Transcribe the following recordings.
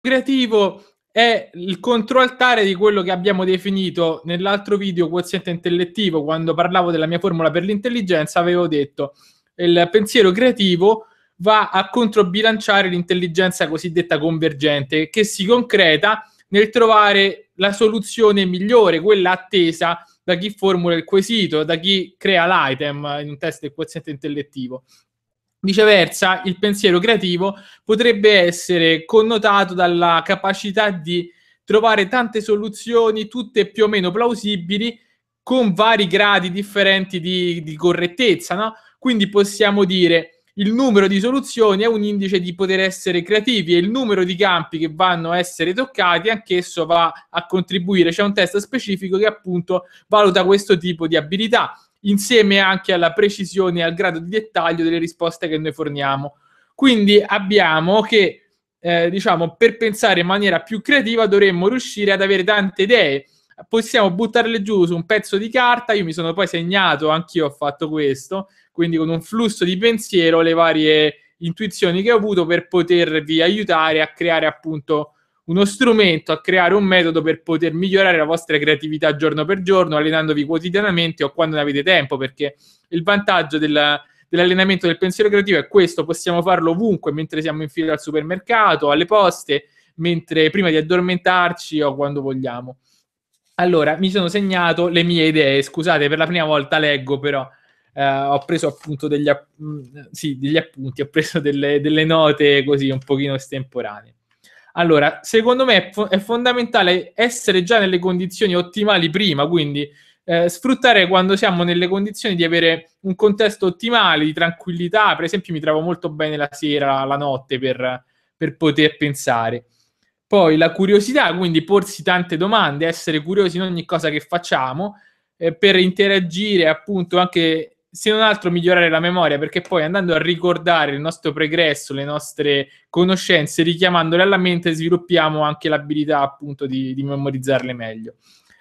creativo è il controaltare di quello che abbiamo definito nell'altro video quoziente intellettivo, quando parlavo della mia formula per l'intelligenza, avevo detto il pensiero creativo va a controbilanciare l'intelligenza cosiddetta convergente, che si concreta nel trovare la soluzione migliore, quella attesa da chi formula il quesito, da chi crea l'item in un test del quoziente intellettivo. Viceversa, il pensiero creativo potrebbe essere connotato dalla capacità di trovare tante soluzioni, tutte più o meno plausibili, con vari gradi differenti di, di correttezza. No? Quindi possiamo dire il numero di soluzioni è un indice di poter essere creativi e il numero di campi che vanno a essere toccati anch'esso va a contribuire. C'è un test specifico che appunto valuta questo tipo di abilità insieme anche alla precisione e al grado di dettaglio delle risposte che noi forniamo. Quindi abbiamo che, eh, diciamo, per pensare in maniera più creativa dovremmo riuscire ad avere tante idee. Possiamo buttarle giù su un pezzo di carta, io mi sono poi segnato, anch'io ho fatto questo, quindi con un flusso di pensiero le varie intuizioni che ho avuto per potervi aiutare a creare appunto uno strumento a creare un metodo per poter migliorare la vostra creatività giorno per giorno, allenandovi quotidianamente o quando ne avete tempo, perché il vantaggio della, dell'allenamento del pensiero creativo è questo, possiamo farlo ovunque, mentre siamo in fila al supermercato, alle poste, mentre prima di addormentarci o quando vogliamo. Allora, mi sono segnato le mie idee, scusate, per la prima volta leggo però, eh, ho preso appunto degli, app- mm, sì, degli, appunti, ho preso delle, delle note così un pochino estemporanee. Allora, secondo me è, fondamentale essere già nelle condizioni ottimali prima, quindi eh, sfruttare quando siamo nelle condizioni di avere un contesto ottimale, di tranquillità. Per esempio, mi trovo molto bene la sera, la notte per, per poter pensare. Poi la curiosità, quindi porsi tante domande, essere curiosi in ogni cosa che facciamo eh, per interagire appunto anche se non altro migliorare la memoria, perché poi andando a ricordare il nostro pregresso, le nostre conoscenze, richiamandole alla mente, sviluppiamo anche l'abilità appunto di, di memorizzarle meglio.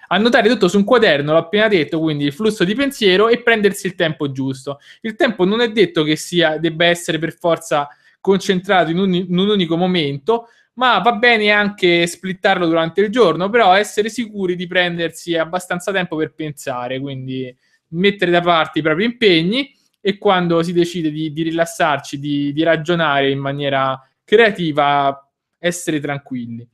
Annotare tutto su un quaderno, l'ho appena detto, quindi il flusso di pensiero e prendersi il tempo giusto. Il tempo non è detto che sia, debba essere per forza concentrato in un, in un unico momento, ma va bene anche splittarlo durante il giorno, però essere sicuri di prendersi abbastanza tempo per pensare, quindi mettere da parte i propri impegni e quando si decide di, di rilassarci, di, di, ragionare in maniera creativa, essere tranquilli.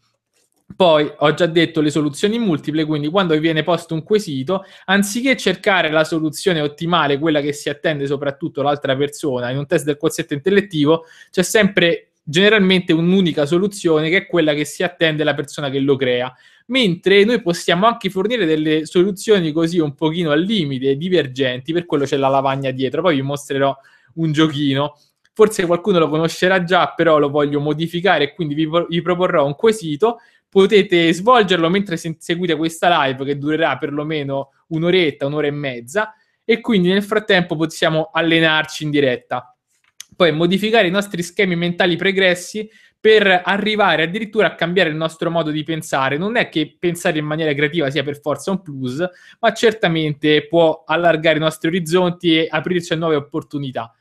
Poi ho già detto le soluzioni multiple, quindi quando viene posto un quesito, anziché cercare la soluzione ottimale, quella che si attende soprattutto l'altra persona, in un test del quoziente intellettivo c'è sempre generalmente un'unica soluzione che è quella che si attende la persona che lo crea mentre noi possiamo anche fornire delle soluzioni così un pochino al limite, divergenti, per quello c'è la lavagna dietro, poi vi mostrerò un giochino. Forse qualcuno lo conoscerà già, però lo voglio modificare, quindi vi, vi proporrò un quesito. Potete svolgerlo mentre seguite questa live che durerà perlomeno un'oretta, un'ora e mezza e quindi nel frattempo possiamo allenarci in diretta. Poi modificare i nostri schemi mentali pregressi per arrivare addirittura a cambiare il nostro modo di pensare. Non è che pensare in maniera creativa sia per forza un plus, ma certamente può allargare i nostri orizzonti e aprirci a nuove opportunità.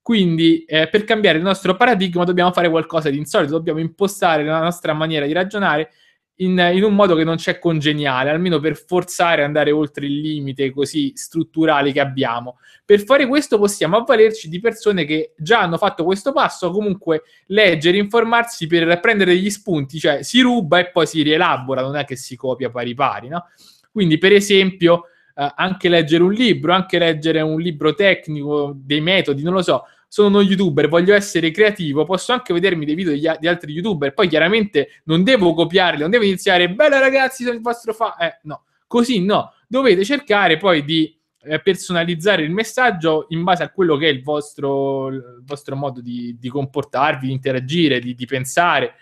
Quindi eh, per cambiare il nostro paradigma dobbiamo fare qualcosa di insolito, dobbiamo impostare la nostra maniera di ragionare in, in, un modo che non c'è congeniale, almeno per forzare andare oltre il limite così strutturale che abbiamo. Per fare questo possiamo avvalerci di persone che già hanno fatto questo passo, comunque leggere, informarsi per prendere degli spunti, cioè si ruba e poi si rielabora, non è che si copia pari pari, no? Quindi, per esempio, eh, anche leggere un libro, anche leggere un libro tecnico, dei metodi, non lo so, sono uno youtuber, voglio essere creativo, posso anche vedermi dei video di, di altri youtuber, poi chiaramente non devo copiarli, non devo iniziare, bella ragazzi, sono il vostro fa... Eh, no, così no, dovete cercare poi di eh, personalizzare il messaggio in base a quello che è il vostro, il vostro modo di, di, comportarvi, di interagire, di, di pensare,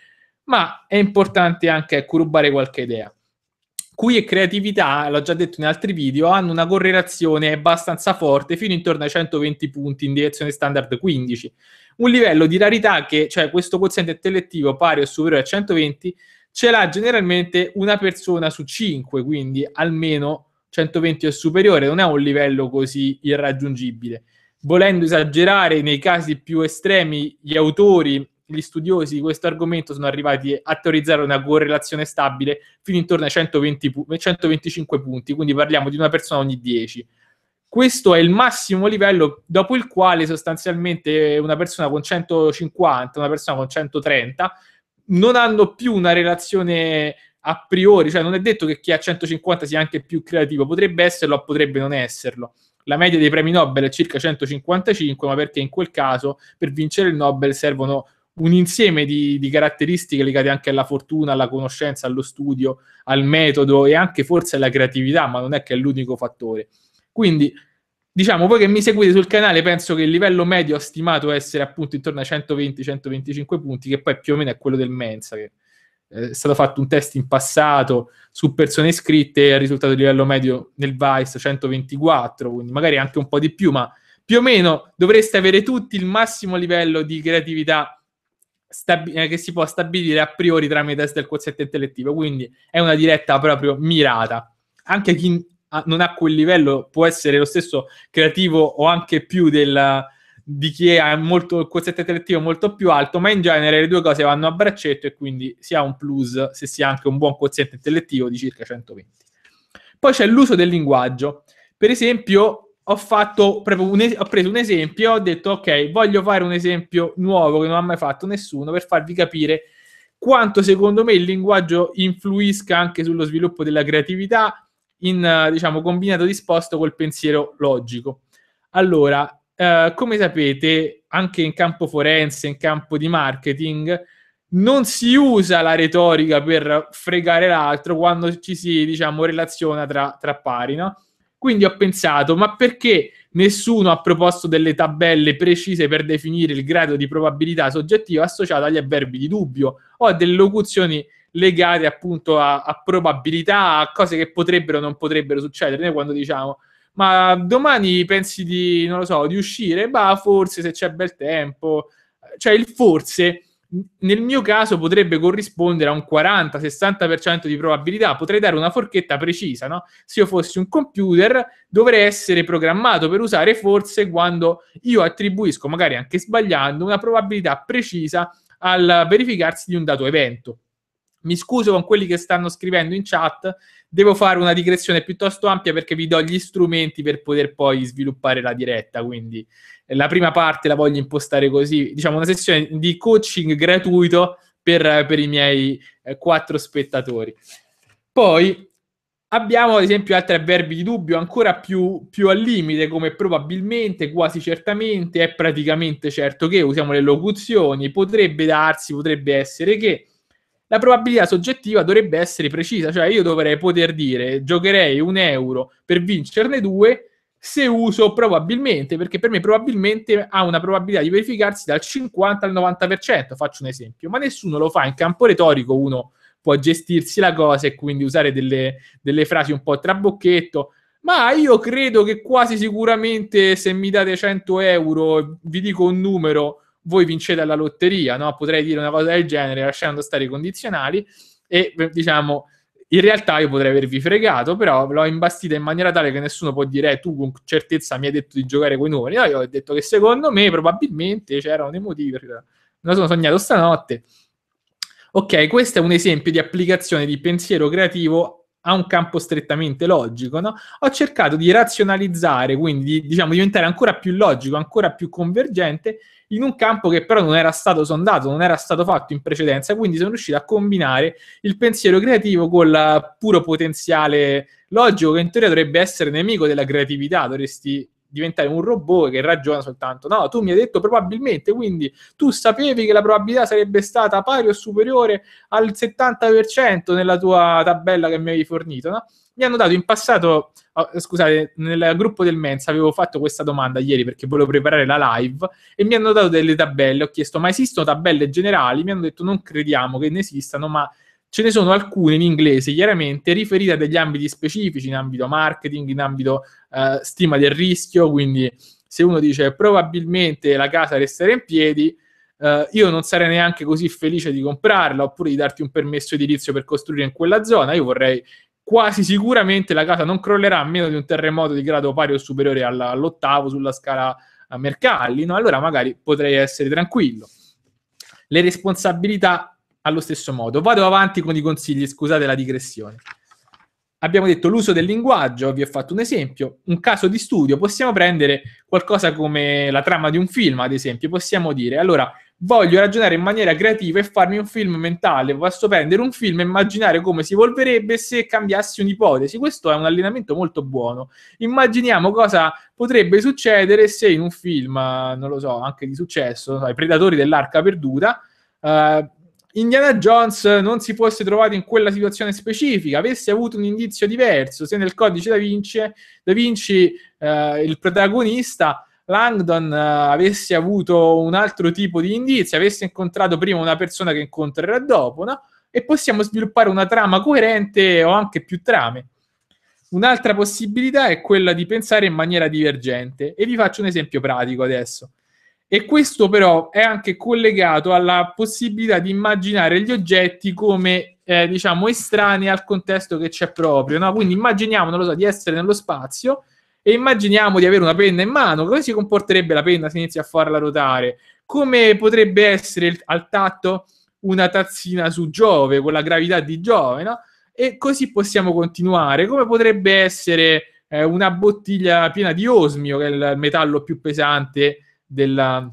ma è importante anche ecco, rubare qualche idea cui e creatività, l'ho già detto in altri video, hanno una correlazione abbastanza forte, fino intorno ai 120 punti in direzione standard 15. Un livello di rarità che, cioè questo quoziente intellettivo pari o superiore a 120, ce l'ha generalmente una persona su 5, quindi almeno 120 o superiore, non è un livello così irraggiungibile. Volendo esagerare, nei casi più estremi, gli autori gli studiosi di questo argomento sono arrivati a teorizzare una correlazione stabile fino intorno ai 120 pu- 125 punti, quindi parliamo di una persona ogni 10. Questo è il massimo livello dopo il quale sostanzialmente una persona con 150, una persona con 130 non hanno più una relazione a priori, cioè non è detto che chi ha 150 sia anche più creativo, potrebbe esserlo o potrebbe non esserlo. La media dei premi Nobel è circa 155, ma perché in quel caso per vincere il Nobel servono un insieme di, di, caratteristiche legate anche alla fortuna, alla conoscenza, allo studio, al metodo e anche forse alla creatività, ma non è che è l'unico fattore. Quindi, diciamo, voi che mi seguite sul canale, penso che il livello medio ha stimato essere appunto intorno ai 120-125 punti, che poi più o meno è quello del Mensa, che eh, è stato fatto un test in passato su persone iscritte e il risultato del livello medio nel Vice 124, quindi magari anche un po' di più, ma più o meno dovreste avere tutti il massimo livello di creatività stabi- eh, che si può stabilire a priori tramite test del quoziente intellettivo, quindi è una diretta proprio mirata. Anche chi non ha quel livello può essere lo stesso creativo o anche più del, di chi ha molto, il quoziente intellettivo molto più alto, ma in genere le due cose vanno a braccetto e quindi si ha un plus se si ha anche un buon quoziente intellettivo di circa 120. Poi c'è l'uso del linguaggio. Per esempio, ho, fatto, es- ho preso un esempio, ho detto ok, voglio fare un esempio nuovo che non ha mai fatto nessuno per farvi capire quanto secondo me il linguaggio influisca anche sullo sviluppo della creatività in, diciamo, combinato disposto col pensiero logico. Allora, eh, come sapete, anche in campo forense, in campo di marketing, non si usa la retorica per fregare l'altro quando ci si, diciamo, relaziona tra, tra pari, no? Quindi ho pensato, ma perché nessuno ha proposto delle tabelle precise per definire il grado di probabilità soggettiva associato agli avverbi di dubbio o a delle locuzioni legate appunto a, a probabilità, a cose che potrebbero o non potrebbero succedere. Noi quando diciamo ma domani pensi di, non lo so, di uscire? Bah, forse se c'è bel tempo. Cioè il forse nel mio caso potrebbe corrispondere a un 40-60% di probabilità, potrei dare una forchetta precisa, no? Se io fossi un computer, dovrei essere programmato per usare forse quando io attribuisco, magari anche sbagliando, una probabilità precisa al verificarsi di un dato evento. Mi scuso con quelli che stanno scrivendo in chat, devo fare una digressione piuttosto ampia perché vi do gli strumenti per poter poi sviluppare la diretta, quindi eh, la prima parte la voglio impostare così, diciamo una sessione di coaching gratuito per, per i miei eh, quattro spettatori. Poi abbiamo ad esempio altri avverbi di dubbio ancora più, più, al limite come probabilmente, quasi certamente, è praticamente certo che, usiamo le locuzioni, potrebbe darsi, potrebbe essere che, la probabilità soggettiva dovrebbe essere precisa, cioè io dovrei poter dire giocherei un euro per vincerne due se uso probabilmente, perché per me probabilmente ha una probabilità di verificarsi dal 50 al 90%, faccio un esempio, ma nessuno lo fa, in campo retorico uno può gestirsi la cosa e quindi usare delle, delle frasi un po' trabocchetto, ma io credo che quasi sicuramente se mi date 100 euro vi dico un numero voi vincete alla lotteria, no? potrei dire una cosa del genere lasciando stare i condizionali e diciamo in realtà io potrei avervi fregato, però l'ho imbastita in maniera tale che nessuno può dire eh, tu con certezza mi hai detto di giocare con i numeri. No, io ho detto che secondo me probabilmente c'erano dei motivi perché me lo sono sognato stanotte. Ok, questo è un esempio di applicazione di pensiero creativo a un campo strettamente logico. No? Ho cercato di razionalizzare, quindi di, diciamo, diventare ancora più logico, ancora più convergente in un campo che però non era stato sondato, non era stato fatto in precedenza, quindi sono riuscito a combinare il pensiero creativo col puro potenziale logico che in teoria dovrebbe essere nemico della creatività, dovresti diventare un robot che ragiona soltanto. No, tu mi hai detto probabilmente, quindi tu sapevi che la probabilità sarebbe stata pari o superiore al 70% nella tua tabella che mi avevi fornito, no? Mi hanno dato in passato, oh, scusate, nel gruppo del Mensa avevo fatto questa domanda ieri perché volevo preparare la live e mi hanno dato delle tabelle. Ho chiesto, ma esistono tabelle generali? Mi hanno detto, non crediamo che ne esistano, ma ce ne sono alcune in inglese, chiaramente, riferite a degli ambiti specifici, in ambito marketing, in ambito eh, stima del rischio, quindi se uno dice probabilmente la casa resterà in piedi, eh, io non sarei neanche così felice di comprarla, oppure di darti un permesso edilizio per costruire in quella zona, io vorrei quasi sicuramente la casa non crollerà a meno di un terremoto di grado pari o superiore alla, all'ottavo sulla scala eh, Mercalli, no? allora magari potrei essere tranquillo. Le responsabilità allo stesso modo. Vado avanti con i consigli, scusate la digressione. Abbiamo detto l'uso del linguaggio, vi ho fatto un esempio, un caso di studio, possiamo prendere qualcosa come la trama di un film, ad esempio, possiamo dire, allora, voglio ragionare in maniera creativa e farmi un film mentale, posso prendere un film e immaginare come si evolverebbe se cambiassi un'ipotesi, questo è un allenamento molto buono. Immaginiamo cosa potrebbe succedere se in un film, non lo so, anche di successo, so, i predatori dell'arca perduta, eh, Indiana Jones non si fosse trovato in quella situazione specifica, avesse avuto un indizio diverso, se nel codice da Vinci, da Vinci eh, il protagonista Langdon eh, avesse avuto un altro tipo di indizio, avesse incontrato prima una persona che incontrerà dopo, no? e possiamo sviluppare una trama coerente o anche più trame. Un'altra possibilità è quella di pensare in maniera divergente e vi faccio un esempio pratico adesso. E questo però è anche collegato alla possibilità di immaginare gli oggetti come eh, diciamo estranei al contesto che c'è proprio. No? Quindi immaginiamo, non lo so, di essere nello spazio e immaginiamo di avere una penna in mano, come si comporterebbe la penna se inizia a farla ruotare? Come potrebbe essere al tatto una tazzina su Giove, con la gravità di Giove, no? E così possiamo continuare. Come potrebbe essere eh, una bottiglia piena di osmio, che è il metallo più pesante della,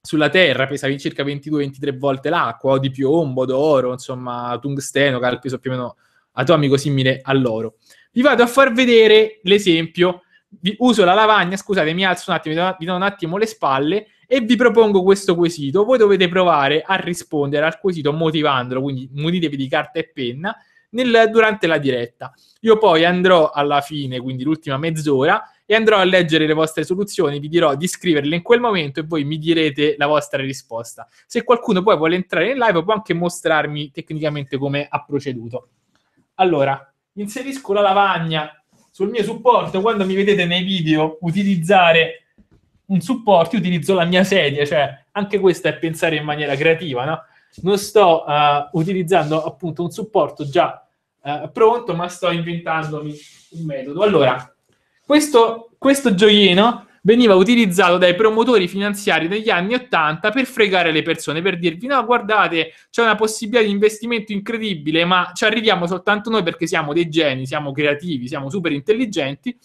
sulla Terra pesa circa 22-23 volte l'acqua, o di piombo, d'oro, insomma, tungsteno, che ha il peso più o meno atomico simile all'oro. Vi vado a far vedere l'esempio. Vi uso la lavagna, scusate, mi alzo un attimo, vi do, vi do un attimo le spalle e vi propongo questo quesito. Voi dovete provare a rispondere al quesito motivandolo, quindi munitevi di carta e penna nel, durante la diretta. Io poi andrò alla fine, quindi l'ultima mezz'ora, e andrò a leggere le vostre soluzioni, vi dirò di scriverle in quel momento e voi mi direte la vostra risposta. Se qualcuno poi vuole entrare in live può anche mostrarmi tecnicamente come ha proceduto. Allora, inserisco la lavagna sul mio supporto, quando mi vedete nei video utilizzare un supporto, io utilizzo la mia sedia, cioè anche questo è pensare in maniera creativa, no? Non sto uh, utilizzando appunto un supporto già uh, pronto, ma sto inventandomi un metodo. Allora, questo, questo gioiello veniva utilizzato dai promotori finanziari negli anni 80 per fregare le persone, per dirvi no, guardate, c'è una possibilità di investimento incredibile, ma ci arriviamo soltanto noi perché siamo dei geni, siamo creativi, siamo super intelligenti,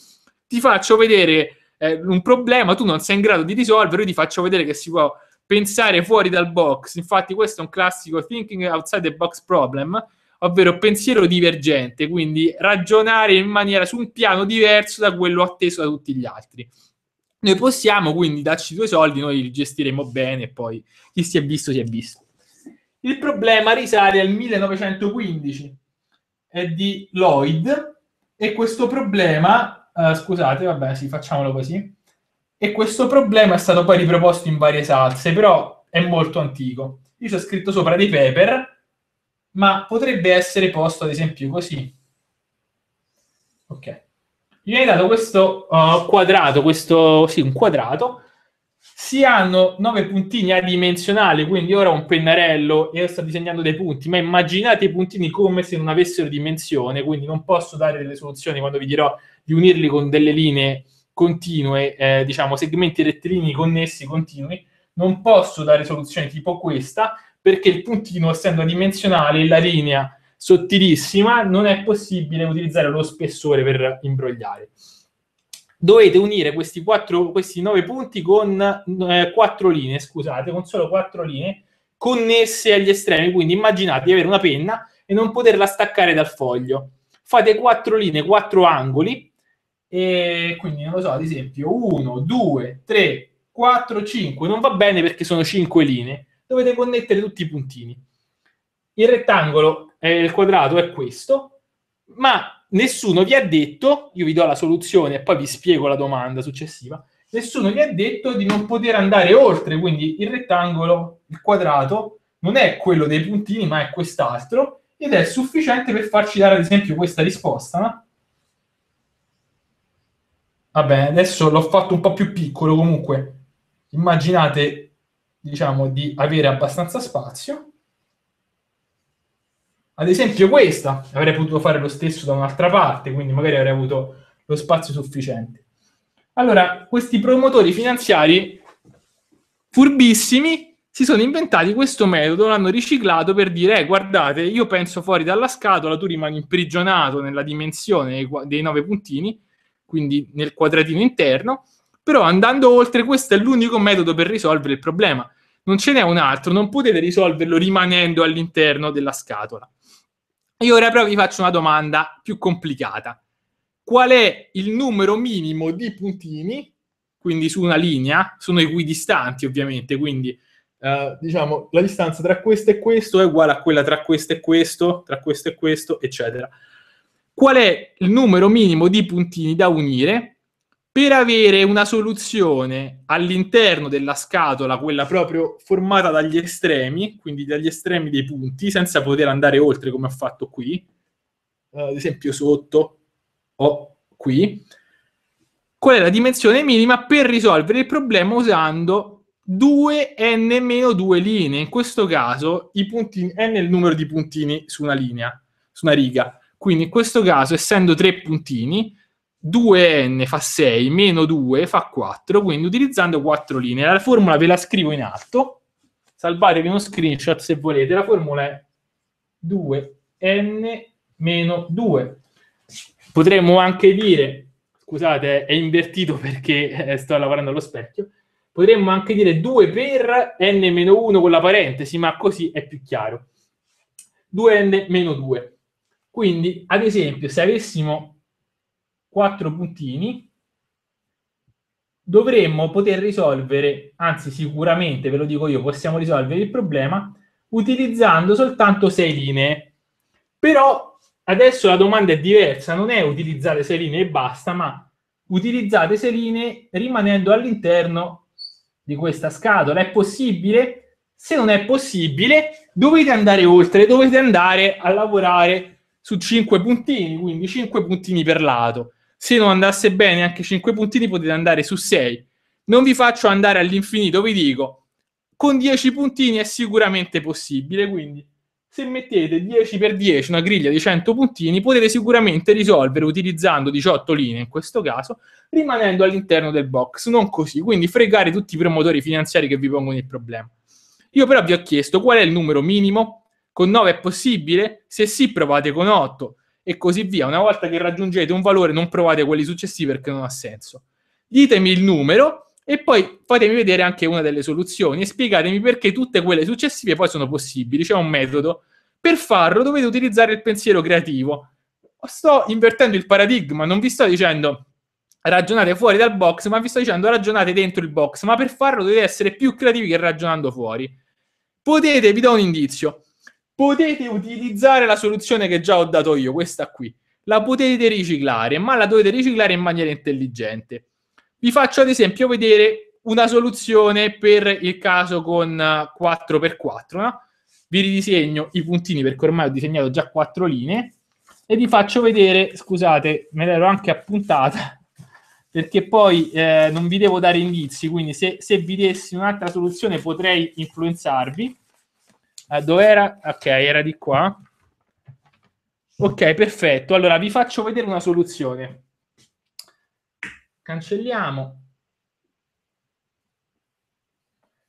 ti faccio vedere eh, un problema, tu non sei in grado di risolverlo, io ti faccio vedere che si può pensare fuori dal box. Infatti questo è un classico thinking outside the box problem, ovvero pensiero divergente, quindi ragionare in maniera su un piano diverso da quello atteso da tutti gli altri. Noi possiamo quindi darci due soldi, noi li gestiremo bene e poi chi si è visto si è visto. Il problema risale al 1915, è di Lloyd e questo problema, uh, scusate, vabbè, sì, facciamolo così. E questo problema è stato poi riproposto in varie salse, però è molto antico. Io ci ho scritto sopra dei paper ma potrebbe essere posto ad esempio così. Ok. Gli viene dato questo uh, quadrato, questo, sì, un quadrato, si hanno nove puntini adimensionali, quindi ora ho un pennarello e sto disegnando dei punti, ma immaginate i puntini come se non avessero dimensione, quindi non posso dare delle soluzioni quando vi dirò di unirli con delle linee continue, eh, diciamo segmenti rettilinei connessi continui, non posso dare soluzioni tipo questa, perché il puntino, essendo dimensionale, la linea sottilissima, non è possibile utilizzare lo spessore per imbrogliare. Dovete unire questi, quattro, questi nove punti con eh, quattro linee, scusate, con solo quattro linee connesse agli estremi. Quindi immaginate di avere una penna e non poterla staccare dal foglio. Fate quattro linee, quattro angoli, e quindi non lo so, ad esempio 1, 2, 3, 4, 5, non va bene perché sono 5 linee dovete connettere tutti i puntini. Il rettangolo, eh, il quadrato è questo, ma nessuno vi ha detto, io vi do la soluzione e poi vi spiego la domanda successiva, nessuno vi ha detto di non poter andare oltre, quindi il rettangolo, il quadrato, non è quello dei puntini, ma è quest'altro, ed è sufficiente per farci dare ad esempio questa risposta, no? Vabbè, adesso l'ho fatto un po' più piccolo comunque. Immaginate diciamo, di avere abbastanza spazio. Ad esempio questa, avrei potuto fare lo stesso da un'altra parte, quindi magari avrei avuto lo spazio sufficiente. Allora, questi promotori finanziari furbissimi si sono inventati questo metodo, l'hanno riciclato per dire, eh, guardate, io penso fuori dalla scatola, tu rimani imprigionato nella dimensione dei nove puntini, quindi nel quadratino interno, però andando oltre, questo è l'unico metodo per risolvere il problema. Non ce n'è un altro, non potete risolverlo rimanendo all'interno della scatola. Io ora però vi faccio una domanda più complicata. Qual è il numero minimo di puntini, quindi su una linea, sono equidistanti ovviamente, quindi Uh, diciamo, la distanza tra questo e questo è uguale a quella tra questo e questo, tra questo e questo, eccetera. Qual è il numero minimo di puntini da unire per avere una soluzione all'interno della scatola, quella proprio formata dagli estremi, quindi dagli estremi dei punti, senza poter andare oltre come ho fatto qui, eh, ad esempio sotto o qui, qual è la dimensione minima per risolvere il problema usando 2n-2 linee. In questo caso puntini, n è il numero di puntini su una linea, su una riga. Quindi in questo caso, essendo tre puntini, 2n fa 6 meno 2 fa 4, quindi utilizzando 4 linee. La formula ve la scrivo in alto, salvatevi uno screenshot se volete. La formula è 2n meno 2. Potremmo anche dire, scusate, è invertito perché eh, sto lavorando allo specchio, potremmo anche dire 2 per n meno 1 con la parentesi, ma così è più chiaro. 2n meno 2. Quindi, ad esempio, se avessimo 4 puntini, dovremmo poter risolvere, anzi sicuramente, ve lo dico io, possiamo risolvere il problema utilizzando soltanto 6 linee. Però adesso la domanda è diversa, non è utilizzare 6 linee e basta, ma utilizzate 6 linee rimanendo all'interno di questa scatola. È possibile? Se non è possibile, dovete andare oltre, dovete andare a lavorare su 5 puntini, quindi 5 puntini per lato se non andasse bene anche 5 puntini potete andare su 6. Non vi faccio andare all'infinito, vi dico, con 10 puntini è sicuramente possibile, quindi se mettete 10 per 10 una griglia di 100 puntini potete sicuramente risolvere utilizzando 18 linee in questo caso, rimanendo all'interno del box, non così, quindi fregare tutti i promotori finanziari che vi pongono il problema. Io però vi ho chiesto qual è il numero minimo, con 9 è possibile, se sì provate con 8, e così via. Una volta che raggiungete un valore, non provate quelli successivi perché non ha senso. Ditemi il numero e poi fatemi vedere anche una delle soluzioni e spiegatemi perché tutte quelle successive poi sono possibili. C'è un metodo. Per farlo dovete utilizzare il pensiero creativo. Sto invertendo il paradigma, non vi sto dicendo ragionate fuori dal box, ma vi sto dicendo ragionate dentro il box, ma per farlo dovete essere più creativi che ragionando fuori. Potete, vi do un indizio, potete utilizzare la soluzione che già ho dato io, questa qui. La potete riciclare, ma la dovete riciclare in maniera intelligente. Vi faccio ad esempio vedere una soluzione per il caso con 4x4. Eh, no? Vi ridisegno i puntini perché ormai ho disegnato già quattro linee e vi faccio vedere, scusate, me l'ero anche appuntata perché poi eh, non vi devo dare indizi, quindi se, se vi dessi un'altra soluzione potrei influenzarvi Uh, dove era? Ok, era di qua. Ok, perfetto. Allora, vi faccio vedere una soluzione. Cancelliamo.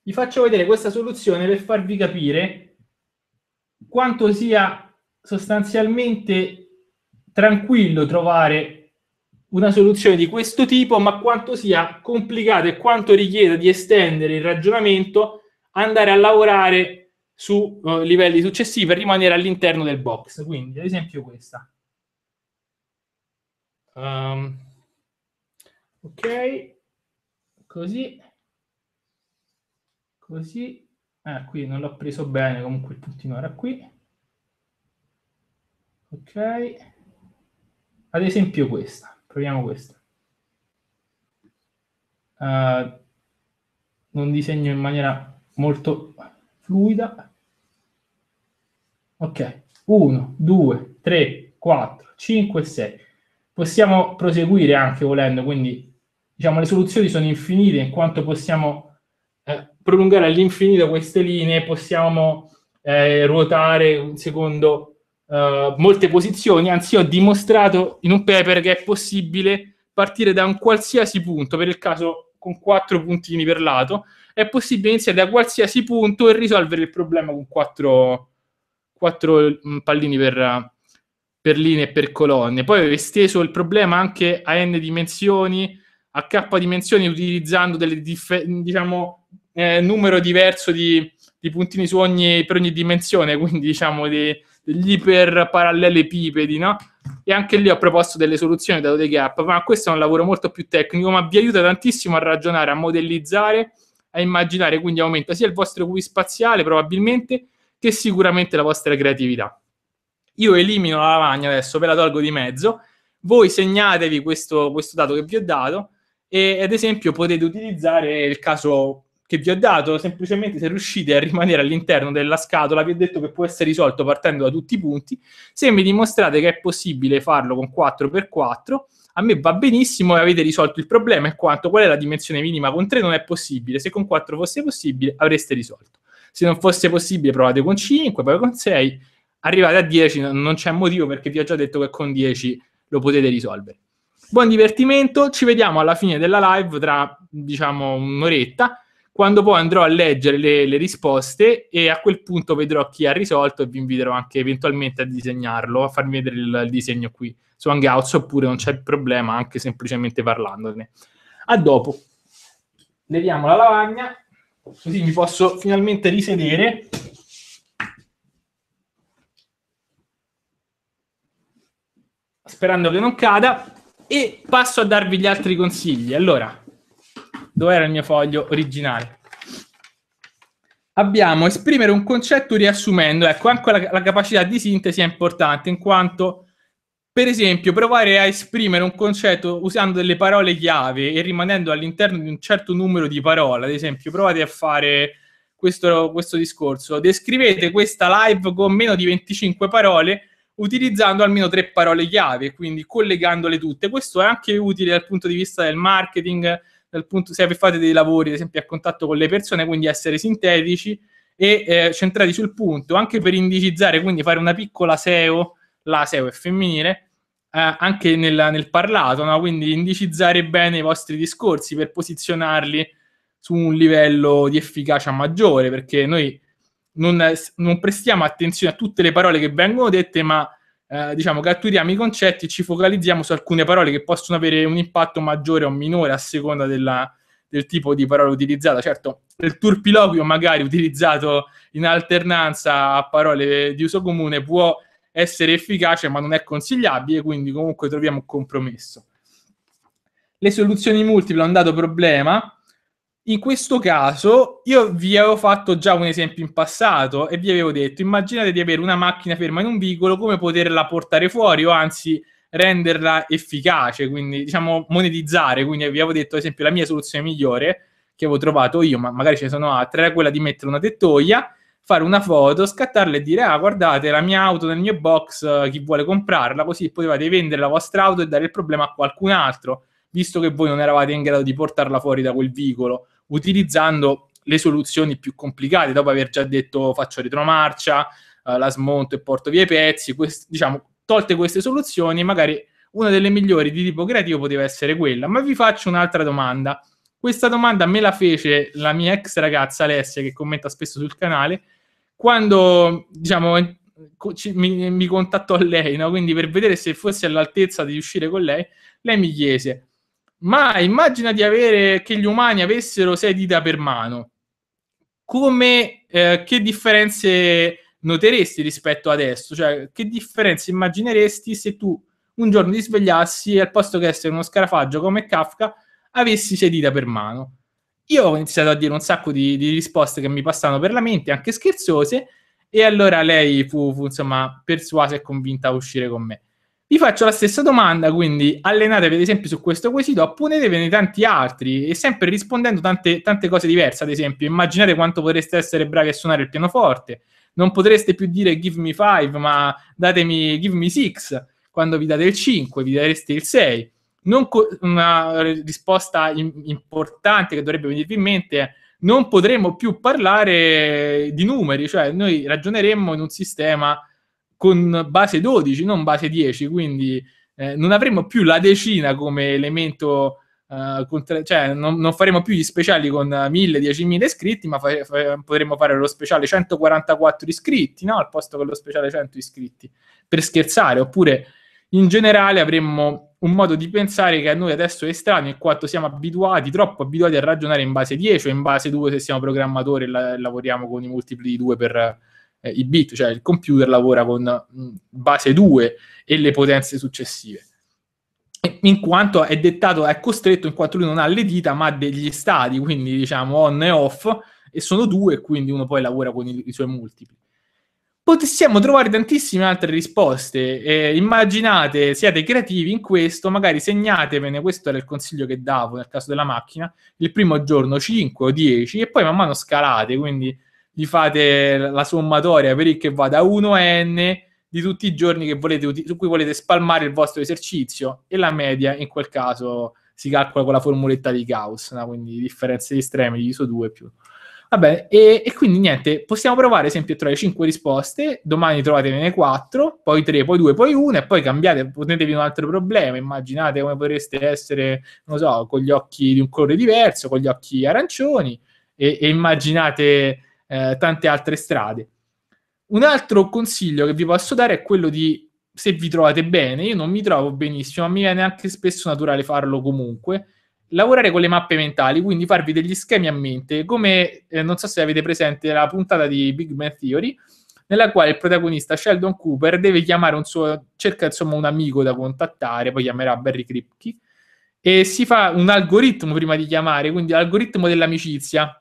Vi faccio vedere questa soluzione per farvi capire quanto sia sostanzialmente tranquillo trovare una soluzione di questo tipo, ma quanto sia complicato e quanto richieda di estendere il ragionamento, andare a lavorare su eh, livelli successivi per rimanere all'interno del box. Quindi, ad esempio, questa. Um, ok, così, così. Eh, qui non l'ho preso bene, comunque il puntino era qui. Ok, ad esempio questa. Proviamo questa. Uh, non disegno in maniera molto fluida. Ok, 1, 2, 3, 4, 5, 6. Possiamo proseguire anche volendo, quindi diciamo le soluzioni sono infinite in quanto possiamo eh, prolungare all'infinito queste linee, possiamo eh, ruotare un secondo eh, molte posizioni, anzi ho dimostrato in un paper che è possibile partire da un qualsiasi punto, per il caso con quattro puntini per lato, è possibile iniziare da qualsiasi punto e risolvere il problema con quattro quattro mm, pallini per, per linee e per colonne. Poi ho esteso il problema anche a n dimensioni, a k dimensioni, utilizzando del dif- diciamo, eh, numero diverso di, di puntini su ogni, per ogni dimensione, quindi diciamo dei, degli iperparallelepipedi, no? E anche lì ho proposto delle soluzioni da dei gap, ma questo è un lavoro molto più tecnico, ma vi aiuta tantissimo a ragionare, a modellizzare, a immaginare, quindi aumenta sia il vostro QI spaziale probabilmente, che sicuramente la vostra creatività. Io elimino la lavagna adesso, ve la tolgo di mezzo, voi segnatevi questo, questo dato che vi ho dato e ad esempio potete utilizzare il caso che vi ho dato, semplicemente se riuscite a rimanere all'interno della scatola, vi ho detto che può essere risolto partendo da tutti i punti, se mi dimostrate che è possibile farlo con 4x4, a me va benissimo e avete risolto il problema, in quanto qual è la dimensione minima con 3 non è possibile, se con 4 fosse possibile avreste risolto. Se non fosse possibile, provate con 5, poi con 6. Arrivate a 10, non c'è motivo perché vi ho già detto che con 10 lo potete risolvere. Buon divertimento, ci vediamo alla fine della live tra diciamo un'oretta, quando poi andrò a leggere le, le risposte e a quel punto vedrò chi ha risolto e vi inviterò anche eventualmente a disegnarlo, a farmi vedere il, il disegno qui su Hangouts oppure non c'è problema anche semplicemente parlandone. A dopo. Leviamo la lavagna. Così mi posso finalmente risedere. Sperando che non cada. E passo a darvi gli altri consigli. Allora, dove era il mio foglio originale? Abbiamo esprimere un concetto riassumendo. Ecco, anche la, la capacità di sintesi è importante in quanto per esempio, provare a esprimere un concetto usando delle parole chiave e rimanendo all'interno di un certo numero di parole. Ad esempio, provate a fare questo, questo discorso. Descrivete questa live con meno di 25 parole utilizzando almeno tre parole chiave, quindi collegandole tutte. Questo è anche utile dal punto di vista del marketing, dal punto, se fate dei lavori, ad esempio, a contatto con le persone, quindi essere sintetici e eh, centrati sul punto, anche per indicizzare, quindi fare una piccola SEO la SEO è femminile, eh, anche nel, nel parlato, no? quindi indicizzare bene i vostri discorsi per posizionarli su un livello di efficacia maggiore, perché noi non, non prestiamo attenzione a tutte le parole che vengono dette, ma eh, diciamo catturiamo i concetti e ci focalizziamo su alcune parole che possono avere un impatto maggiore o minore a seconda della, del tipo di parola utilizzata. Certo, il turpiloquio magari utilizzato in alternanza a parole di uso comune può essere efficace, ma non è consigliabile, quindi comunque troviamo un compromesso. Le soluzioni multiple hanno dato problema. In questo caso io vi avevo fatto già un esempio in passato e vi avevo detto immaginate di avere una macchina ferma in un vicolo, come poterla portare fuori o anzi renderla efficace, quindi diciamo monetizzare, quindi vi avevo detto ad esempio la mia soluzione migliore che avevo trovato io, ma magari ce ne sono altre, era quella di mettere una tettoia fare una foto, scattarla e dire ah guardate la mia auto nel mio box, eh, chi vuole comprarla, così potevate vendere la vostra auto e dare il problema a qualcun altro, visto che voi non eravate in grado di portarla fuori da quel vicolo, utilizzando le soluzioni più complicate, dopo aver già detto faccio retromarcia, eh, la smonto e porto via i pezzi, quest- diciamo, tolte queste soluzioni, magari una delle migliori di tipo creativo poteva essere quella. Ma vi faccio un'altra domanda. Questa domanda me la fece la mia ex ragazza Alessia, che commenta spesso sul canale, quando diciamo, mi, mi contattò lei, no? quindi per vedere se fosse all'altezza di uscire con lei, lei mi chiese, ma immagina di avere, che gli umani avessero sei dita per mano, come, eh, che differenze noteresti rispetto ad adesso? Cioè, che differenze immagineresti se tu un giorno ti svegliassi e al posto che essere uno scarafaggio come Kafka, avessi sei dita per mano? Io ho iniziato a dire un sacco di, di risposte che mi passavano per la mente, anche scherzose, e allora lei fu, fu insomma persuasa e convinta a uscire con me. Vi faccio la stessa domanda, quindi allenatevi ad esempio su questo quesito, appunetevene tanti altri e sempre rispondendo tante, tante cose diverse. Ad esempio, immaginate quanto potreste essere bravi a suonare il pianoforte. Non potreste più dire give me 5, ma datemi give me 6 quando vi date il 5, vi dareste il 6 co- una risposta in- importante che dovrebbe venirvi in mente è non potremo più parlare di numeri, cioè noi ragioneremmo in un sistema con base 12, non base 10, quindi eh, non avremo più la decina come elemento, eh, contra- cioè non, non, faremo più gli speciali con 1000, 10.000 iscritti, ma fa- fa- potremmo fare lo speciale 144 iscritti, no? al posto che lo speciale 100 iscritti, per scherzare, oppure in generale avremmo un modo di pensare che a noi adesso è strano in quanto siamo abituati, troppo abituati a ragionare in base 10 o in base 2 se siamo programmatori e la, lavoriamo con i multipli di 2 per eh, i bit, cioè il computer lavora con mm, base 2 e le potenze successive. In quanto è dettato, è costretto in quanto lui non ha le dita ma ha degli stati, quindi diciamo on e off, e sono due, quindi uno poi lavora con i, i suoi multipli possiamo trovare tantissime altre risposte. Eh, immaginate, siate creativi in questo, magari segnatevene, questo era il consiglio che davo nel caso della macchina, il primo giorno 5 o 10 e poi man mano scalate, quindi gli fate la sommatoria per il che va da 1 a n di tutti i giorni volete, su cui volete spalmare il vostro esercizio e la media in quel caso si calcola con la formuletta di Gauss, no? quindi differenze di estremi, diviso 2 più Vabbè, e, e, quindi niente, possiamo provare ad esempio tra le 5 risposte, domani trovatevene 4, poi 3, poi 2, poi 1 e poi cambiate, ponetevi un altro problema, immaginate come potreste essere, non so, con gli occhi di un colore diverso, con gli occhi arancioni e, e immaginate eh, tante altre strade. Un altro consiglio che vi posso dare è quello di se vi trovate bene, io non mi trovo benissimo, ma mi viene anche spesso naturale farlo comunque lavorare con le mappe mentali, quindi farvi degli schemi a mente, come eh, non so se avete presente la puntata di Big Man Theory, nella quale il protagonista Sheldon Cooper deve chiamare un suo, cerca insomma un amico da contattare, poi chiamerà Barry Kripke, e si fa un algoritmo prima di chiamare, quindi l'algoritmo dell'amicizia.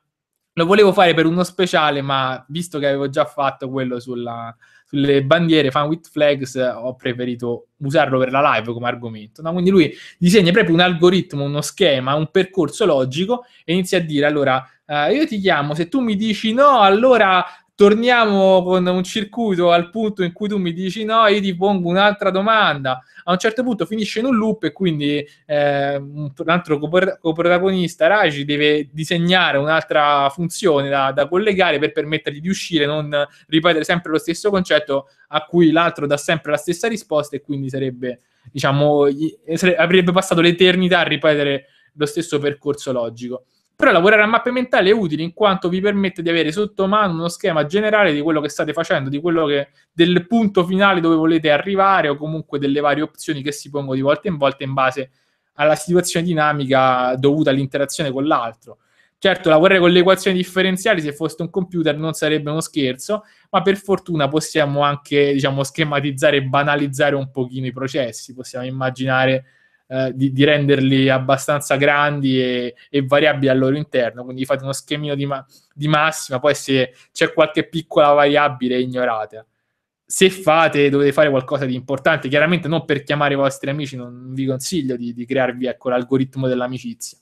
Lo volevo fare per uno speciale, ma visto che avevo già fatto quello sulla, sulle bandiere fan with flags eh, ho preferito usarlo per la live come argomento. No? Quindi lui disegna proprio un algoritmo, uno schema, un percorso logico e inizia a dire allora eh, io ti chiamo, se tu mi dici no, allora torniamo con un circuito al punto in cui tu mi dici no, io ti pongo un'altra domanda. A un certo punto finisce in un loop e quindi eh, un altro coprotagonista, Raj, deve disegnare un'altra funzione da, da, collegare per permettergli di uscire, non ripetere sempre lo stesso concetto a cui l'altro dà sempre la stessa risposta e quindi sarebbe, diciamo, avrebbe passato l'eternità a ripetere lo stesso percorso logico. Però lavorare a mappe mentali è utile in quanto vi permette di avere sotto mano uno schema generale di quello che state facendo, di quello che, del punto finale dove volete arrivare o comunque delle varie opzioni che si pongono di volta in volta in base alla situazione dinamica dovuta all'interazione con l'altro. Certo, lavorare con le equazioni differenziali se fosse un computer non sarebbe uno scherzo, ma per fortuna possiamo anche, diciamo, schematizzare e banalizzare un pochino i processi, possiamo immaginare eh, di, di, renderli abbastanza grandi e, e, variabili al loro interno, quindi fate uno schemino di, ma- di massima, poi se c'è qualche piccola variabile ignorate. Se fate, dovete fare qualcosa di importante, chiaramente non per chiamare i vostri amici, non vi consiglio di, di crearvi ecco, l'algoritmo dell'amicizia.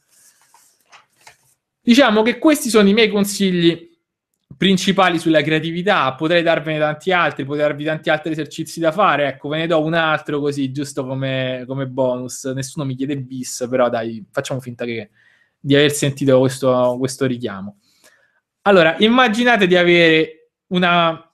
Diciamo che questi sono i miei consigli principali sulla creatività, potrei darvene tanti altri, potrei darvi tanti altri esercizi da fare, ecco, ve ne do un altro così, giusto come, come bonus, nessuno mi chiede bis, però dai, facciamo finta che, di aver sentito questo, questo richiamo. Allora, immaginate di avere una,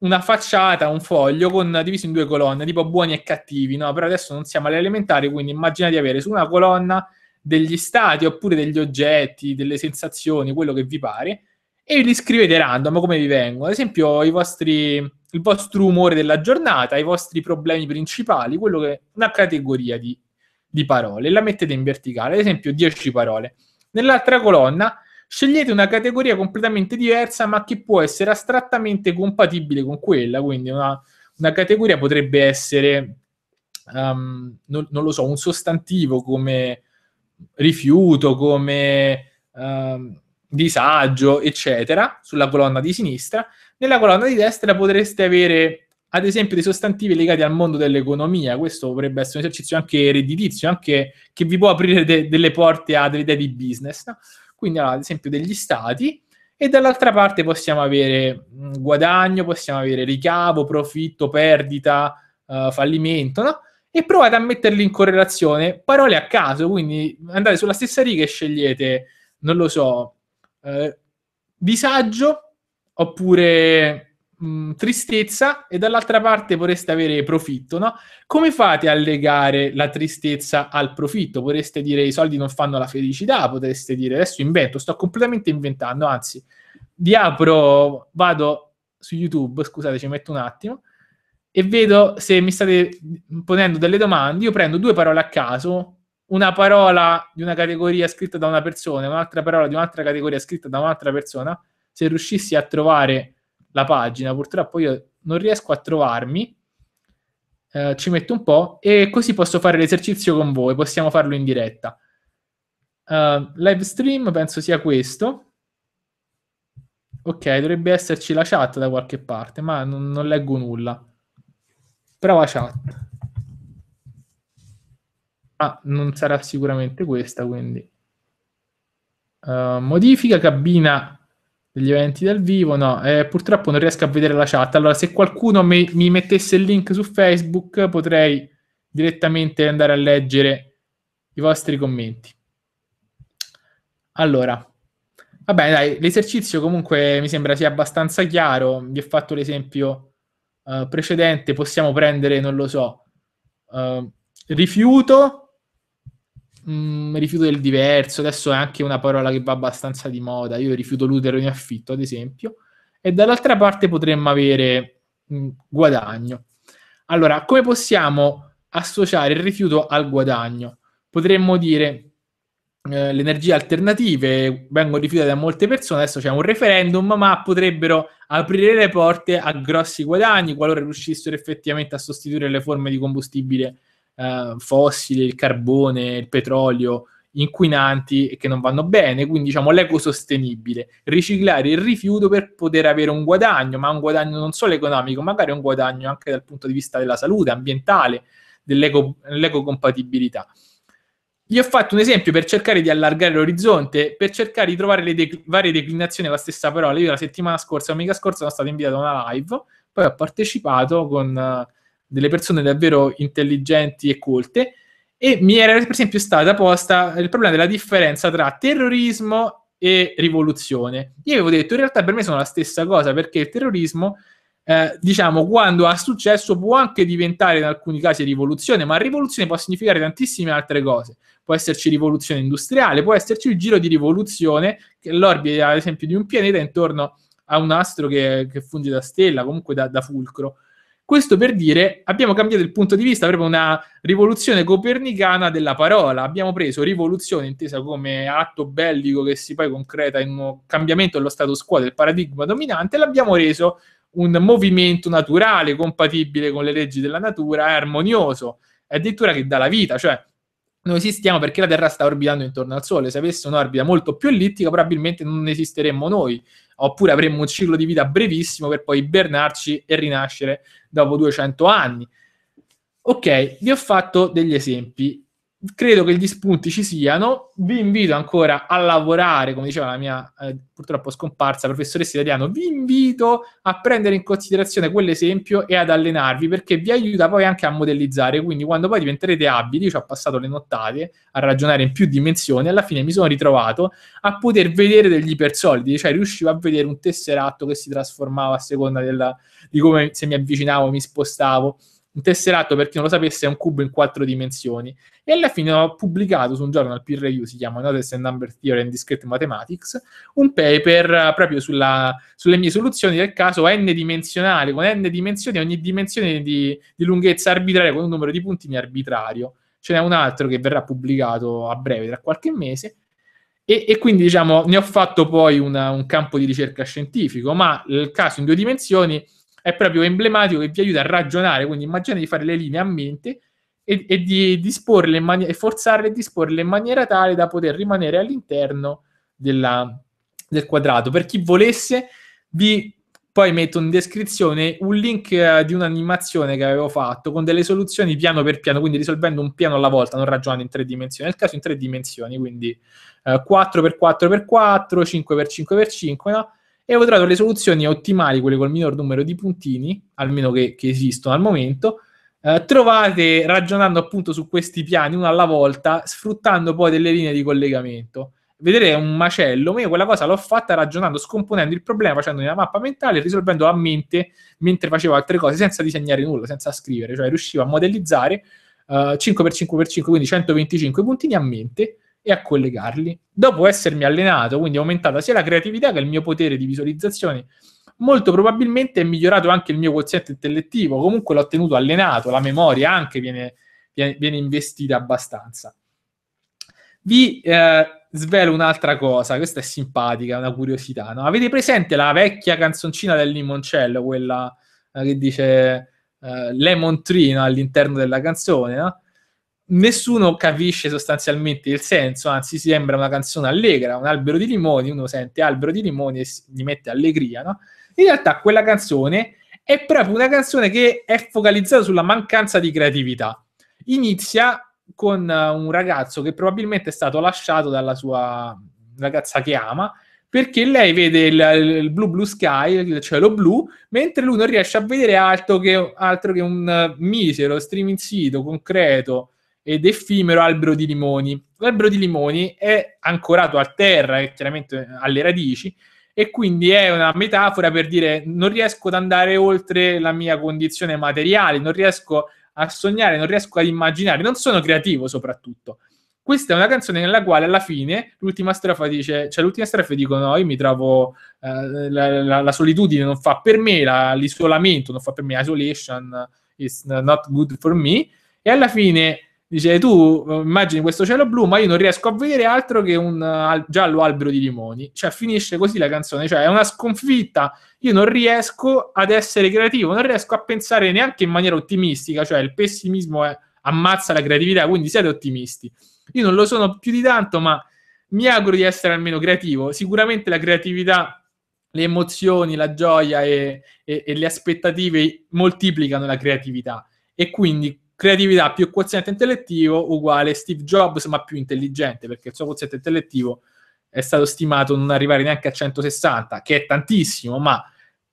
una facciata, un foglio con, diviso in due colonne, tipo buoni e cattivi, no? Però adesso non siamo alle elementari, quindi immaginate di avere su una colonna degli stati oppure degli oggetti, delle sensazioni, quello che vi pare, e li scrivete random come vi vengono. Ad esempio, vostri, il vostro umore della giornata, i vostri problemi principali, che, una categoria di, di parole. La mettete in verticale, ad esempio 10 parole. Nell'altra colonna scegliete una categoria completamente diversa, ma che può essere astrattamente compatibile con quella. Quindi una, una categoria potrebbe essere, um, non, non, lo so, un sostantivo come rifiuto, come... Um, disagio, eccetera, sulla colonna di sinistra. Nella colonna di destra potreste avere, ad esempio, dei sostantivi legati al mondo dell'economia. Questo potrebbe essere un esercizio anche redditizio, anche che vi può aprire de- delle porte a delle idee di business. No? Quindi, allora, ad esempio, degli stati. E dall'altra parte possiamo avere mm, guadagno, possiamo avere ricavo, profitto, perdita, uh, fallimento, no? E provate a metterli in correlazione, parole a caso, quindi andate sulla stessa riga e scegliete, non lo so, eh, disagio oppure mh, mm, tristezza e dall'altra parte vorreste avere profitto, no? Come fate a legare la tristezza al profitto? Vorreste dire i soldi non fanno la felicità, potreste dire adesso invento, sto completamente inventando, anzi vi apro, vado su YouTube, scusate ci metto un attimo, e vedo se mi state ponendo delle domande, io prendo due parole a caso, una parola di una categoria scritta da una persona un'altra parola di un'altra categoria scritta da un'altra persona, se riuscissi a trovare la pagina, purtroppo io non riesco a trovarmi, eh, ci metto un po' e così posso fare l'esercizio con voi, possiamo farlo in diretta. Uh, live stream penso sia questo. Ok, dovrebbe esserci la chat da qualche parte, ma non, non leggo nulla. Prova chat ma non sarà sicuramente questa, quindi. Uh, modifica cabina degli eventi dal vivo, no, eh, purtroppo non riesco a vedere la chat. Allora, se qualcuno mi, mi mettesse il link su Facebook, potrei direttamente andare a leggere i vostri commenti. Allora, vabbè, dai, l'esercizio comunque mi sembra sia abbastanza chiaro. Vi ho fatto l'esempio uh, precedente, possiamo prendere, non lo so, uh, rifiuto mh, mm, rifiuto del diverso, adesso è anche una parola che va abbastanza di moda, io rifiuto l'utero in affitto, ad esempio, e dall'altra parte potremmo avere mh, mm, guadagno. Allora, come possiamo associare il rifiuto al guadagno? Potremmo dire eh, le energie alternative vengono rifiutate da molte persone, adesso c'è un referendum, ma potrebbero aprire le porte a grossi guadagni qualora riuscissero effettivamente a sostituire le forme di combustibile eh, fossili, il carbone, il petrolio inquinanti e che non vanno bene, quindi diciamo l'ecosostenibile, riciclare il rifiuto per poter avere un guadagno, ma un guadagno non solo economico, magari un guadagno anche dal punto di vista della salute, ambientale, dell'eco, dell'ecocompatibilità. Gli ho fatto un esempio per cercare di allargare l'orizzonte, per cercare di trovare le de- varie declinazioni la stessa parola. Io la settimana scorsa, domenica scorsa, sono stato invitato a una live, poi ho partecipato con... Uh, delle persone davvero intelligenti e colte. E mi era per esempio stata posta il problema della differenza tra terrorismo e rivoluzione. Io avevo detto, in realtà per me sono la stessa cosa, perché il terrorismo, eh, diciamo, quando ha successo può anche diventare in alcuni casi rivoluzione, ma rivoluzione può significare tantissime altre cose. Può esserci rivoluzione industriale, può esserci il giro di rivoluzione, che l'orbita, ad esempio, di un pianeta intorno a un astro che, che funge da stella, comunque da, da fulcro questo per dire abbiamo cambiato il punto di vista, proprio una rivoluzione copernicana della parola. Abbiamo preso rivoluzione intesa come atto bellico che si poi concreta in un cambiamento dello status quo, del paradigma dominante, e l'abbiamo reso un movimento naturale, compatibile con le leggi della natura, è armonioso, è addirittura che dà la vita, cioè noi esistiamo perché la Terra sta orbitando intorno al Sole. Se avesse un'orbita molto più ellittica, probabilmente non esisteremmo noi, oppure avremmo un ciclo di vita brevissimo per poi ibernarci e rinascere dopo 200 anni. Ok, vi ho fatto degli esempi credo che gli spunti ci siano. Vi invito ancora a lavorare, come diceva la mia eh, purtroppo scomparsa professoressa italiana, vi invito a prendere in considerazione quell'esempio e ad allenarvi perché vi aiuta poi anche a modellizzare, quindi quando poi diventerete abili, io ci ho passato le nottate a ragionare in più dimensioni, alla fine mi sono ritrovato a poter vedere degli ipersolidi, cioè riuscivo a vedere un tesseratto che si trasformava a seconda della, di come se mi avvicinavo, mi spostavo un tesserato, per chi non lo sapesse, è un cubo in quattro dimensioni. E alla fine ho pubblicato su un giorno al peer review, si chiama Notice and Number Theory and Discrete Mathematics, un paper eh, proprio sulla, sulle mie soluzioni del caso n dimensionale, con n dimensioni, ogni dimensione di, di lunghezza arbitraria con un numero di punti puntini arbitrario. Ce n'è un altro che verrà pubblicato a breve, tra qualche mese. E, e, quindi diciamo ne ho fatto poi una, un campo di ricerca scientifico, ma il caso in due dimensioni è proprio emblematico che vi aiuta a ragionare, quindi immaginate di fare le linee a mente e, e di disporle in maniera, e forzarle e disporle in maniera tale da poter rimanere all'interno della, del quadrato. Per chi volesse, vi poi metto in descrizione un link eh, di un'animazione che avevo fatto con delle soluzioni piano per piano, quindi risolvendo un piano alla volta, non ragionando in tre dimensioni, nel caso in tre dimensioni, quindi eh, 4x4x4, 5x5x5, no? e avevo trovato le soluzioni ottimali, quelle col minor numero di puntini, almeno che, che esistono al momento, eh, trovate ragionando appunto su questi piani una alla volta, sfruttando poi delle linee di collegamento. Vedere è un macello, ma io quella cosa l'ho fatta ragionando, scomponendo il problema, facendo una mappa mentale, risolvendo a mente mentre facevo altre cose, senza disegnare nulla, senza scrivere, cioè riuscivo a modellizzare Uh, eh, 5x5x5, quindi 125 puntini a mente, e a collegarli. Dopo essermi allenato, quindi è aumentata sia la creatività che il mio potere di visualizzazione, molto probabilmente è migliorato anche il mio quoziente intellettivo, comunque l'ho tenuto allenato, la memoria anche viene, viene, viene investita abbastanza. Vi eh, svelo un'altra cosa, questa è simpatica, una curiosità. No? Avete presente la vecchia canzoncina del limoncello, quella eh, che dice eh, Lemon Tree no? all'interno della canzone? No? nessuno capisce sostanzialmente il senso, anzi sembra una canzone allegra, un albero di limoni, uno sente albero di limoni e gli mette allegria, no? In realtà quella canzone è proprio una canzone che è focalizzata sulla mancanza di creatività. Inizia con eh, un ragazzo che probabilmente è stato lasciato dalla sua ragazza che ama, perché lei vede il, il blu blu sky, il cielo blu, mentre lui non riesce a vedere altro che, altro che un eh, misero streaming sito concreto, ed effimero albero di limoni. L'albero di limoni è ancorato a terra e chiaramente alle radici e quindi è una metafora per dire non riesco ad andare oltre la mia condizione materiale, non riesco a sognare, non riesco ad immaginare, non sono creativo soprattutto. Questa è una canzone nella quale alla fine l'ultima strofa dice, cioè l'ultima strofa dicono no, io mi trovo, eh, la, la, la, solitudine non fa per me, la, l'isolamento non fa per me, isolation is not good for me, e alla fine Dice, tu eh, immagini questo cielo blu, ma io non riesco a vedere altro che un eh, al- giallo albero di limoni. Cioè, finisce così la canzone, cioè è una sconfitta. Io non riesco ad essere creativo, non riesco a pensare neanche in maniera ottimistica, cioè il pessimismo è, ammazza la creatività, quindi siete ottimisti. Io non lo sono più di tanto, ma mi auguro di essere almeno creativo. Sicuramente la creatività, le emozioni, la gioia e, e, e le aspettative moltiplicano la creatività. E quindi creatività più quoziente intellettivo uguale Steve Jobs, ma più intelligente, perché il suo quoziente intellettivo è stato stimato non arrivare neanche a 160, che è tantissimo, ma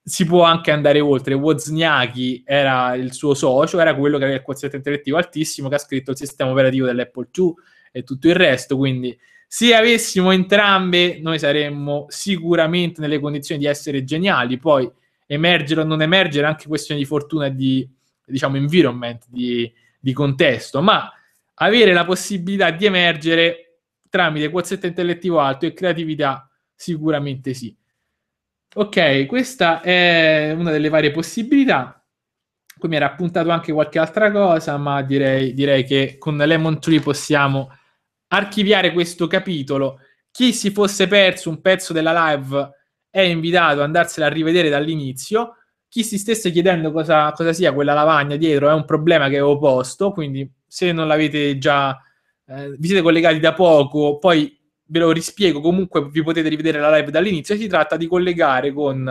si può anche andare oltre. Wozniaki era il suo socio, era quello che aveva il quoziente intellettivo altissimo, che ha scritto il sistema operativo dell'Apple II e tutto il resto, quindi se avessimo entrambe noi saremmo sicuramente nelle condizioni di essere geniali, poi emergere o non emergere è anche questione di fortuna e di diciamo, environment di, di contesto, ma avere la possibilità di emergere tramite quoziente intellettivo alto e creatività sicuramente sì. Ok, questa è una delle varie possibilità. Qui mi era appuntato anche qualche altra cosa, ma direi, direi che con Lemon Tree possiamo archiviare questo capitolo. Chi si fosse perso un pezzo della live è invitato ad andarsela a rivedere dall'inizio chi si stesse chiedendo cosa, cosa sia quella lavagna dietro è un problema che ho posto, quindi se non l'avete già, eh, vi siete collegati da poco, poi ve lo rispiego, comunque vi potete rivedere la live dall'inizio, si tratta di collegare con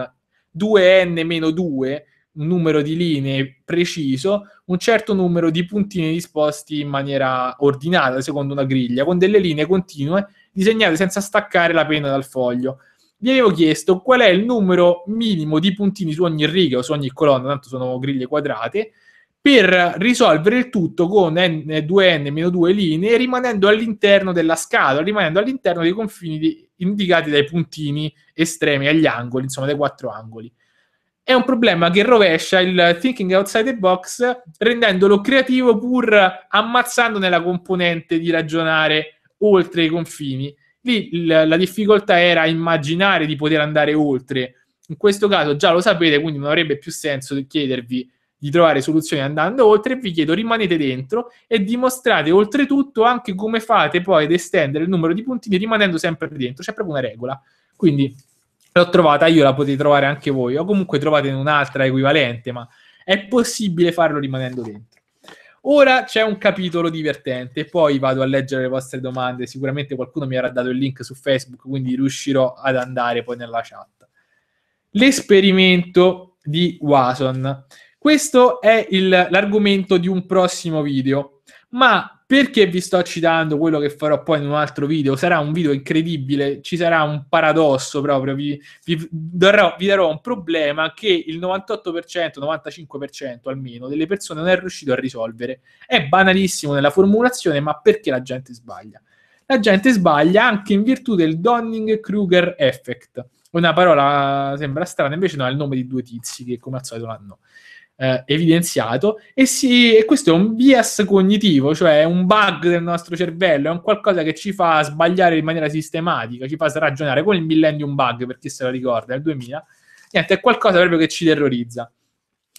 2n-2, un numero di linee preciso, un certo numero di puntini disposti in maniera ordinata, secondo una griglia, con delle linee continue disegnate senza staccare la penna dal foglio vi avevo chiesto qual è il numero minimo di puntini su ogni riga o su ogni colonna, tanto sono griglie quadrate, per risolvere il tutto con n2n-2 linee, rimanendo all'interno della scatola, rimanendo all'interno dei confini di, indicati dai puntini estremi agli angoli, insomma dai quattro angoli. È un problema che rovescia il thinking outside the box, rendendolo creativo pur ammazzandone la componente di ragionare oltre i confini Lì la difficoltà era immaginare di poter andare oltre. In questo caso già lo sapete, quindi non avrebbe più senso chiedervi di trovare soluzioni andando oltre. Vi chiedo rimanete dentro e dimostrate oltretutto anche come fate poi ad estendere il numero di puntini rimanendo sempre dentro. C'è proprio una regola. Quindi l'ho trovata io, la potete trovare anche voi o comunque trovate un'altra equivalente, ma è possibile farlo rimanendo dentro. Ora c'è un capitolo divertente, poi vado a leggere le vostre domande. Sicuramente qualcuno mi avrà dato il link su Facebook, quindi riuscirò ad andare poi nella chat. L'esperimento di Wason. Questo è il, l'argomento di un prossimo video, ma perché vi sto citando quello che farò poi in un altro video? Sarà un video incredibile, ci sarà un paradosso proprio, vi, vi, darò, vi darò un problema che il 98%, 95% almeno delle persone non è riuscito a risolvere. È banalissimo nella formulazione, ma perché la gente sbaglia? La gente sbaglia anche in virtù del Donning-Kruger effect. Una parola sembra strana, invece no, è il nome di due tizi che come al solito l'hanno eh, evidenziato e, si, e, questo è un bias cognitivo, cioè un bug del nostro cervello, è un qualcosa che ci fa sbagliare in maniera sistematica, ci fa ragionare come il millennium bug, per chi se lo ricorda, nel 2000, niente, è qualcosa proprio che ci terrorizza.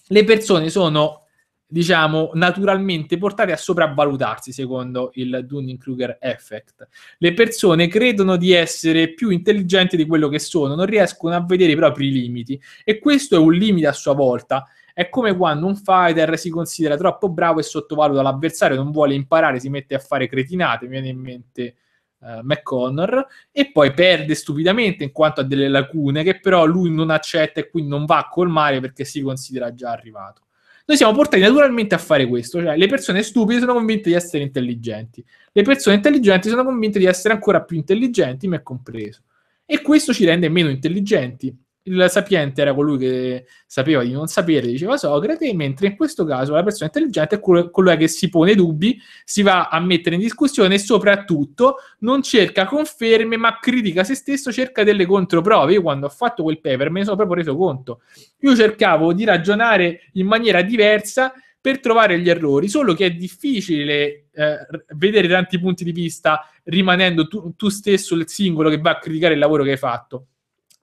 Le persone sono, diciamo, naturalmente portate a sopravvalutarsi, secondo il Dunning-Kruger effect. Le persone credono di essere più intelligenti di quello che sono, non riescono a vedere i propri limiti e questo è un limite a sua volta è come quando un fighter si considera troppo bravo e sottovaluta l'avversario, non vuole imparare, si mette a fare cretinate, mi viene in mente uh, McConnor, e poi perde stupidamente in quanto ha delle lacune che però lui non accetta e quindi non va a colmare perché si considera già arrivato. Noi siamo portati naturalmente a fare questo, cioè le persone stupide sono convinte di essere intelligenti, le persone intelligenti sono convinte di essere ancora più intelligenti, me compreso. E questo ci rende meno intelligenti il sapiente era colui che sapeva di non sapere, diceva Socrate, mentre in questo caso la persona intelligente è colui, che si pone dubbi, si va a mettere in discussione e soprattutto non cerca conferme, ma critica se stesso, cerca delle controprove. Io quando ho fatto quel paper me ne sono proprio reso conto. Io cercavo di ragionare in maniera diversa per trovare gli errori, solo che è difficile eh, vedere tanti punti di vista rimanendo tu, tu stesso il singolo che va a criticare il lavoro che hai fatto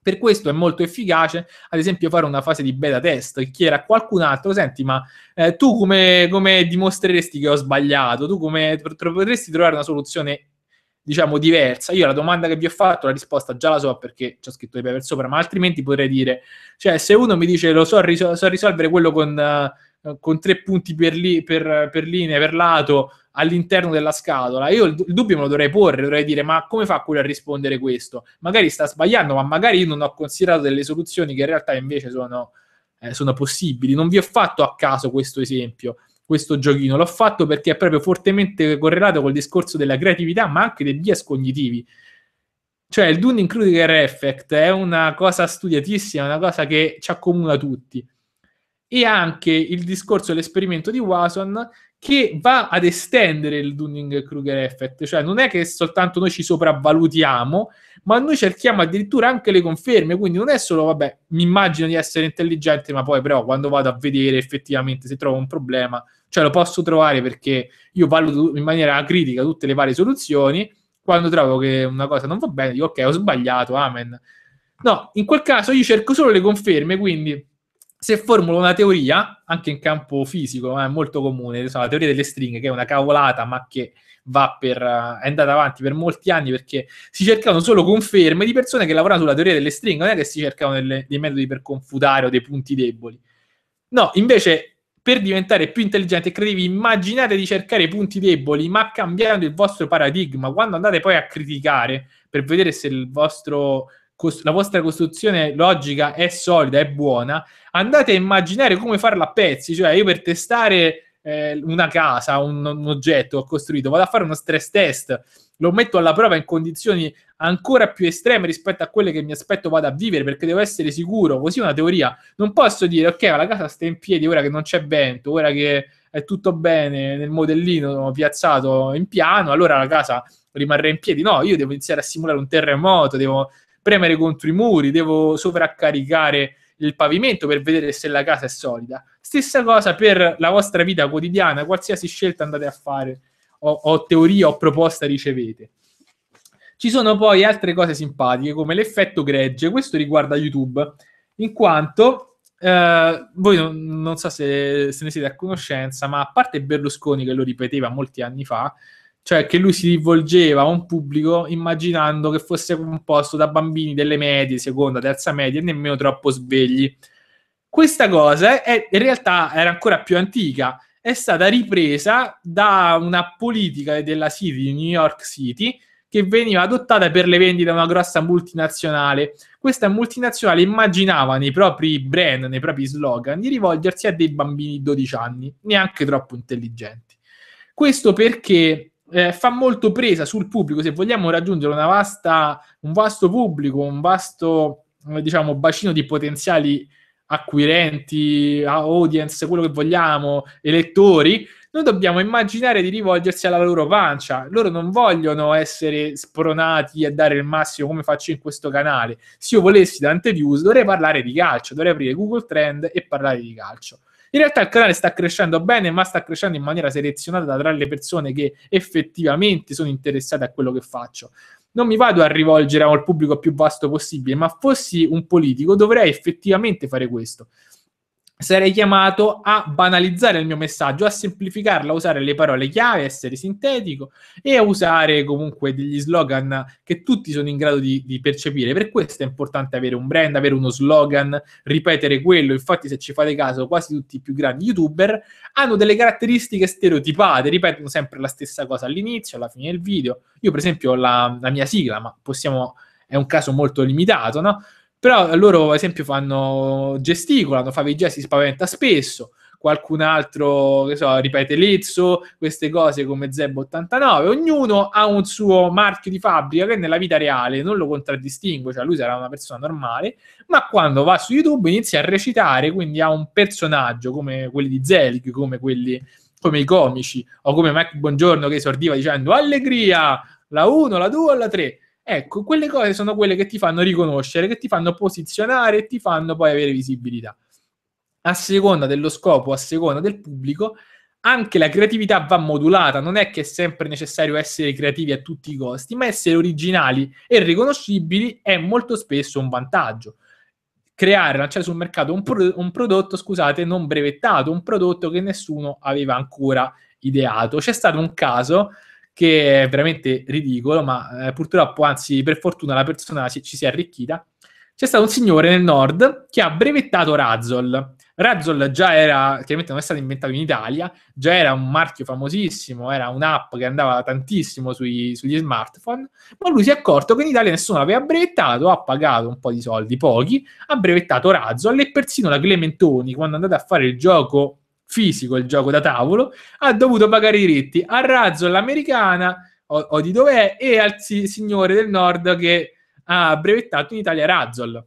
per questo è molto efficace, ad esempio, fare una fase di beta test, e chiedere a qualcun altro, senti, ma eh, tu come, come, dimostreresti che ho sbagliato? Tu come potresti trovare una soluzione, diciamo, diversa? Io la domanda che vi ho fatto, la risposta già la so perché c'è scritto di paper sopra, ma altrimenti potrei dire, cioè, se uno mi dice lo so, risol- so risolvere quello con, uh, con tre punti per, li- per, per linea, per lato, all'interno della scatola, io il, dubbio me lo dovrei porre, dovrei dire ma come fa quello a rispondere questo? Magari sta sbagliando, ma magari io non ho considerato delle soluzioni che in realtà invece sono, eh, sono possibili. Non vi ho fatto a caso questo esempio, questo giochino, l'ho fatto perché è proprio fortemente correlato col discorso della creatività, ma anche dei bias cognitivi. Cioè il Dunning-Kruger effect è una cosa studiatissima, una cosa che ci accomuna tutti e anche il discorso dell'esperimento di Wason che va ad estendere il Dunning-Kruger effect, cioè non è che soltanto noi ci sopravvalutiamo, ma noi cerchiamo addirittura anche le conferme, quindi non è solo, vabbè, mi immagino di essere intelligente, ma poi però quando vado a vedere effettivamente se trovo un problema, cioè lo posso trovare perché io valuto in maniera critica tutte le varie soluzioni, quando trovo che una cosa non va bene, dico ok, ho sbagliato, amen. No, in quel caso io cerco solo le conferme, quindi se formulo una teoria, anche in campo fisico, è molto comune, insomma, la teoria delle stringhe, che è una cavolata, ma che per, eh, è andata avanti per molti anni perché si cercavano solo conferme di persone che lavoravano sulla teoria delle stringhe, non è che si cercavano delle, dei metodi per confutare o dei punti deboli. No, invece, per diventare più intelligenti e creativi, immaginate di cercare punti deboli, ma cambiando il vostro paradigma. Quando andate poi a criticare per vedere se il vostro la vostra costruzione logica è solida, è buona, andate a immaginare come farla a pezzi, cioè io per testare eh, una casa, un, un oggetto ho costruito, vado a fare uno stress test, lo metto alla prova in condizioni ancora più estreme rispetto a quelle che mi aspetto vada a vivere, perché devo essere sicuro, così una teoria, non posso dire ok, la casa sta in piedi ora che non c'è vento, ora che è tutto bene nel modellino piazzato in piano, allora la casa rimarrà in piedi. No, io devo iniziare a simulare un terremoto, devo premere contro i muri, devo sovraccaricare il pavimento per vedere se la casa è solida. Stessa cosa per la vostra vita quotidiana, qualsiasi scelta andate a fare o, o teoria o proposta ricevete. Ci sono poi altre cose simpatiche come l'effetto gregge, questo riguarda YouTube, in quanto eh, voi non, non so se, se ne siete a conoscenza, ma a parte Berlusconi che lo ripeteva molti anni fa, cioè che lui si rivolgeva a un pubblico immaginando che fosse composto da bambini delle medie, seconda, terza media e nemmeno troppo svegli. Questa cosa è, in realtà era ancora più antica, è stata ripresa da una politica della City di New York City che veniva adottata per le vendite da una grossa multinazionale. Questa multinazionale immaginava nei propri brand, nei propri slogan, di rivolgersi a dei bambini di 12 anni, neanche troppo intelligenti. Questo perché eh, fa molto presa sul pubblico, se vogliamo raggiungere vasta, un vasto pubblico, un vasto eh, diciamo, bacino di potenziali acquirenti, audience, quello che vogliamo, elettori, noi dobbiamo immaginare di rivolgersi alla loro pancia. Loro non vogliono essere spronati a dare il massimo come faccio in questo canale. Se io volessi tante views, dovrei parlare di calcio, dovrei aprire Google Trend e parlare di calcio. In realtà il canale sta crescendo bene, ma sta crescendo in maniera selezionata tra le persone che effettivamente sono interessate a quello che faccio non mi vado a rivolgere al pubblico più vasto possibile, ma fossi un politico dovrei effettivamente fare questo sarei chiamato a banalizzare il mio messaggio, a semplificarlo, a usare le parole chiave, essere sintetico e a usare comunque degli slogan che tutti sono in grado di, di, percepire. Per questo è importante avere un brand, avere uno slogan, ripetere quello. Infatti, se ci fate caso, quasi tutti i più grandi youtuber hanno delle caratteristiche stereotipate, ripetono sempre la stessa cosa all'inizio, alla fine del video. Io, per esempio, ho la, la mia sigla, ma possiamo, è un caso molto limitato, no? Però loro, ad esempio, fanno, gesticolano, Faviggia si spaventa spesso, qualcun altro, che so, ripete Lizzo, queste cose come Zeb 89, ognuno ha un suo marchio di fabbrica che nella vita reale non lo contraddistingue, cioè lui sarà una persona normale, ma quando va su YouTube inizia a recitare, quindi ha un personaggio come quelli di Zelig, come quelli come i comici o come Mike Buongiorno che esordiva dicendo allegria, la 1, la 2 la 3 Ecco, quelle cose sono quelle che ti fanno riconoscere, che ti fanno posizionare e ti fanno poi avere visibilità. A seconda dello scopo, a seconda del pubblico, anche la creatività va modulata, non è che è sempre necessario essere creativi a tutti i costi, ma essere originali e riconoscibili è molto spesso un vantaggio. Creare, lanciare cioè, sul mercato un, pro- un prodotto, scusate, non brevettato, un prodotto che nessuno aveva ancora ideato. C'è stato un caso che è veramente ridicolo, ma eh, purtroppo, anzi per fortuna, la persona ci, ci si è arricchita. C'è stato un signore nel nord che ha brevettato Razzol. Razzol già era, chiaramente non è stato inventato in Italia, già era un marchio famosissimo, era un'app che andava tantissimo sui, sugli smartphone, ma lui si è accorto che in Italia nessuno l'aveva brevettato, ha pagato un po' di soldi, pochi, ha brevettato Razzol e persino la Clementoni, quando è andata a fare il gioco fisico il gioco da tavolo, ha dovuto pagare i diritti a razzo all'americana o, o di dov'è e al si- signore del nord che ha brevettato in Italia Razzol.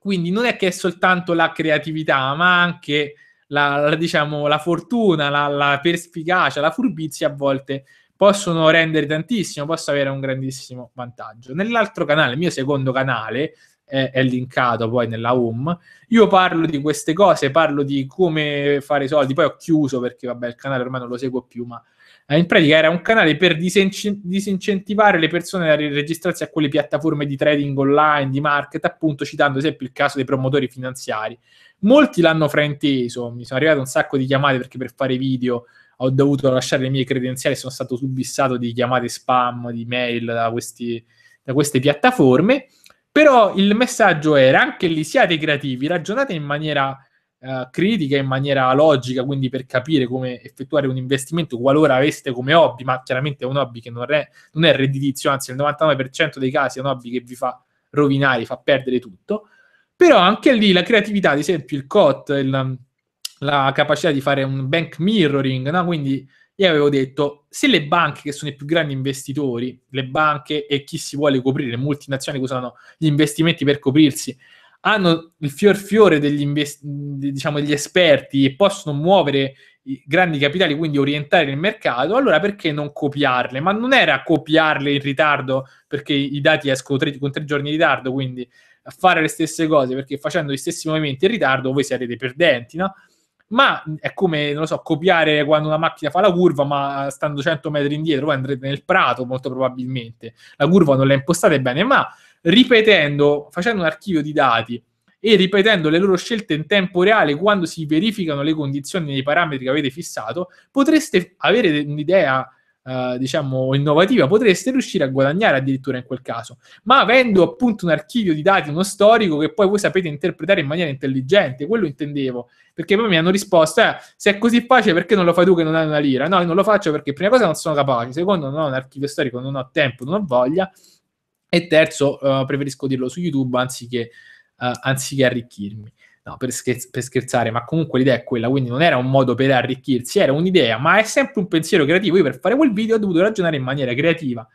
Quindi non è che è soltanto la creatività, ma anche la, la diciamo, la fortuna, la, la, perspicacia, la furbizia a volte possono rendere tantissimo, posso avere un grandissimo vantaggio. Nell'altro canale, il mio secondo canale, è, è linkato poi nella home. Io parlo di queste cose, parlo di come fare soldi, poi ho chiuso perché vabbè il canale ormai non lo seguo più, ma eh, in pratica era un canale per disincentivare le persone a registrarsi a quelle piattaforme di trading online, di market, appunto citando ad esempio il caso dei promotori finanziari. Molti l'hanno frainteso, mi sono arrivato un sacco di chiamate perché per fare video ho dovuto lasciare le mie credenziali, sono stato subissato di chiamate spam, di mail da, questi, da queste piattaforme però il messaggio era anche lì siate creativi, ragionate in maniera eh, critica, in maniera logica, quindi per capire come effettuare un investimento qualora aveste come hobby, ma chiaramente è un hobby che non, re- non è redditizio, anzi il 99% dei casi è un hobby che vi fa rovinare, fa perdere tutto. Però anche lì la creatività, ad esempio il COT, il, la capacità di fare un bank mirroring, no? quindi io avevo detto se le banche, che sono i più grandi investitori, le banche e chi si vuole coprire, le multinazionali che usano gli investimenti per coprirsi, hanno il fior fiore degli, invest- diciamo, degli esperti e possono muovere i grandi capitali, quindi orientare il mercato, allora perché non copiarle? Ma non era copiarle in ritardo perché i dati escono tre, con tre giorni di ritardo, quindi fare le stesse cose perché facendo gli stessi movimenti in ritardo voi sarete perdenti, no? ma è come, non lo so, copiare quando una macchina fa la curva, ma stando 100 metri indietro voi andrete nel prato molto probabilmente. La curva non la impostate bene, ma ripetendo, facendo un archivio di dati e ripetendo le loro scelte in tempo reale quando si verificano le condizioni nei parametri che avete fissato, potreste avere un'idea eh, diciamo, innovativa, potreste riuscire a guadagnare addirittura in quel caso. Ma avendo appunto un archivio di dati, uno storico che poi voi sapete interpretare in maniera intelligente, quello intendevo, perché poi mi hanno risposto, eh, se è così facile perché non lo fai tu che non hai una lira? No, non lo faccio perché prima cosa non sono capace, secondo non ho un archivio storico, non ho tempo, non ho voglia, e terzo eh, preferisco dirlo su YouTube anziché, eh, anziché arricchirmi no, per, scherz- per scherzare, ma comunque l'idea è quella, quindi non era un modo per arricchirsi, era un'idea, ma è sempre un pensiero creativo. Io per fare quel video ho dovuto ragionare in maniera creativa.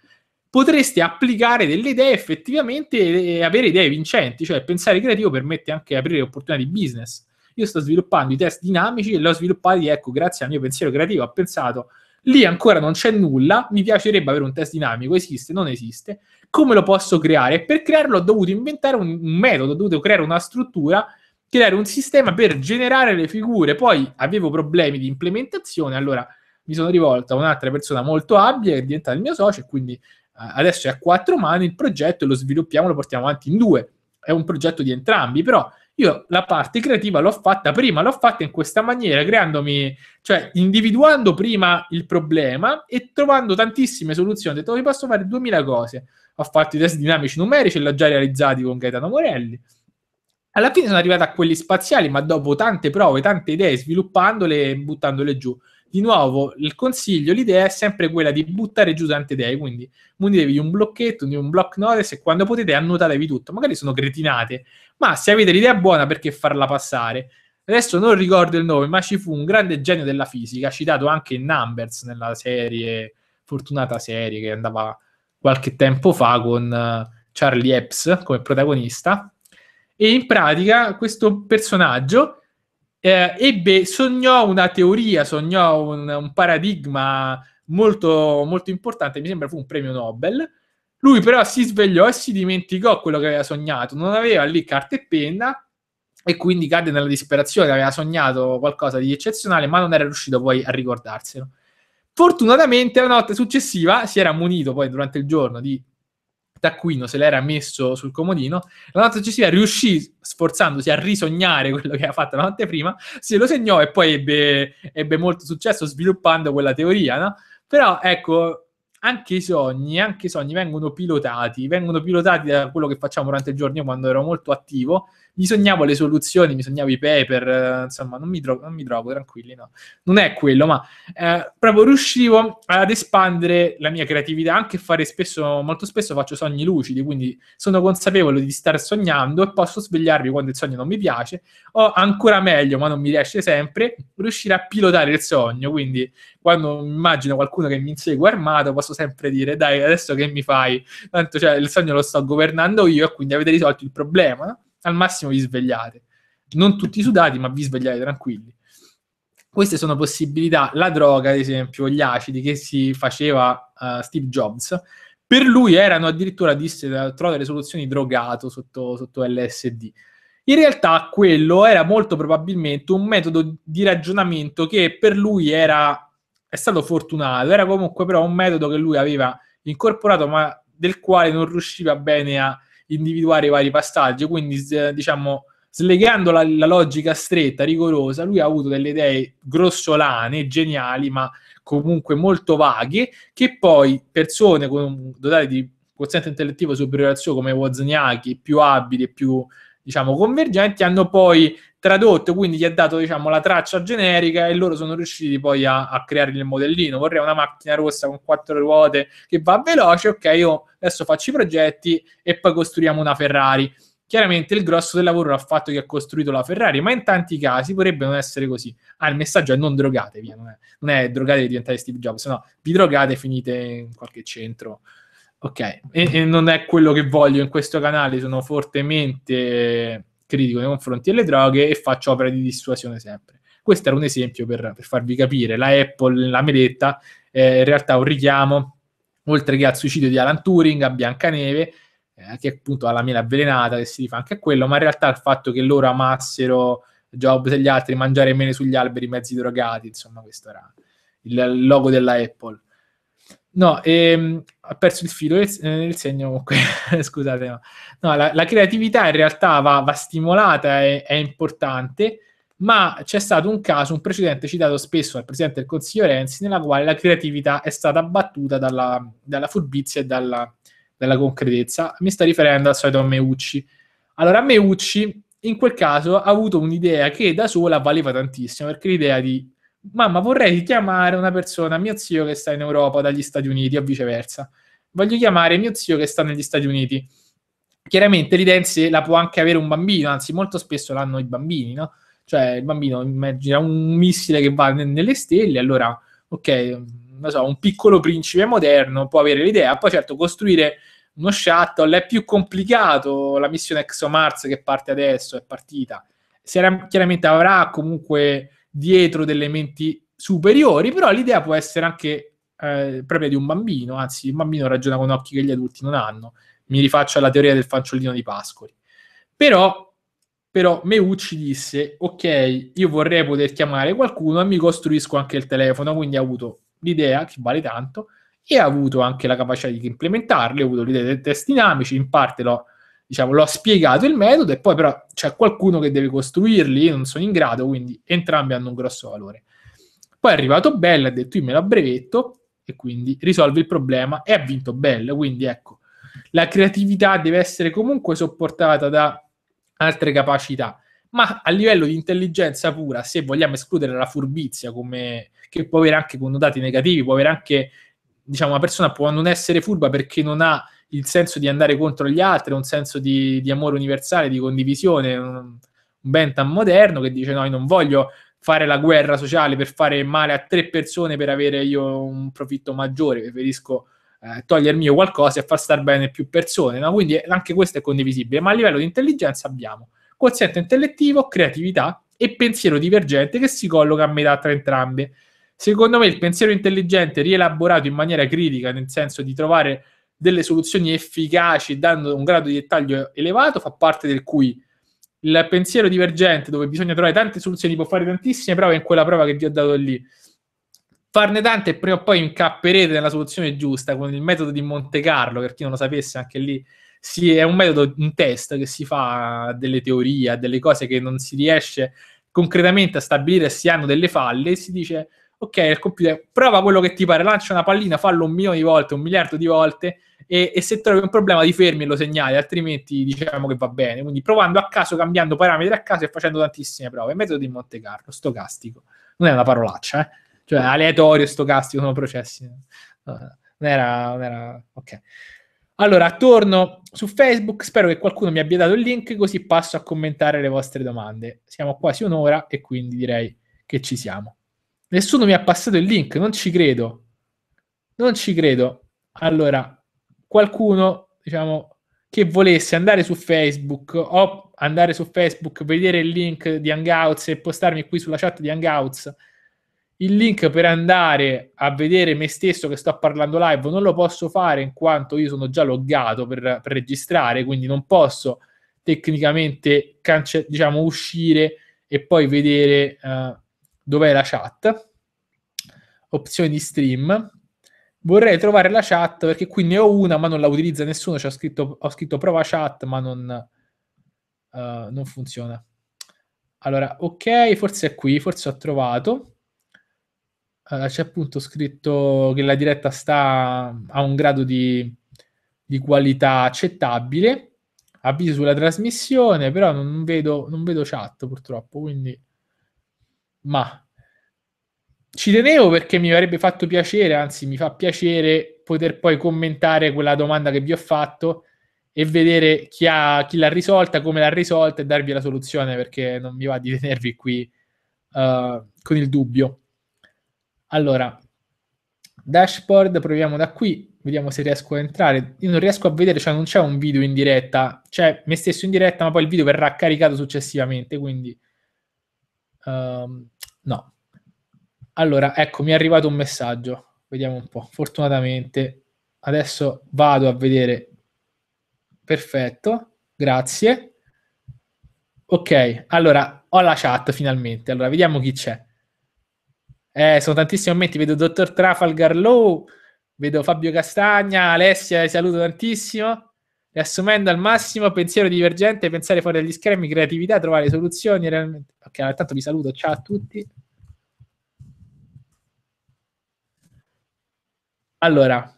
Potreste applicare delle idee effettivamente e avere idee vincenti, cioè pensare creativo permette anche di aprire opportunità di business. Io sto sviluppando i test dinamici e li ho sviluppati, ecco, grazie al mio pensiero creativo, ho pensato lì ancora non c'è nulla, mi piacerebbe avere un test dinamico, esiste, non esiste, come lo posso creare? Per crearlo ho dovuto inventare un metodo, ho dovuto creare una struttura creare un sistema per generare le figure. Poi avevo problemi di implementazione, allora mi sono rivolto a un'altra persona molto abile che è diventata il mio socio, e quindi eh, adesso è a quattro mani il progetto e lo sviluppiamo, lo portiamo avanti in due. È un progetto di entrambi, però io la parte creativa l'ho fatta prima, l'ho fatta in questa maniera, creandomi, cioè individuando prima il problema e trovando tantissime soluzioni. Ho detto, vi posso fare duemila cose. Ho fatto i test dinamici numerici l'ho già realizzati con Gaetano Morelli alla fine sono arrivato a quelli spaziali, ma dopo tante prove, tante idee, sviluppandole e buttandole giù. Di nuovo, il consiglio, l'idea è sempre quella di buttare giù tante idee, quindi munitevi di un blocchetto, di un block notice e quando potete annotatevi tutto. Magari sono cretinate, ma se avete l'idea buona, perché farla passare? Adesso non ricordo il nome, ma ci fu un grande genio della fisica, citato anche in Numbers nella serie, fortunata serie che andava qualche tempo fa con eh, Charlie Epps come protagonista e in pratica questo personaggio eh, ebbe, sognò una teoria, sognò un, un paradigma molto, molto importante, mi sembra fu un premio Nobel. Lui però si svegliò e si dimenticò quello che aveva sognato, non aveva lì carta e penna e quindi cadde nella disperazione, aveva sognato qualcosa di eccezionale ma non era riuscito poi a ricordarselo. Fortunatamente la notte successiva si era munito poi durante il giorno di Taccuino se l'era messo sul comodino, la notte successiva riuscì, sforzandosi a risognare quello che aveva fatto la notte prima, se lo segnò e poi ebbe, ebbe molto successo sviluppando quella teoria, no? Però, ecco, anche i, sogni, anche i sogni, vengono pilotati, vengono pilotati da quello che facciamo durante il giorno. Io quando ero molto attivo, mi sognavo le soluzioni, mi sognavo i paper, eh, insomma, non mi, trovo, non mi trovo tranquilli, no. Non è quello, ma eh, proprio riuscivo ad espandere la mia creatività, anche fare spesso, molto spesso faccio sogni lucidi, quindi sono consapevole di star sognando e posso svegliarmi quando il sogno non mi piace, o ancora meglio, ma non mi riesce sempre, riuscire a pilotare il sogno, quindi quando immagino qualcuno che mi insegue armato, posso sempre dire, dai, adesso che mi fai? Tanto cioè, il sogno lo sto governando io e quindi avete risolto il problema, no? al massimo vi svegliate. Non tutti sudati, ma vi svegliate tranquilli. Queste sono possibilità. La droga, ad esempio, gli acidi che si faceva uh, Steve Jobs, per lui erano addirittura, disse, da trovare soluzioni drogato sotto, sotto LSD. In realtà quello era molto probabilmente un metodo di ragionamento che per lui era, è stato fortunato, era comunque però un metodo che lui aveva incorporato ma del quale non riusciva bene a individuare i vari passaggi, quindi diciamo slegando la, la, logica stretta, rigorosa, lui ha avuto delle idee grossolane, geniali, ma comunque molto vaghe, che poi persone con un dotati di quoziente intellettivo superiore al suo, come Wozniacki, più abili e più diciamo, convergenti, hanno poi tradotto, quindi gli ha dato diciamo, la traccia generica e loro sono riusciti poi a, a creare il modellino. Vorrei una macchina rossa con quattro ruote che va veloce, ok, io adesso faccio i progetti e poi costruiamo una Ferrari. Chiaramente il grosso del lavoro l'ha fatto chi ha costruito la Ferrari, ma in tanti casi potrebbe non essere così. Ah, il messaggio è non drogatevi, eh, non è, non è drogate e diventate Steve Jobs, no, vi drogate e finite in qualche centro. Ok, e, e non è quello che voglio in questo canale, sono fortemente critico nei confronti delle droghe e faccio opera di dissuasione sempre. Questo era un esempio per, per farvi capire, la Apple, la meletta, è eh, in realtà un richiamo, oltre che al suicidio di Alan Turing, a Biancaneve, eh, che appunto ha la mela avvelenata, che si rifà anche a quello, ma in realtà il fatto che loro amassero Jobs e gli altri, mangiare meno sugli alberi, mezzi drogati, insomma questo era il logo della Apple. No, ehm, ha perso il filo nel eh, segno comunque, scusate. No, no la, la, creatività in realtà va, va stimolata, è, è, importante, ma c'è stato un caso, un precedente citato spesso dal Presidente del Consiglio Renzi, nella quale la creatività è stata abbattuta dalla, dalla furbizia e dalla, dalla, concretezza. Mi sta riferendo al solito a Meucci. Allora, Meucci in quel caso ha avuto un'idea che da sola valeva tantissimo, perché l'idea di mamma vorrei chiamare una persona, mio zio che sta in Europa dagli Stati Uniti o viceversa. Voglio chiamare mio zio che sta negli Stati Uniti. Chiaramente l'idea la può anche avere un bambino, anzi molto spesso l'hanno i bambini, no? Cioè il bambino immagina un missile che va nelle stelle, allora, ok, non so, un piccolo principe moderno può avere l'idea, poi certo costruire uno shuttle è più complicato, la missione ExoMars che parte adesso è partita. Sarà, chiaramente avrà comunque dietro delle menti superiori, però l'idea può essere anche eh, propria di un bambino, anzi un bambino ragiona con occhi che gli adulti non hanno. Mi rifaccio alla teoria del fanciullino di Pascoli. Però però Meucci disse ok, io vorrei poter chiamare qualcuno e mi costruisco anche il telefono, quindi ha avuto l'idea, che vale tanto, e ha avuto anche la capacità di implementarle, ha avuto l'idea dei test dinamici, in parte l'ho diciamo, l'ho spiegato il metodo e poi però c'è qualcuno che deve costruirli, io non sono in grado, quindi entrambi hanno un grosso valore. Poi è arrivato Bell, ha detto io me la brevetto e quindi risolve il problema e ha vinto Bell, quindi ecco, la creatività deve essere comunque sopportata da altre capacità, ma a livello di intelligenza pura, se vogliamo escludere la furbizia come, che può avere anche connotati negativi, può avere anche, diciamo, una persona può non essere furba perché non ha il senso di andare contro gli altri, un senso di, di amore universale, di condivisione, un, un Bentham moderno che dice no, io non voglio fare la guerra sociale per fare male a tre persone per avere io un profitto maggiore, preferisco eh, togliermi io qualcosa e far star bene più persone, no? quindi anche questo è condivisibile, ma a livello di intelligenza abbiamo quoziente intellettivo, creatività e pensiero divergente che si colloca a metà tra entrambe. Secondo me il pensiero intelligente rielaborato in maniera critica, nel senso di trovare delle soluzioni efficaci dando un grado di dettaglio elevato, fa parte del cui il pensiero divergente dove bisogna trovare tante soluzioni, può fare tantissime prove in quella prova che vi ho dato lì. Farne tante e prima o poi incapperete nella soluzione giusta con il metodo di Monte Carlo, per chi non lo sapesse anche lì si, è un metodo, in test che si fa delle teorie, delle cose che non si riesce concretamente a stabilire se hanno delle falle, e si dice ok, il computer prova quello che ti pare, lancia una pallina, fallo un milione di volte, un miliardo di volte, e, e, se trovi un problema di fermi lo segnali, altrimenti diciamo che va bene. Quindi provando a caso, cambiando parametri a caso e facendo tantissime prove. Metodo di Monte Carlo, stocastico. Non è una parolaccia, eh? cioè aleatorio, stocastico, sono processi. Non era, non era... ok. Allora, torno su Facebook, spero che qualcuno mi abbia dato il link, così passo a commentare le vostre domande. Siamo quasi un'ora e quindi direi che ci siamo. Nessuno mi ha passato il link, non ci credo. Non ci credo. Allora, qualcuno, diciamo, che volesse andare su Facebook o andare su Facebook, vedere il link di Hangouts e postarmi qui sulla chat di Hangouts, il link per andare a vedere me stesso che sto parlando live non lo posso fare in quanto io sono già loggato per, per registrare, quindi non posso tecnicamente cance- diciamo, uscire e poi vedere uh, dov'è la chat. Opzioni di stream. Vorrei trovare la chat perché qui ne ho una, ma non la utilizza nessuno. C'è scritto, ho scritto prova chat, ma non, uh, non funziona. Allora, ok, forse è qui, forse ho trovato. Allora, c'è appunto scritto che la diretta sta a un grado di, di qualità accettabile. Avviso sulla trasmissione, però non vedo, non vedo chat purtroppo, quindi... Ma ci tenevo perché mi avrebbe fatto piacere, anzi mi fa piacere poter poi commentare quella domanda che vi ho fatto e vedere chi, ha, chi l'ha risolta, come l'ha risolta e darvi la soluzione perché non mi va di tenervi qui uh, con il dubbio. Allora, dashboard, proviamo da qui, vediamo se riesco a entrare. Io non riesco a vedere, cioè non c'è un video in diretta, cioè me stesso in diretta, ma poi il video verrà caricato successivamente, quindi... Uh, no, allora, ecco, mi è arrivato un messaggio, vediamo un po', fortunatamente. Adesso vado a vedere. Perfetto, grazie. Ok, allora ho la chat finalmente. Allora, vediamo chi c'è. Eh, sono tantissimi commenti, vedo Dottor Trafalgar Low, vedo Fabio Castagna, Alessia, saluto tantissimo. Riassumendo al massimo, pensiero divergente, pensare fuori dagli schermi, creatività, trovare soluzioni. Realmente... Ok, allora, intanto vi saluto, ciao a tutti. Allora,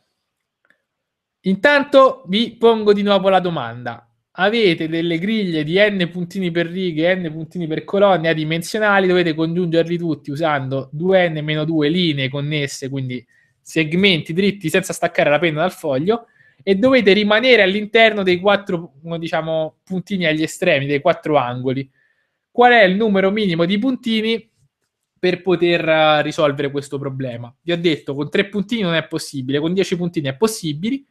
intanto vi pongo di nuovo la domanda. Avete delle griglie di n puntini per righe, n puntini per colonne adimensionali, dovete congiungerli tutti usando 2n-2 linee connesse, quindi segmenti dritti senza staccare la penna dal foglio, e dovete rimanere all'interno dei quattro diciamo, puntini agli estremi, dei quattro angoli. Qual è il numero minimo di puntini per poter eh, risolvere questo problema. Vi ho detto, con tre puntini non è possibile, con dieci puntini è possibile.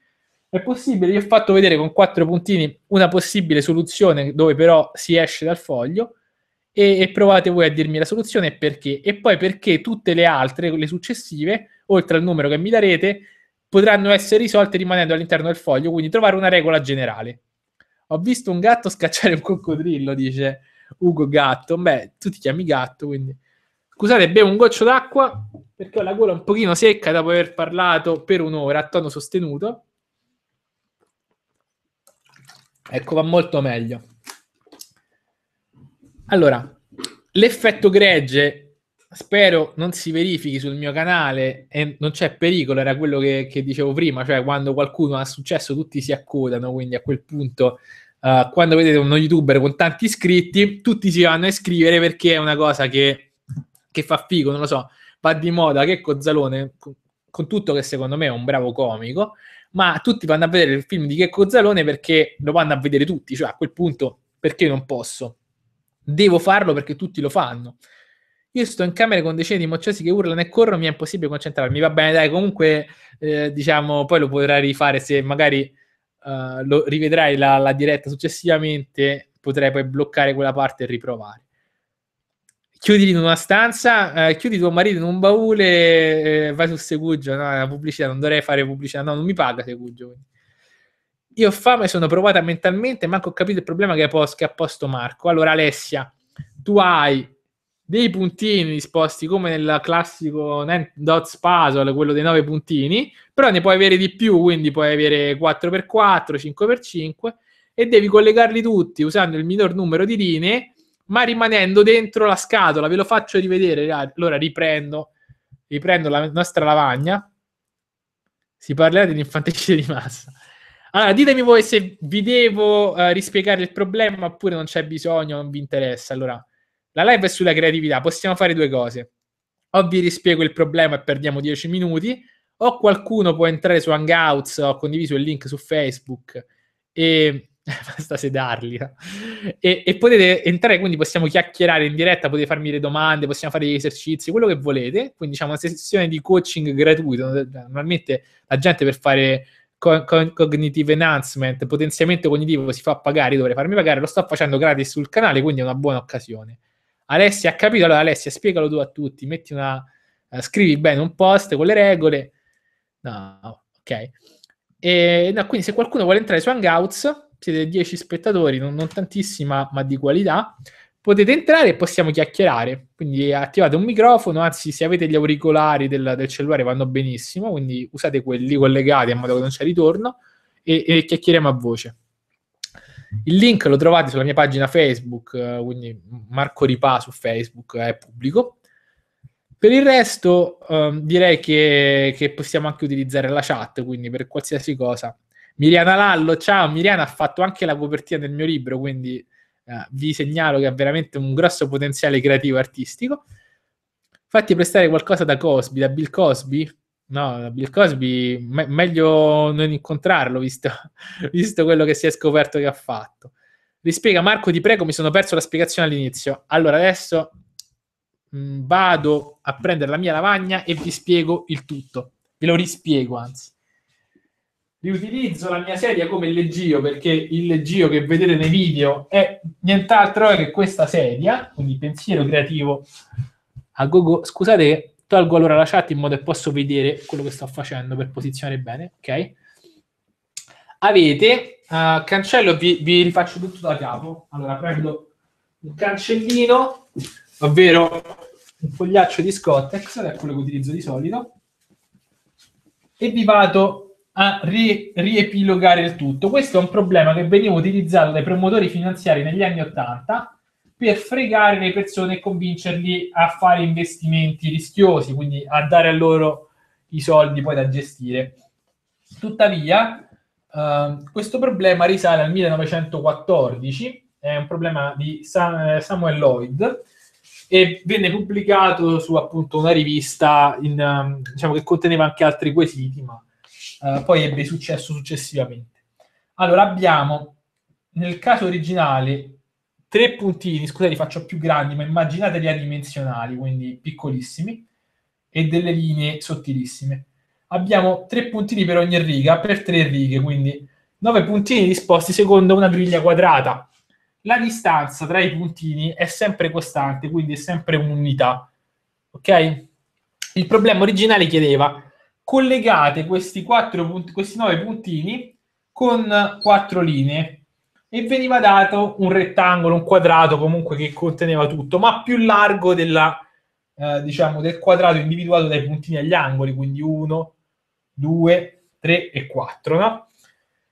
È possibile, vi ho fatto vedere con quattro puntini una possibile soluzione dove però si esce dal foglio e, e provate voi a dirmi la soluzione e perché. E poi perché tutte le altre, le successive, oltre al numero che mi darete, potranno essere risolte rimanendo all'interno del foglio, quindi trovare una regola generale. Ho visto un gatto scacciare un coccodrillo, dice Ugo Gatto. Beh, tu ti chiami gatto, quindi... Scusate, bevo un goccio d'acqua perché ho la gola un pochino secca dopo aver parlato per un'ora a tono sostenuto. Ecco, va molto meglio. Allora, l'effetto gregge spero non si verifichi sul mio canale e non c'è pericolo, era quello che, che dicevo prima, cioè quando qualcuno ha successo tutti si accodano, quindi a quel punto uh, quando vedete uno youtuber con tanti iscritti, tutti si vanno a iscrivere perché è una cosa che che fa figo, non lo so, va di moda che Cozzalone, con tutto che secondo me è un bravo comico, ma tutti vanno a vedere il film di Checco Zalone perché lo vanno a vedere tutti, cioè a quel punto perché non posso? Devo farlo perché tutti lo fanno. Io sto in camera con decine di mocciosi che urlano e corrono, mi è impossibile concentrarmi. Va bene, dai, comunque, eh, diciamo, poi lo potrai rifare se magari eh, lo, rivedrai la, la diretta successivamente, potrai poi bloccare quella parte e riprovare chiudi in una stanza, eh, chiudi tuo marito in un baule, eh, vai su Segugio, no, la pubblicità, non dovrei fare pubblicità, no, non mi paga Segugio. Io ho fame, sono provata mentalmente, manco ho capito il problema che, posto, che ha posto Marco. Allora Alessia, tu hai dei puntini disposti come nel classico Dots Puzzle, quello dei nove puntini, però ne puoi avere di più, quindi puoi avere 4x4, 5x5 e devi collegarli tutti usando il minor numero di linee ma rimanendo dentro la scatola. Ve lo faccio rivedere. Ah, allora riprendo, riprendo la nostra lavagna. Si parlerà dell'infanticidio di massa. Allora, ditemi voi se vi devo uh, rispiegare il problema oppure non c'è bisogno, non vi interessa. Allora, la live è sulla creatività, possiamo fare due cose. O vi rispiego il problema e perdiamo 10 minuti, o qualcuno può entrare su Hangouts, ho condiviso il link su Facebook e basta sedarli. No? E, e, potete entrare, quindi possiamo chiacchierare in diretta, potete farmi le domande, possiamo fare gli esercizi, quello che volete. Quindi diciamo una sessione di coaching gratuito. Normalmente la gente per fare co- co- cognitive enhancement, potenziamento cognitivo, si fa pagare, dovrei farmi pagare, lo sto facendo gratis sul canale, quindi è una buona occasione. Alessia ha capito, allora Alessia spiegalo tu a tutti, metti una, uh, scrivi bene un post con le regole. No, ok. E, no, quindi se qualcuno vuole entrare su Hangouts, siete 10 spettatori, non, non tantissima, ma di qualità, potete entrare e possiamo chiacchierare. Quindi attivate un microfono, anzi se avete gli auricolari del, del cellulare vanno benissimo, quindi usate quelli collegati in modo che non c'è ritorno e, e chiacchieriamo a voce. Il link lo trovate sulla mia pagina Facebook, eh, quindi Marco Ripa su Facebook è pubblico. Per il resto eh, direi che, che possiamo anche utilizzare la chat, quindi per qualsiasi cosa Miriana Lallo, ciao Miriana, ha fatto anche la copertina del mio libro, quindi eh, vi segnalo che ha veramente un grosso potenziale creativo e artistico. Fatti prestare qualcosa da Cosby, da Bill Cosby? No, da Bill Cosby me- meglio non incontrarlo, visto, visto quello che si è scoperto che ha fatto. Rispiega Marco, ti prego, mi sono perso la spiegazione all'inizio. Allora, adesso mh, mm, vado a prendere la mia lavagna e vi spiego il tutto. Ve lo rispiego, anzi riutilizzo la mia sedia come leggio perché il leggio che vedete nei video è nient'altro che questa sedia, quindi pensiero creativo a gogo. Scusate tolgo allora la chat in modo che posso vedere quello che sto facendo per posizionare bene, ok? Avete, uh, cancello, vi, vi rifaccio tutto da capo. Allora prendo un cancellino, ovvero un fogliaccio di Scottex, è quello che utilizzo di solito, e vi vado a ri- riepilogare il tutto. Questo è un problema che veniva utilizzato dai promotori finanziari negli anni 80 per fregare le persone e convincerli a fare investimenti rischiosi, quindi a dare a loro i soldi poi da gestire. Tuttavia, eh, questo problema risale al 1914, è un problema di Sam- Samuel Lloyd, e venne pubblicato su appunto una rivista in, ehm, diciamo, che conteneva anche altri quesiti, ma eh, poi ebbe successo successivamente. Allora abbiamo nel caso originale tre puntini, scusate li faccio più grandi, ma immaginateli adimensionali, quindi piccolissimi, e delle linee sottilissime. Abbiamo tre puntini per ogni riga, per tre righe, quindi nove puntini disposti secondo una griglia quadrata. La distanza tra i puntini è sempre costante, quindi è sempre un'unità. Ok? Il problema originale chiedeva collegate questi, quattro punti, questi 9 puntini con quattro linee e veniva dato un rettangolo, un quadrato comunque che conteneva tutto, ma più largo della, eh, diciamo, del quadrato individuato dai puntini agli angoli, quindi 1, 2, 3 e 4. No?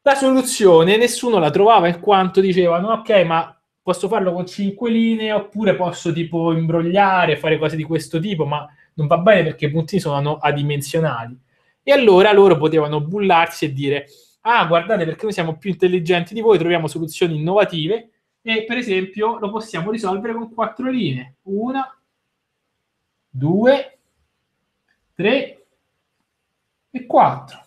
La soluzione nessuno la trovava in quanto dicevano ok, ma posso farlo con 5 linee oppure posso tipo imbrogliare, fare cose di questo tipo, ma non va bene perché i puntini sono adimensionali. E allora loro potevano bullarsi e dire, ah guardate perché noi siamo più intelligenti di voi, troviamo soluzioni innovative e per esempio lo possiamo risolvere con quattro linee. Una, due, tre e quattro.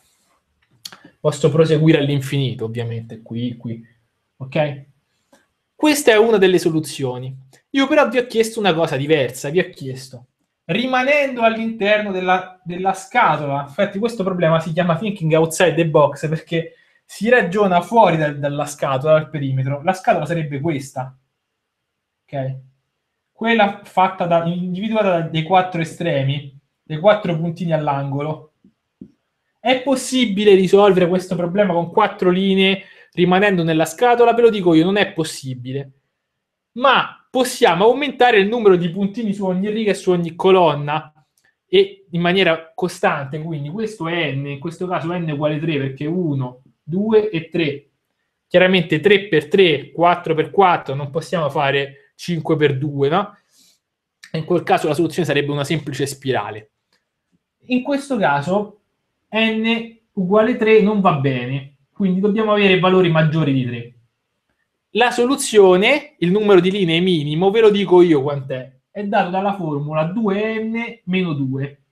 Posso proseguire all'infinito, ovviamente, qui, qui. Ok? Questa è una delle soluzioni. Io però vi ho chiesto una cosa diversa, vi ho chiesto rimanendo all'interno della, della scatola. Infatti questo problema si chiama thinking outside the box perché si ragiona fuori da, dalla scatola, dal perimetro. La scatola sarebbe questa, ok? Quella fatta da, individuata dai quattro estremi, dai quattro puntini all'angolo. È possibile risolvere questo problema con quattro linee rimanendo nella scatola? Ve lo dico io, non è possibile. Ma possiamo aumentare il numero di puntini su ogni riga e su ogni colonna e in maniera costante, quindi questo è n, in questo caso n uguale 3 perché 1, 2 e 3. Chiaramente 3 per 3, 4 per 4, non possiamo fare 5 per 2, no? In quel caso la soluzione sarebbe una semplice spirale. In questo caso n uguale 3 non va bene, quindi dobbiamo avere valori maggiori di 3. La soluzione, il numero di linee minimo, ve lo dico io quant'è, è dato dalla formula 2n meno 2.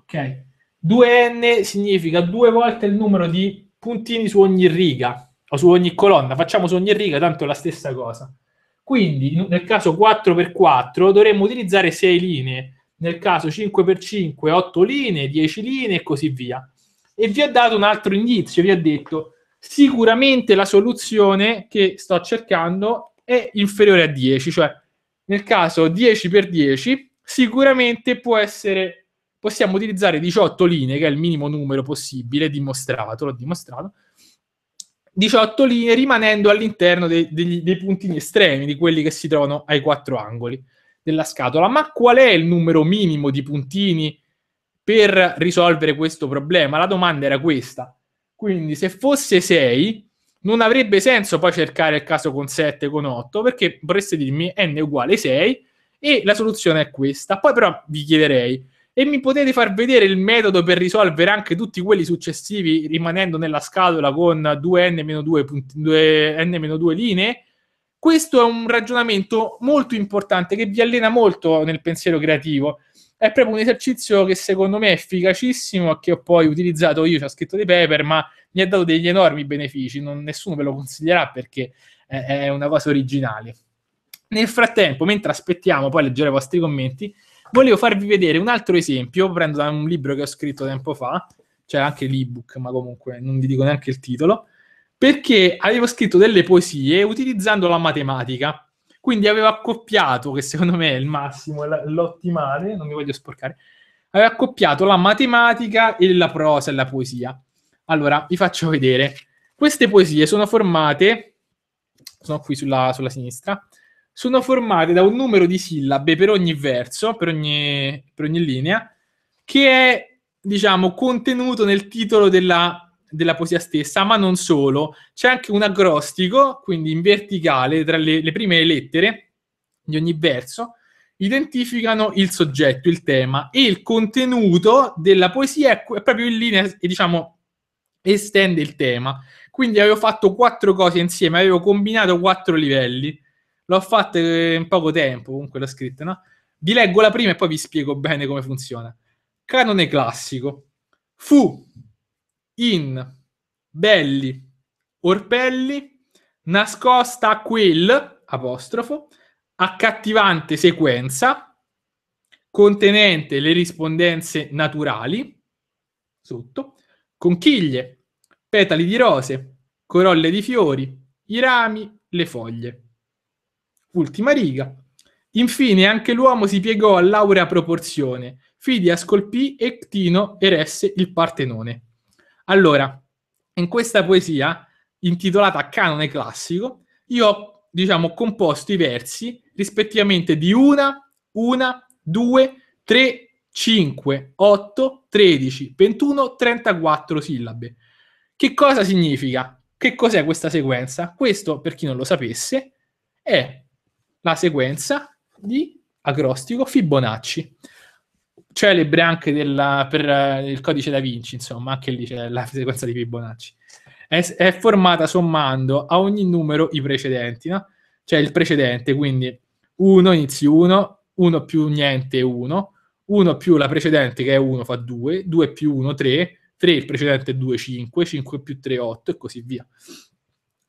Ok? 2n significa due volte il numero di puntini su ogni riga o su ogni colonna. Facciamo su ogni riga, tanto è la stessa cosa. Quindi nel caso 4x4 dovremmo utilizzare 6 linee, nel caso 5x5 8 linee, 10 linee e così via. E vi ha dato un altro indizio, vi ha detto sicuramente la soluzione che sto cercando è inferiore a 10, cioè nel caso 10 per 10 sicuramente può essere possiamo utilizzare 18 linee che è il minimo numero possibile dimostrato, l'ho dimostrato 18 linee rimanendo all'interno dei, dei, dei puntini estremi di quelli che si trovano ai quattro angoli della scatola ma qual è il numero minimo di puntini per risolvere questo problema la domanda era questa quindi se fosse 6, non avrebbe senso poi cercare il caso con 7, con 8, perché vorreste dirmi n uguale 6 e la soluzione è questa. Poi però vi chiederei, e mi potete far vedere il metodo per risolvere anche tutti quelli successivi rimanendo nella scatola con 2n-2, punti, 2n-2 linee? Questo è un ragionamento molto importante che vi allena molto nel pensiero creativo. È proprio un esercizio che secondo me è efficacissimo, e che ho poi utilizzato io, ci ho scritto dei paper, ma mi ha dato degli enormi benefici, non, nessuno ve lo consiglierà perché eh, è una cosa originale. Nel frattempo, mentre aspettiamo poi a leggere i vostri commenti, volevo farvi vedere un altro esempio, prendo da un libro che ho scritto tempo fa, c'è cioè anche l'ebook, ma comunque non vi dico neanche il titolo, perché avevo scritto delle poesie utilizzando la matematica. Quindi aveva accoppiato, che secondo me è il massimo, l'ottimale, non mi voglio sporcare, aveva accoppiato la matematica e la prosa e la poesia. Allora, vi faccio vedere. Queste poesie sono formate, sono qui sulla, sulla sinistra, sono formate da un numero di sillabe per ogni verso, per ogni, per ogni linea, che è, diciamo, contenuto nel titolo della della poesia stessa, ma non solo. C'è anche un agrostico, quindi in verticale, tra le, le prime lettere di ogni verso, identificano il soggetto, il tema e il contenuto della poesia è proprio in linea, e diciamo, estende il tema. Quindi avevo fatto quattro cose insieme, avevo combinato quattro livelli. L'ho fatto eh, in poco tempo, comunque l'ho scritta, no? Vi leggo la prima e poi vi spiego bene come funziona. Canone classico. Fu in belli orpelli nascosta quel apostrofo accattivante sequenza contenente le rispondenze naturali sotto conchiglie petali di rose corolle di fiori i rami le foglie ultima riga infine anche l'uomo si piegò all'aurea proporzione Fidia scolpì e Ctino eresse il Partenone allora, in questa poesia, intitolata Canone Classico, io diciamo, ho, diciamo, composto i versi rispettivamente di una, una, due, tre, cinque, otto, tredici, ventuno, trentaquattro sillabe. Che cosa significa? Che cos'è questa sequenza? Questo, per chi non lo sapesse, è la sequenza di acrostico Fibonacci celebre anche della, per eh, il codice da Vinci, insomma, anche lì c'è la sequenza di Fibonacci. È, è formata sommando a ogni numero i precedenti, no? Cioè il precedente, quindi 1 inizi 1, 1 più niente 1, 1 più la precedente che è 1 fa 2, 2 più 1 3, 3 il precedente 2 5, 5 più 3 8 e così via.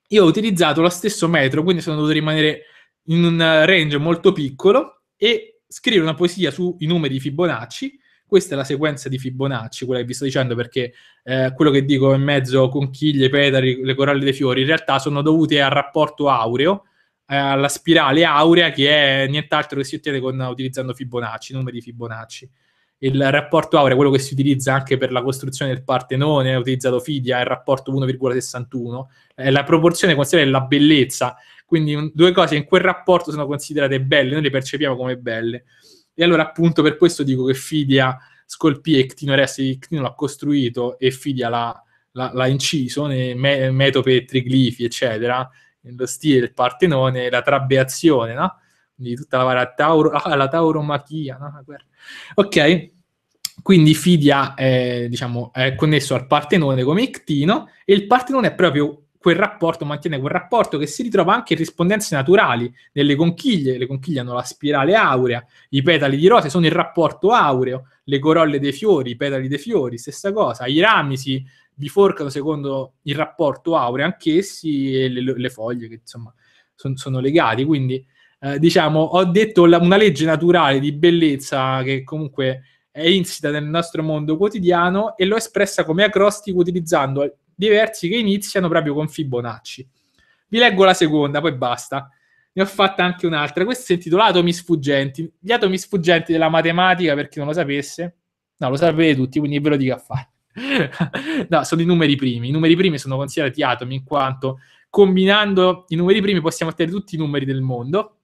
Io ho utilizzato lo stesso metro, quindi sono dovuto rimanere in un eh, range molto piccolo e scrivere una poesia sui numeri di Fibonacci. Questa è la sequenza di Fibonacci, quella che vi sto dicendo, perché eh, quello che dico in mezzo conchiglie, petali, le coralle dei fiori, in realtà sono dovute al rapporto aureo, eh, alla spirale aurea, che è nient'altro che si ottiene con, utilizzando Fibonacci, numeri di Fibonacci. Il rapporto aureo, è quello che si utilizza anche per la costruzione del Partenone, è utilizzato Fidia, è il rapporto 1,61, è eh, la proporzione considera la bellezza, quindi due cose in quel rapporto sono considerate belle, noi le percepiamo come belle. E allora appunto per questo dico che Fidia scolpì e Ctino di Ctino l'ha costruito e Fidia l'ha, l'ha, l'ha inciso, nei me, metope, triglifi, eccetera, nello stile del Partenone, la trabeazione, no? Quindi tutta la, tauro, la tauromachia, no? La ok? Quindi Fidia è, diciamo, è connesso al Partenone come Ictino e il Partenone è proprio quel rapporto, mantiene quel rapporto che si ritrova anche in rispondenze naturali nelle conchiglie, le conchiglie hanno la spirale aurea, i petali di rose sono il rapporto aureo, le corolle dei fiori, i petali dei fiori, stessa cosa, i rami si biforcano secondo il rapporto aureo anch'essi e le, le foglie che insomma son, sono legati, quindi eh, diciamo ho detto la, una legge naturale di bellezza che comunque è insita nel nostro mondo quotidiano e l'ho espressa come acrostico utilizzando diversi che iniziano proprio con Fibonacci. Vi leggo la seconda, poi basta. Ne ho fatta anche un'altra. Questo è intitolato Atomi sfuggenti. Gli atomi sfuggenti della matematica, per chi non lo sapesse, no, lo sapete tutti, quindi ve lo dico a fare. no, sono i numeri primi. I numeri primi sono considerati atomi in quanto combinando i numeri primi possiamo ottenere tutti i numeri del mondo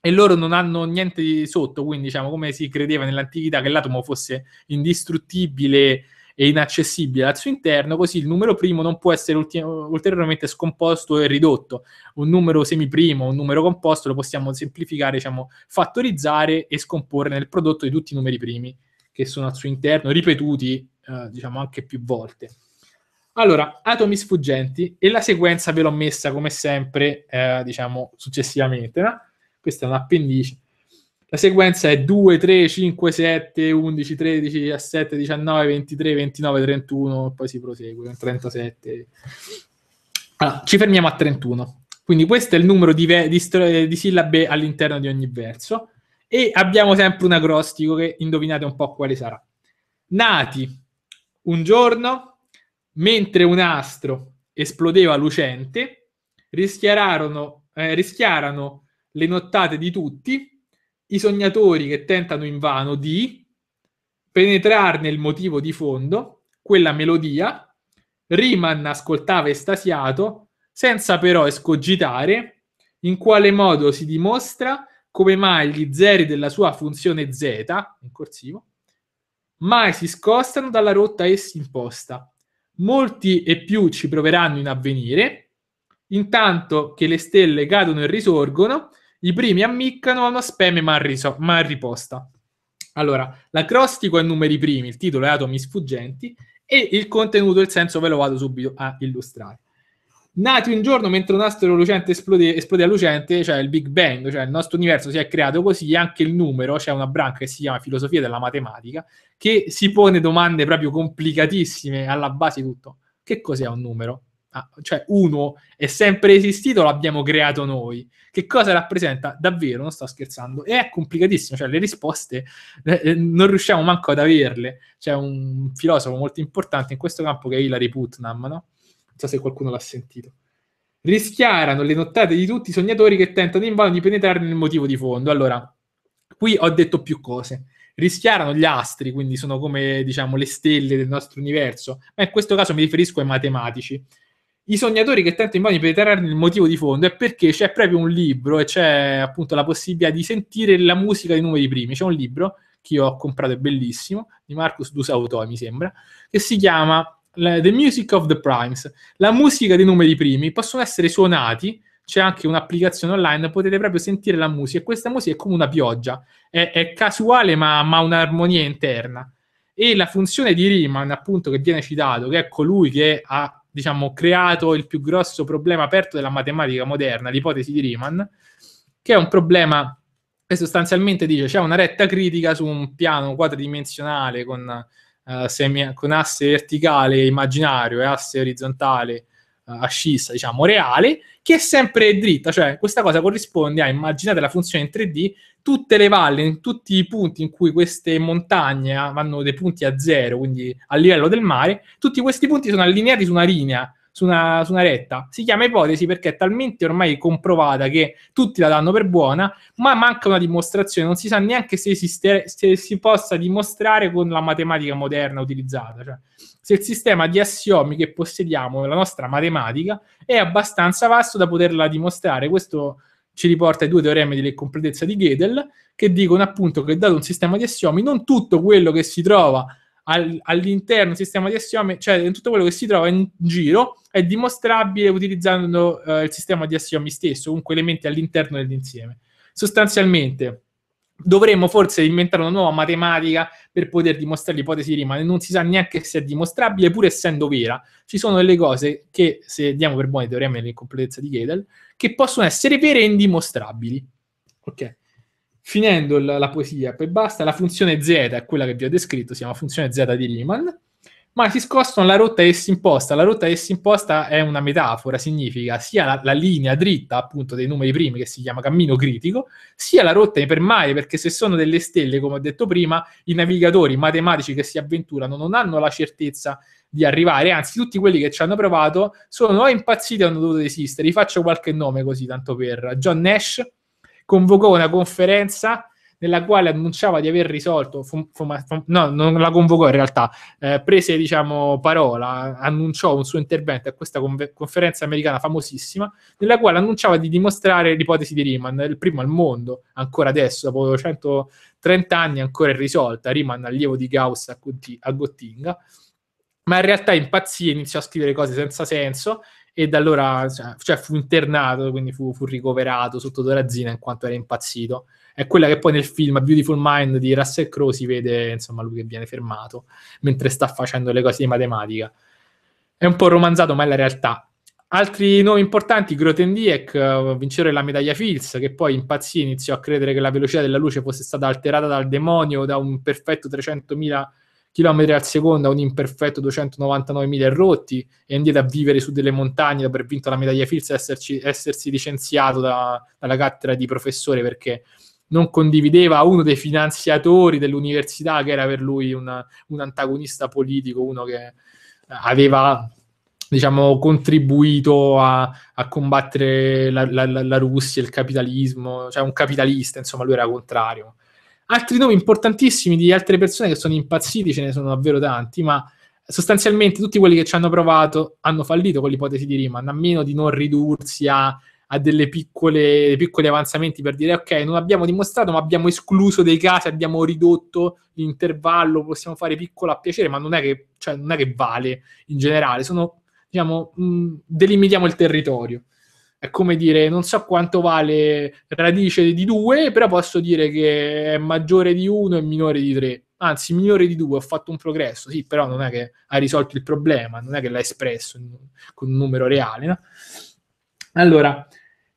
e loro non hanno niente di sotto, quindi diciamo come si credeva nell'antichità che l'atomo fosse indistruttibile e inaccessibile al suo interno, così il numero primo non può essere ulti- ulteriormente scomposto e ridotto. Un numero semiprimo, un numero composto lo possiamo semplificare, diciamo, fattorizzare e scomporre nel prodotto di tutti i numeri primi che sono al suo interno, ripetuti, eh, diciamo, anche più volte. Allora, atomi sfuggenti e la sequenza ve l'ho messa come sempre, eh, diciamo, successivamente. No? Questa è un'appendice. La sequenza è 2, 3, 5, 7, 11, 13, 17, 19, 23, 29, 31 poi si prosegue con 37. Allora, ci fermiamo a 31. Quindi questo è il numero di, ve- di, str- di sillabe all'interno di ogni verso e abbiamo sempre un acrostico che indovinate un po' quale sarà. Nati un giorno, mentre un astro esplodeva lucente, rischiararono, eh, rischiarano le nottate di tutti i sognatori che tentano invano di penetrarne il motivo di fondo, quella melodia, Riemann ascoltava estasiato, senza però escogitare in quale modo si dimostra come mai gli zeri della sua funzione z, in corsivo, mai si scostano dalla rotta essi imposta. Molti e più ci proveranno in avvenire, intanto che le stelle cadono e risorgono, i primi ammiccano a una speme mal, riso- mal riposta. Allora, l'acrostico è numeri primi, il titolo è Atomi sfuggenti e il contenuto il senso ve lo vado subito a illustrare. Nati un giorno mentre un astro lucente esplode, esplode a lucente, cioè il Big Bang, cioè il nostro universo si è creato così, anche il numero, c'è cioè una branca che si chiama filosofia della matematica, che si pone domande proprio complicatissime alla base di tutto. Che cos'è un numero? cioè uno è sempre esistito, l'abbiamo creato noi. Che cosa rappresenta? Davvero, non sto scherzando. E è complicatissimo, cioè le risposte eh, eh, non riusciamo manco ad averle. C'è un filosofo molto importante in questo campo che è Hilary Putnam, no? Non so se qualcuno l'ha sentito rischiarano le nottate di tutti i sognatori che tentano invano di penetrare nel motivo di fondo. Allora, qui ho detto più cose. Rischiarano gli astri, quindi sono come diciamo le stelle del nostro universo, ma in questo caso mi riferisco ai matematici i sognatori che tentano in modo di penetrare nel motivo di fondo è perché c'è proprio un libro e c'è appunto la possibilità di sentire la musica dei numeri primi. C'è un libro che io ho comprato, è bellissimo, di Marcus Dusautoi, mi sembra, che si chiama The Music of the Primes. La musica dei numeri primi possono essere suonati, c'è anche un'applicazione online, potete proprio sentire la musica e questa musica è come una pioggia, è, è casuale ma ha un'armonia interna. E la funzione di Riemann, appunto, che viene citato, che è colui che ha diciamo, creato il più grosso problema aperto della matematica moderna, l'ipotesi di Riemann, che è un problema che sostanzialmente dice c'è una retta critica su un piano quadridimensionale con, eh, semi- con asse verticale immaginario e asse orizzontale eh, ascissa, diciamo, reale, che è sempre dritta, cioè questa cosa corrisponde a, immaginate la funzione in 3D, tutte le valli, in tutti i punti in cui queste montagne vanno dei punti a zero, quindi a livello del mare, tutti questi punti sono allineati su una linea, su una, su una retta. Si chiama ipotesi perché è talmente ormai comprovata che tutti la danno per buona, ma manca una dimostrazione, non si sa neanche se, esiste, se si possa dimostrare con la matematica moderna utilizzata, cioè se il sistema di assiomi che possediamo, nella nostra matematica, è abbastanza vasto da poterla dimostrare. Questo ci riporta ai due teoremi di completezza di Gödel, che dicono appunto che dato un sistema di assiomi, non tutto quello che si trova al, all'interno del sistema di assiomi, cioè tutto quello che si trova in giro, è dimostrabile utilizzando eh, il sistema di assiomi stesso, comunque elementi all'interno dell'insieme. Sostanzialmente, dovremmo forse inventare una nuova matematica per poter dimostrare l'ipotesi di Riemann e non si sa neanche se è dimostrabile pur essendo vera ci sono delle cose che se diamo per buone teoremi dell'incompletezza di Gödel che possono essere vere e indimostrabili ok finendo la, la poesia poi basta la funzione z è quella che vi ho descritto si chiama funzione z di Riemann ma si scostano la rotta che si imposta. La rotta che si imposta è una metafora, significa sia la, la linea dritta appunto dei numeri primi che si chiama cammino critico, sia la rotta per mare, perché se sono delle stelle, come ho detto prima, i navigatori i matematici che si avventurano non hanno la certezza di arrivare, anzi tutti quelli che ci hanno provato sono o impazziti o hanno dovuto desistere. Vi faccio qualche nome così, tanto per John Nash convocò una conferenza nella quale annunciava di aver risolto, fum, fum, fum, no, non la convocò in realtà, eh, prese diciamo, parola, annunciò un suo intervento a questa conver- conferenza americana famosissima, nella quale annunciava di dimostrare l'ipotesi di Riemann, il primo al mondo, ancora adesso, dopo 130 anni, ancora irrisolta, Riemann allievo di Gauss a, Gutti- a Gottinga, ma in realtà impazzì e iniziò a scrivere cose senza senso e da allora cioè, cioè fu internato, quindi fu, fu ricoverato sotto Dorazina in quanto era impazzito è quella che poi nel film Beautiful Mind di Russell Crowe si vede, insomma, lui che viene fermato mentre sta facendo le cose di matematica. È un po' romanzato, ma è la realtà. Altri nomi importanti, Grotendieck, eh, vincere della medaglia Fields, che poi impazzì iniziò a credere che la velocità della luce fosse stata alterata dal demonio da un perfetto 300.000 km al secondo a un imperfetto 299.000 errotti e andate a vivere su delle montagne dopo aver vinto la medaglia Fields e essersi licenziato da, dalla cattedra di professore perché non condivideva uno dei finanziatori dell'università, che era per lui una, un antagonista politico, uno che eh, aveva diciamo, contribuito a, a combattere la, la, la, Russia, il capitalismo, cioè un capitalista, insomma, lui era contrario. Altri nomi importantissimi di altre persone che sono impazziti, ce ne sono davvero tanti, ma sostanzialmente tutti quelli che ci hanno provato hanno fallito con l'ipotesi di Riemann, a meno di non ridursi a a delle piccole, piccoli avanzamenti per dire ok, non abbiamo dimostrato, ma abbiamo escluso dei casi, abbiamo ridotto l'intervallo, possiamo fare piccolo a piacere, ma non è che, cioè, non è che vale in generale, sono, diciamo, mh, mm, delimitiamo il territorio. È come dire, non so quanto vale radice di 2, però posso dire che è maggiore di 1 e minore di 3 anzi minore di due, ho fatto un progresso, sì, però non è che hai risolto il problema, non è che l'hai espresso con un numero reale. No? Allora,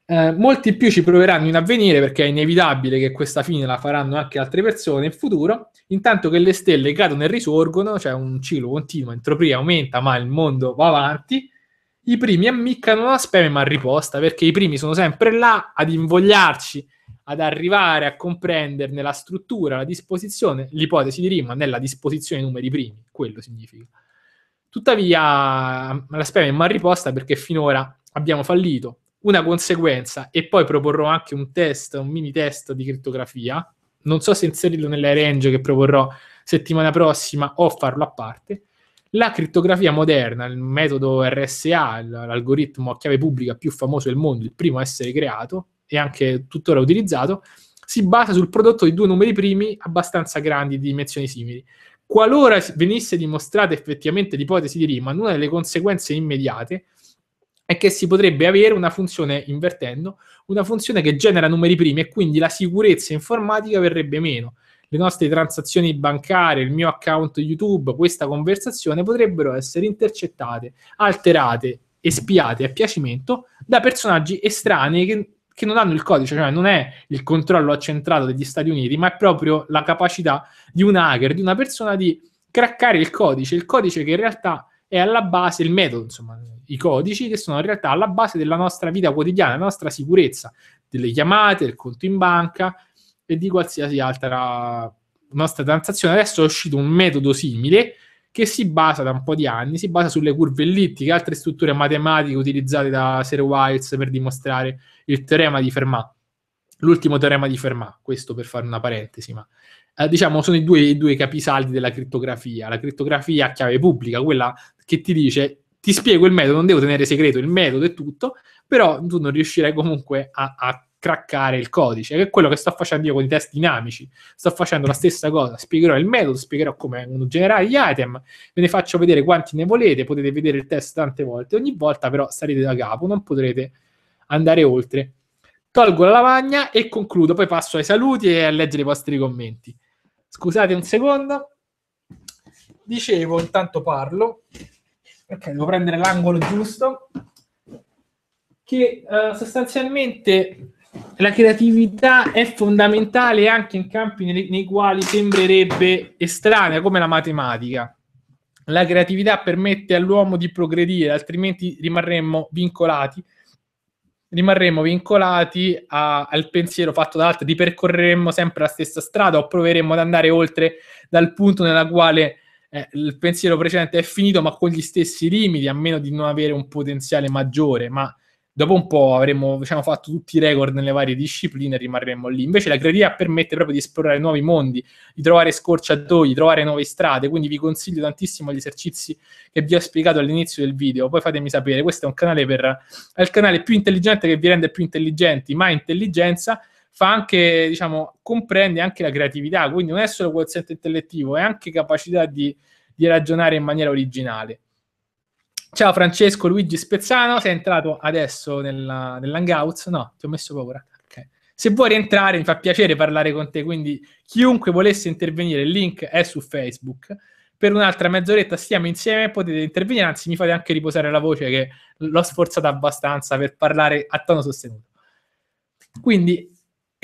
eh, molti più ci proveranno in avvenire perché è inevitabile che questa fine la faranno anche altre persone in futuro, intanto che le stelle cadono e risorgono, cioè un ciclo continuo, entropia aumenta ma il mondo va avanti, i primi ammiccano la speme ma riposta perché i primi sono sempre là ad invogliarci, ad arrivare a comprenderne la struttura, la disposizione, l'ipotesi di Riemann è la disposizione dei numeri primi, quello significa. Tuttavia la speme è mal riposta perché finora abbiamo fallito una conseguenza e poi proporrò anche un test, un mini test di crittografia. Non so se inserirlo nella range che proporrò settimana prossima o farlo a parte. La crittografia moderna, il metodo RSA, l'algoritmo a chiave pubblica più famoso del mondo, il primo a essere creato e anche tuttora utilizzato, si basa sul prodotto di due numeri primi abbastanza grandi di dimensioni simili. Qualora venisse dimostrata effettivamente l'ipotesi di Riemann, una delle conseguenze immediate è è che si potrebbe avere una funzione, invertendo, una funzione che genera numeri primi e quindi la sicurezza informatica verrebbe meno. Le nostre transazioni bancarie, il mio account YouTube, questa conversazione potrebbero essere intercettate, alterate e spiate a piacimento da personaggi estranei che che non hanno il codice, cioè non è il controllo accentrato degli Stati Uniti, ma è proprio la capacità di un hacker, di una persona di craccare il codice, il codice che in realtà è alla base, il metodo, insomma, i codici che sono in realtà alla base della nostra vita quotidiana, la nostra sicurezza, delle chiamate, del conto in banca e di qualsiasi altra nostra transazione. Adesso è uscito un metodo simile che si basa da un po' di anni, si basa sulle curve ellittiche, altre strutture matematiche utilizzate da Sir Wiles per dimostrare il teorema di Fermat, l'ultimo teorema di Fermat, questo per fare una parentesi, ma eh, diciamo sono i due, i due capisaldi della crittografia. la crittografia a chiave pubblica, quella che ti dice ti spiego il metodo, non devo tenere segreto il metodo e tutto, però tu non riuscirai comunque a, a craccare il codice, che è quello che sto facendo io con i test dinamici. Sto facendo la stessa cosa, spiegherò il metodo, spiegherò come generare gli item, ve ne faccio vedere quanti ne volete, potete vedere il test tante volte, ogni volta però sarete da capo, non potrete andare oltre. Tolgo la lavagna e concludo, poi passo ai saluti e a leggere i vostri commenti. Scusate un secondo. Dicevo, intanto parlo ok, devo prendere l'angolo giusto, che eh, sostanzialmente la creatività è fondamentale anche in campi nei, nei quali sembrerebbe estranea, come la matematica. La creatività permette all'uomo di progredire, altrimenti rimarremmo vincolati rimarremmo vincolati a, al pensiero fatto da altri, ripercorreremmo sempre la stessa strada o proveremmo ad andare oltre dal punto nella quale eh, il pensiero precedente è finito ma con gli stessi limiti, a meno di non avere un potenziale maggiore, ma dopo un po' avremmo diciamo, fatto tutti i record nelle varie discipline e rimarremmo lì. Invece la creatività permette proprio di esplorare nuovi mondi, di trovare scorciatoi, di trovare nuove strade, quindi vi consiglio tantissimo gli esercizi che vi ho spiegato all'inizio del video, poi fatemi sapere, questo è un canale per... è il canale più intelligente che vi rende più intelligenti, ma intelligenza fa anche, diciamo, comprende anche la creatività, quindi non è solo quoziente intellettivo, è anche capacità di, di ragionare in maniera originale. Ciao Francesco Luigi Spezzano, sei entrato adesso nella, nell'Hangouts? No, ti ho messo paura. Okay. Se vuoi rientrare, mi fa piacere parlare con te, quindi chiunque volesse intervenire, il link è su Facebook. Per un'altra mezz'oretta stiamo insieme, potete intervenire, anzi mi fate anche riposare la voce che l'ho sforzata abbastanza per parlare a tono sostenuto. Quindi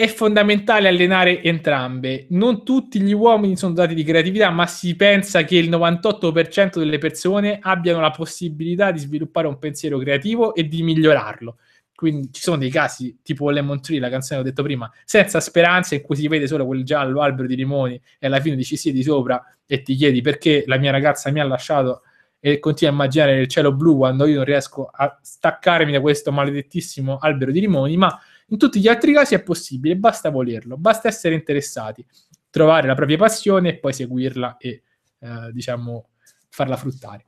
è fondamentale allenare entrambe. Non tutti gli uomini sono dati di creatività, ma si pensa che il 98% delle persone abbiano la possibilità di sviluppare un pensiero creativo e di migliorarlo. Quindi ci sono dei casi tipo Lemon Tree, la canzone che ho detto prima, senza speranze, in cui si vede solo quel giallo albero di limoni e alla fine dici siedi sopra e ti chiedi perché la mia ragazza mi ha lasciato e continui a immaginare il cielo blu quando io non riesco a staccarmi da questo maledettissimo albero di limoni, ma in tutti gli altri casi è possibile, basta volerlo, basta essere interessati, trovare la propria passione e poi seguirla e, eh, diciamo, farla fruttare.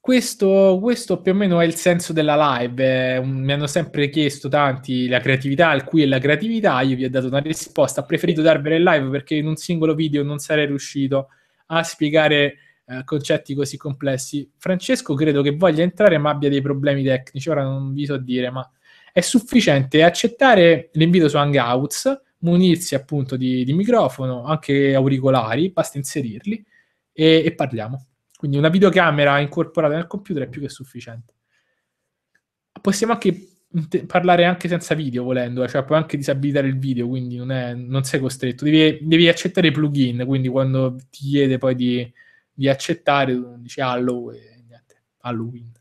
Questo, questo, più o meno è il senso della live. Eh, mi hanno sempre chiesto tanti la creatività, il qui e la creatività. Io vi ho dato una risposta. Ho preferito darvela in live perché in un singolo video non sarei riuscito a spiegare eh, concetti così complessi. Francesco credo che voglia entrare ma abbia dei problemi tecnici. Ora non vi so dire, ma è sufficiente accettare l'invito su Hangouts, munirsi appunto di, di microfono, anche auricolari, basta inserirli e, e parliamo. Quindi una videocamera incorporata nel computer è più che sufficiente. Possiamo anche parlare anche senza video volendo, cioè puoi anche disabilitare il video, quindi non, è, non sei costretto. Devi, devi, accettare i plugin, quindi quando ti chiede poi di, di accettare, dici hello e niente, Halloween.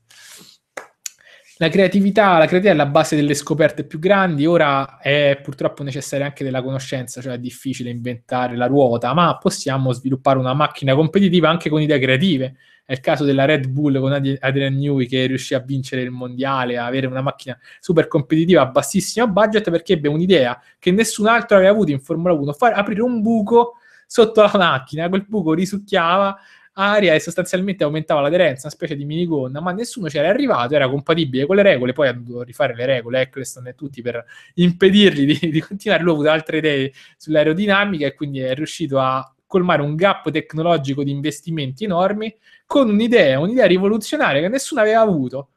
La creatività, la creatività è la base delle scoperte più grandi, ora è purtroppo necessaria anche della conoscenza, cioè è difficile inventare la ruota, ma possiamo sviluppare una macchina competitiva anche con idee creative. È il caso della Red Bull con Adrian Newey che riuscì a vincere il mondiale, a avere una macchina super competitiva a bassissimo budget perché ebbe un'idea che nessun altro aveva avuto in Formula 1, far aprire un buco sotto la macchina, quel buco risucchiava aria e sostanzialmente aumentava l'aderenza, una specie di minigonna, ma nessuno c'era arrivato, era compatibile con le regole, poi hanno dovuto rifare le regole Eccleston e tutti per impedirgli di, di continuare, lui ha avuto altre idee sull'aerodinamica e quindi è riuscito a colmare un gap tecnologico di investimenti enormi con un'idea, un'idea rivoluzionaria che nessuno aveva avuto.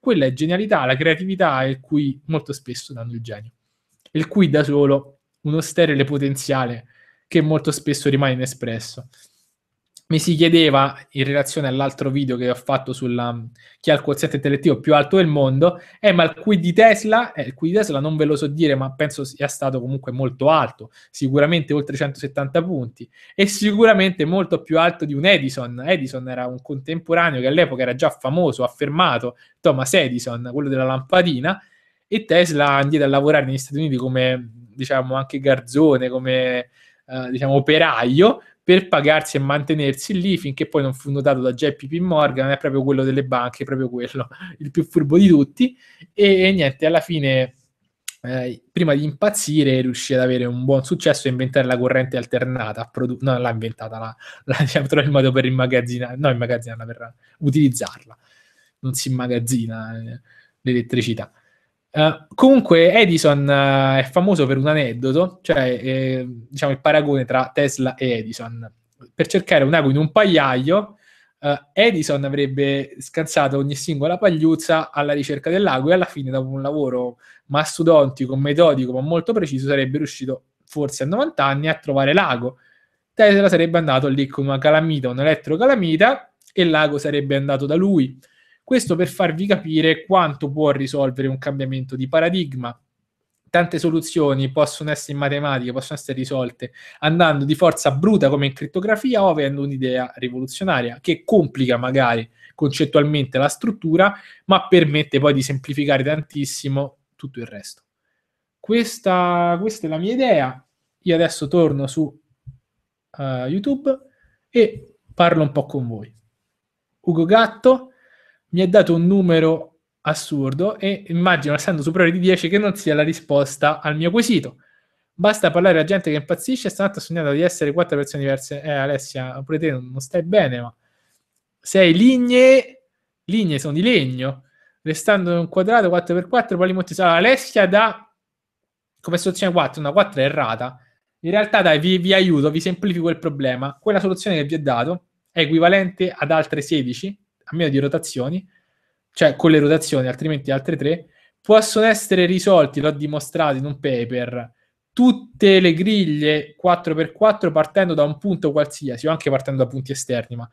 Quella è genialità, la creatività il cui molto spesso danno il genio, il cui da solo uno sterile potenziale che molto spesso rimane inespresso mi si chiedeva in relazione all'altro video che ho fatto sulla mm, chi ha il quoziente intellettivo più alto del mondo, eh, ma il qui di Tesla, eh, il qui di Tesla non ve lo so dire, ma penso sia stato comunque molto alto, sicuramente oltre 170 punti e sicuramente molto più alto di un Edison. Edison era un contemporaneo che all'epoca era già famoso, affermato, Thomas Edison, quello della lampadina e Tesla andò a lavorare negli Stati Uniti come diciamo anche garzone, come eh, diciamo operaio per pagarsi e mantenersi lì finché poi non fu notato da JPP Morgan, è proprio quello delle banche, è proprio quello, il più furbo di tutti. E, e niente, alla fine, eh, prima di impazzire, riuscì ad avere un buon successo e inventare la corrente alternata. Produ- no, l'ha inventata, l'ha, l'ha trovato il modo per immagazzinare, no, immagazzinarla, per utilizzarla. Non si immagazzina eh, l'elettricità. Eh, comunque Edison uh, è famoso per un aneddoto, cioè eh, diciamo il paragone tra Tesla e Edison. Per cercare un ago in un pagliaio, uh, Edison avrebbe scansato ogni singola pagliuzza alla ricerca dell'ago e alla fine, dopo un lavoro mastodontico, metodico ma molto preciso, sarebbe riuscito forse a 90 anni a trovare l'ago. Tesla sarebbe andato lì con una calamita, un'elettrocalamita, e l'ago sarebbe andato da lui. Questo per farvi capire quanto può risolvere un cambiamento di paradigma. Tante soluzioni possono essere in matematica, possono essere risolte andando di forza bruta come in crittografia o avendo un'idea rivoluzionaria che complica magari concettualmente la struttura, ma permette poi di semplificare tantissimo tutto il resto. Questa, questa è la mia idea. Io adesso torno su uh, YouTube e parlo un po' con voi. Ugo Gatto mi ha dato un numero assurdo e immagino, essendo superiore di 10, che non sia la risposta al mio quesito. Basta parlare a gente che impazzisce, stanotte ho sognato di essere quattro persone diverse. Eh Alessia, pure te non stai bene, ma sei lignee, lignee sono di legno, restando in un quadrato 4x4, polimorfismo. Allora, Alessia da, come soluzione 4, una 4 è errata. In realtà, dai, vi, vi aiuto, vi semplifico il problema. Quella soluzione che vi ho dato è equivalente ad altre 16, a meno di rotazioni, cioè con le rotazioni, altrimenti altre tre, possono essere risolti, l'ho dimostrato in un paper, tutte le griglie 4x4 partendo da un punto qualsiasi, o anche partendo da punti esterni, ma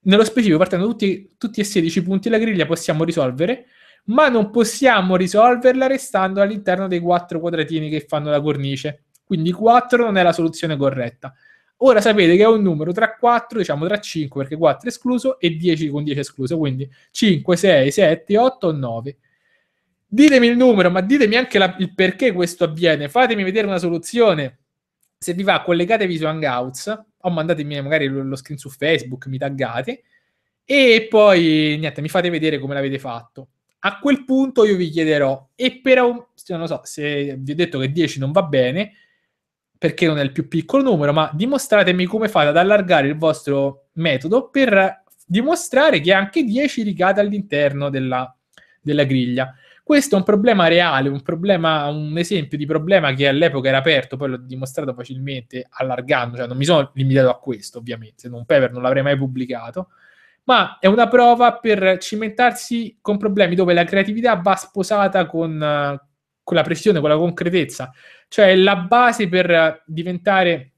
nello specifico partendo da tutti, tutti e 16 punti della griglia possiamo risolvere, ma non possiamo risolverla restando all'interno dei quattro quadratini che fanno la cornice. Quindi 4 non è la soluzione corretta. Ora sapete che è un numero tra 4, diciamo tra 5 perché 4 è escluso e 10 con 10 escluso, quindi 5, 6, 7, 8, 9. Ditemi il numero, ma ditemi anche la, il perché questo avviene. Fatemi vedere una soluzione. Se vi va, collegatevi su Hangouts o mandatemi magari lo, lo screen su Facebook, mi taggate e poi niente, mi fate vedere come l'avete fatto. A quel punto io vi chiederò, e per un, non lo so, se vi ho detto che 10 non va bene, perché non è il più piccolo numero, ma dimostratemi come fate ad allargare il vostro metodo per dimostrare che anche 10 ricade all'interno della, della griglia. Questo è un problema reale, un, problema, un, esempio di problema che all'epoca era aperto, poi l'ho dimostrato facilmente allargando, cioè non mi sono limitato a questo ovviamente, non Paper non l'avrei mai pubblicato, ma è una prova per cimentarsi con problemi dove la creatività va sposata con, eh, con la pressione, con la concretezza. Cioè la base per diventare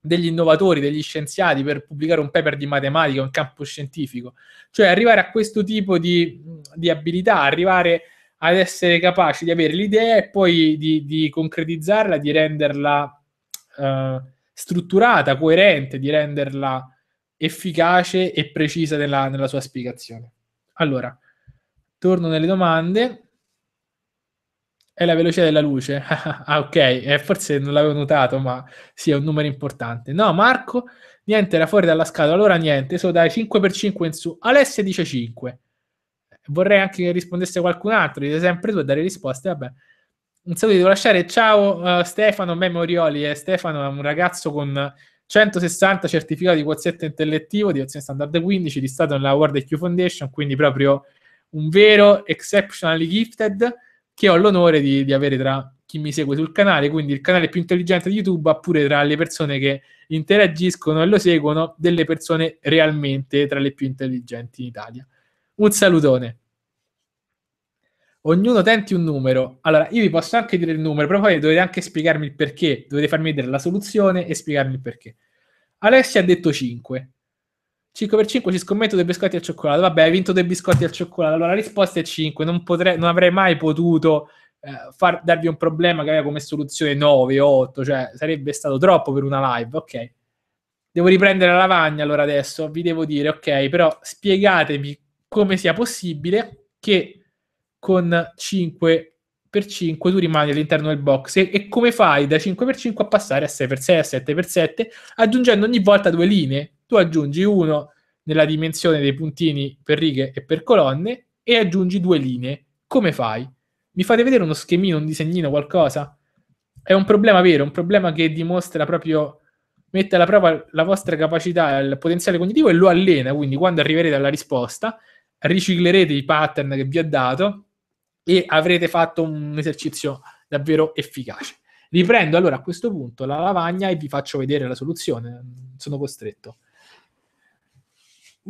degli innovatori, degli scienziati, per pubblicare un paper di matematica, un campo scientifico. Cioè arrivare a questo tipo di, di abilità, arrivare ad essere capaci di avere l'idea e poi di, di concretizzarla, di renderla eh, strutturata, coerente, di renderla efficace e precisa nella, nella sua spiegazione. Allora, torno nelle domande è la velocità della luce. ah, ok, eh, forse non l'avevo notato, ma sì, è un numero importante. No, Marco, niente, era fuori dalla scatola, allora niente, solo dai 5 per 5 in su. Alessia dice 5. Vorrei anche che rispondesse qualcun altro, dite sempre tu a dare risposte, vabbè. Un saluto devo lasciare, ciao uh, Stefano Memorioli, eh, Stefano è un ragazzo con 160 certificati di quoziente intellettivo, di azione standard 15, di stato nella World EQ Foundation, quindi proprio un vero exceptionally gifted che ho l'onore di, di avere tra chi mi segue sul canale, quindi il canale più intelligente di YouTube, oppure tra le persone che interagiscono e lo seguono, delle persone realmente tra le più intelligenti in Italia. Un salutone. Ognuno tenti un numero. Allora, io vi posso anche dire il numero, però poi dovete anche spiegarmi il perché. Dovete farmi vedere la soluzione e spiegarmi il perché. Alessia ha detto 5. 5 per 5 ci scommetto dei biscotti al cioccolato. Vabbè, hai vinto dei biscotti al cioccolato. Allora la risposta è 5. Non, potrei, non avrei mai potuto eh, far, darvi un problema che aveva come soluzione 9 o 8. Cioè, sarebbe stato troppo per una live. Ok. Devo riprendere la lavagna allora adesso. Vi devo dire, ok, però spiegatemi come sia possibile che con 5 per 5 tu rimani all'interno del box e, e come fai da 5 per 5 a passare a 6 per 6 a 7 per 7 aggiungendo ogni volta due linee tu aggiungi uno nella dimensione dei puntini per righe e per colonne e aggiungi due linee. Come fai? Mi fate vedere uno schemino, un disegnino, qualcosa? È un problema vero, un problema che dimostra proprio, mette alla prova la vostra capacità, il potenziale cognitivo e lo allena, quindi quando arriverete alla risposta riciclerete i pattern che vi ha dato e avrete fatto un esercizio davvero efficace. Riprendo allora a questo punto la lavagna e vi faccio vedere la soluzione, sono costretto.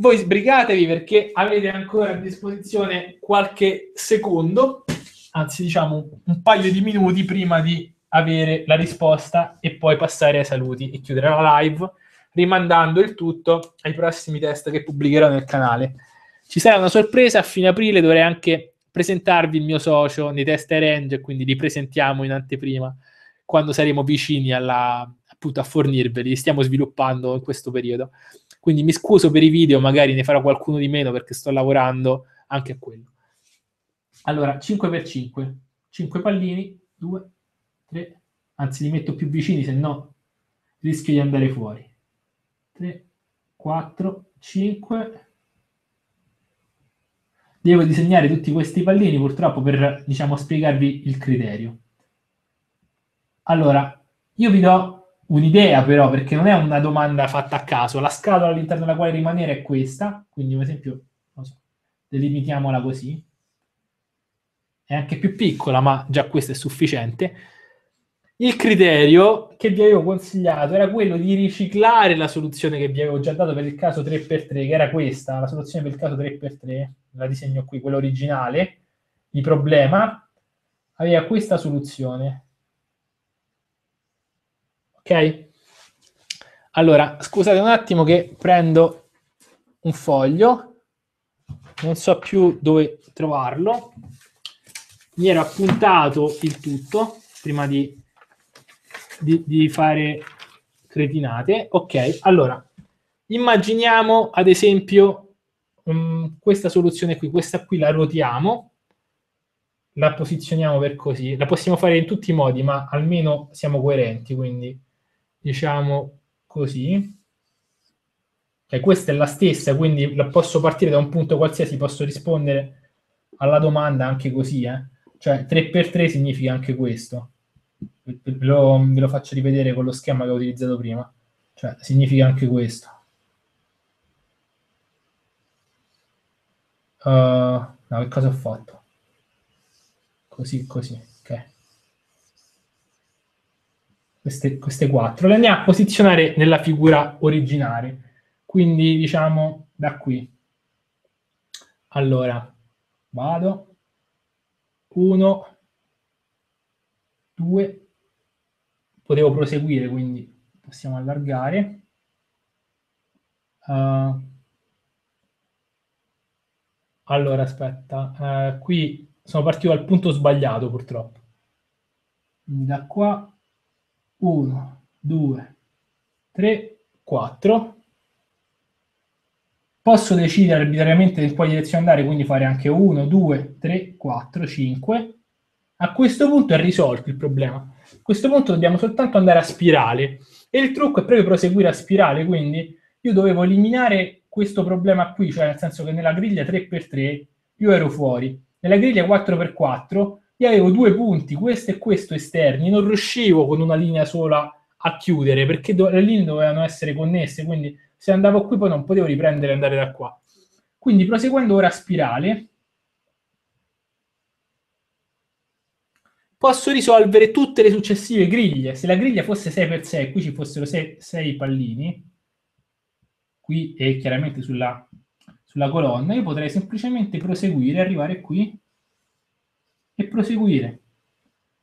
Voi sbrigatevi perché avete ancora a disposizione qualche secondo, anzi diciamo un paio di minuti prima di avere la risposta e poi passare ai saluti e chiudere la live, rimandando il tutto ai prossimi test che pubblicherò nel canale. Ci sarà una sorpresa, a fine aprile dovrei anche presentarvi il mio socio nei test range, quindi li presentiamo in anteprima quando saremo vicini alla, appunto a fornirveli, stiamo sviluppando in questo periodo. Quindi mi scuso per i video, magari ne farò qualcuno di meno perché sto lavorando anche a quello. Allora, 5x5, 5 pallini, 2, 3, anzi li metto più vicini, se no rischio di andare fuori. 3, 4, 5. Devo disegnare tutti questi pallini purtroppo per, diciamo, spiegarvi il criterio. Allora, io vi do un'idea però, perché non è una domanda fatta a caso, la scatola all'interno della quale rimanere è questa, quindi per esempio, so, delimitiamola così, è anche più piccola, ma già questo è sufficiente. Il criterio che vi avevo consigliato era quello di riciclare la soluzione che vi avevo già dato per il caso 3x3, che era questa, la soluzione per il caso 3x3, la disegno qui, quella originale, di problema, aveva questa soluzione Ok? Allora, scusate un attimo che prendo un foglio, non so più dove trovarlo. Mi ero appuntato il tutto prima di, di, di fare cretinate. Ok, allora, immaginiamo ad esempio um, questa soluzione qui, questa qui la ruotiamo, la posizioniamo per così, la possiamo fare in tutti i modi, ma almeno siamo coerenti, quindi diciamo così, cioè, questa è la stessa, quindi posso partire da un punto qualsiasi, posso rispondere alla domanda anche così, eh? cioè 3x3 significa anche questo. Ve lo, ve lo, faccio rivedere con lo schema che ho utilizzato prima, cioè significa anche questo. Uh, no, che cosa ho fatto? Così, così. queste, queste quattro, le andiamo a posizionare nella figura originale. Quindi diciamo da qui. Allora, vado. 1, 2, potevo proseguire, quindi possiamo allargare. Uh, allora, aspetta, uh, qui sono partito dal punto sbagliato purtroppo. Quindi da qua 1, 2, 3, 4. Posso decidere arbitrariamente in quale direzione andare, quindi fare anche 1, 2, 3, 4, 5. A questo punto è risolto il problema. A questo punto dobbiamo soltanto andare a spirale. E il trucco è proprio proseguire a spirale, quindi io dovevo eliminare questo problema qui, cioè nel senso che nella griglia 3x3 io ero fuori. Nella griglia 4x4 io avevo due punti, questo e questo esterni, non riuscivo con una linea sola a chiudere perché do- le linee dovevano essere connesse, quindi se andavo qui poi non potevo riprendere e andare da qua. Quindi proseguendo ora a spirale, posso risolvere tutte le successive griglie. Se la griglia fosse 6x6 qui ci fossero 6, 6 pallini, qui e chiaramente sulla, sulla colonna, io potrei semplicemente proseguire, arrivare qui e proseguire.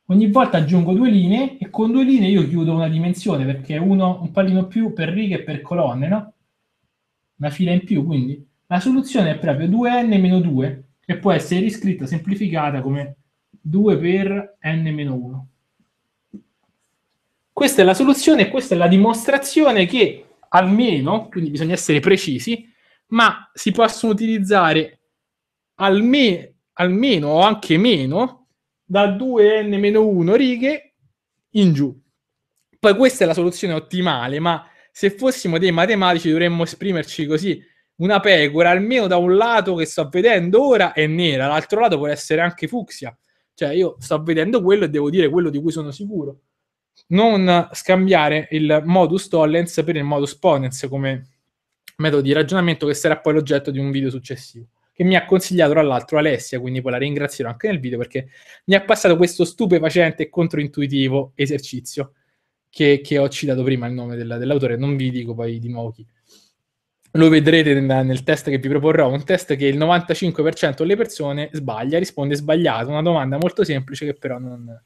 Ogni volta aggiungo due linee e con due linee io chiudo una dimensione perché uno, un pallino più per righe e per colonne, no? Una fila in più, quindi. La soluzione è proprio 2n-2 e può essere riscritta, semplificata come 2 per n-1. Questa è la soluzione e questa è la dimostrazione che almeno, quindi bisogna essere precisi, ma si possono utilizzare almeno almeno o anche meno da 2n-1 righe in giù. Poi questa è la soluzione ottimale, ma se fossimo dei matematici dovremmo esprimerci così. Una pecora, almeno da un lato che sto vedendo ora, è nera, l'altro lato può essere anche fucsia. Cioè io sto vedendo quello e devo dire quello di cui sono sicuro. Non scambiare il modus tollens per il modus ponens come metodo di ragionamento che sarà poi l'oggetto di un video successivo che mi ha consigliato tra l'altro Alessia, quindi poi la ringrazierò anche nel video perché mi ha passato questo stupefacente e controintuitivo esercizio che, che ho citato prima il nome della, dell'autore, non vi dico poi di nuovo chi. Lo vedrete nel, nel test che vi proporrò, un test che il 95% delle persone sbaglia, risponde sbagliato, una domanda molto semplice che però non,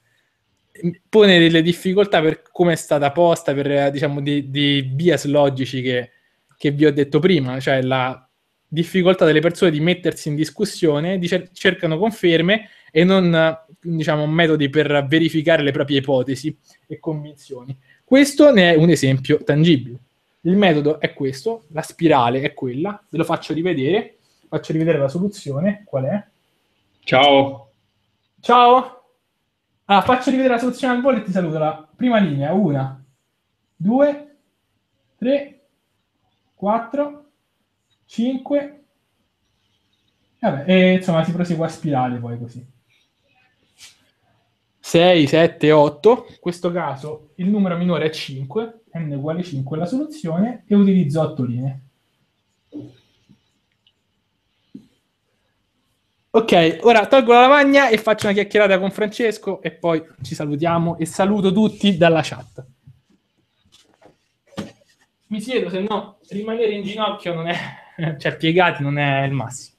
pone delle difficoltà per come è stata posta, per diciamo di, bias logici che, che, vi ho detto prima, cioè la difficoltà delle persone di mettersi in discussione, cer- cercano conferme e non diciamo, metodi per verificare le proprie ipotesi e convinzioni. Questo ne è un esempio tangibile. Il metodo è questo, la spirale è quella, ve lo faccio rivedere, faccio rivedere la soluzione, qual è? Ciao. Ciao. Ah, faccio rivedere la soluzione al volo e ti saluto. La prima linea, una, due, tre, quattro, 5. Vabbè, e insomma si prosegue a spirale poi così. 6, 7, 8. In questo caso il numero minore è 5, n uguale 5 è la soluzione e utilizzo 8 linee. Ok, ora tolgo la lavagna e faccio una chiacchierata con Francesco e poi ci salutiamo e saluto tutti dalla chat. Mi siedo, se no rimanere in ginocchio non è cioè piegati non è il massimo.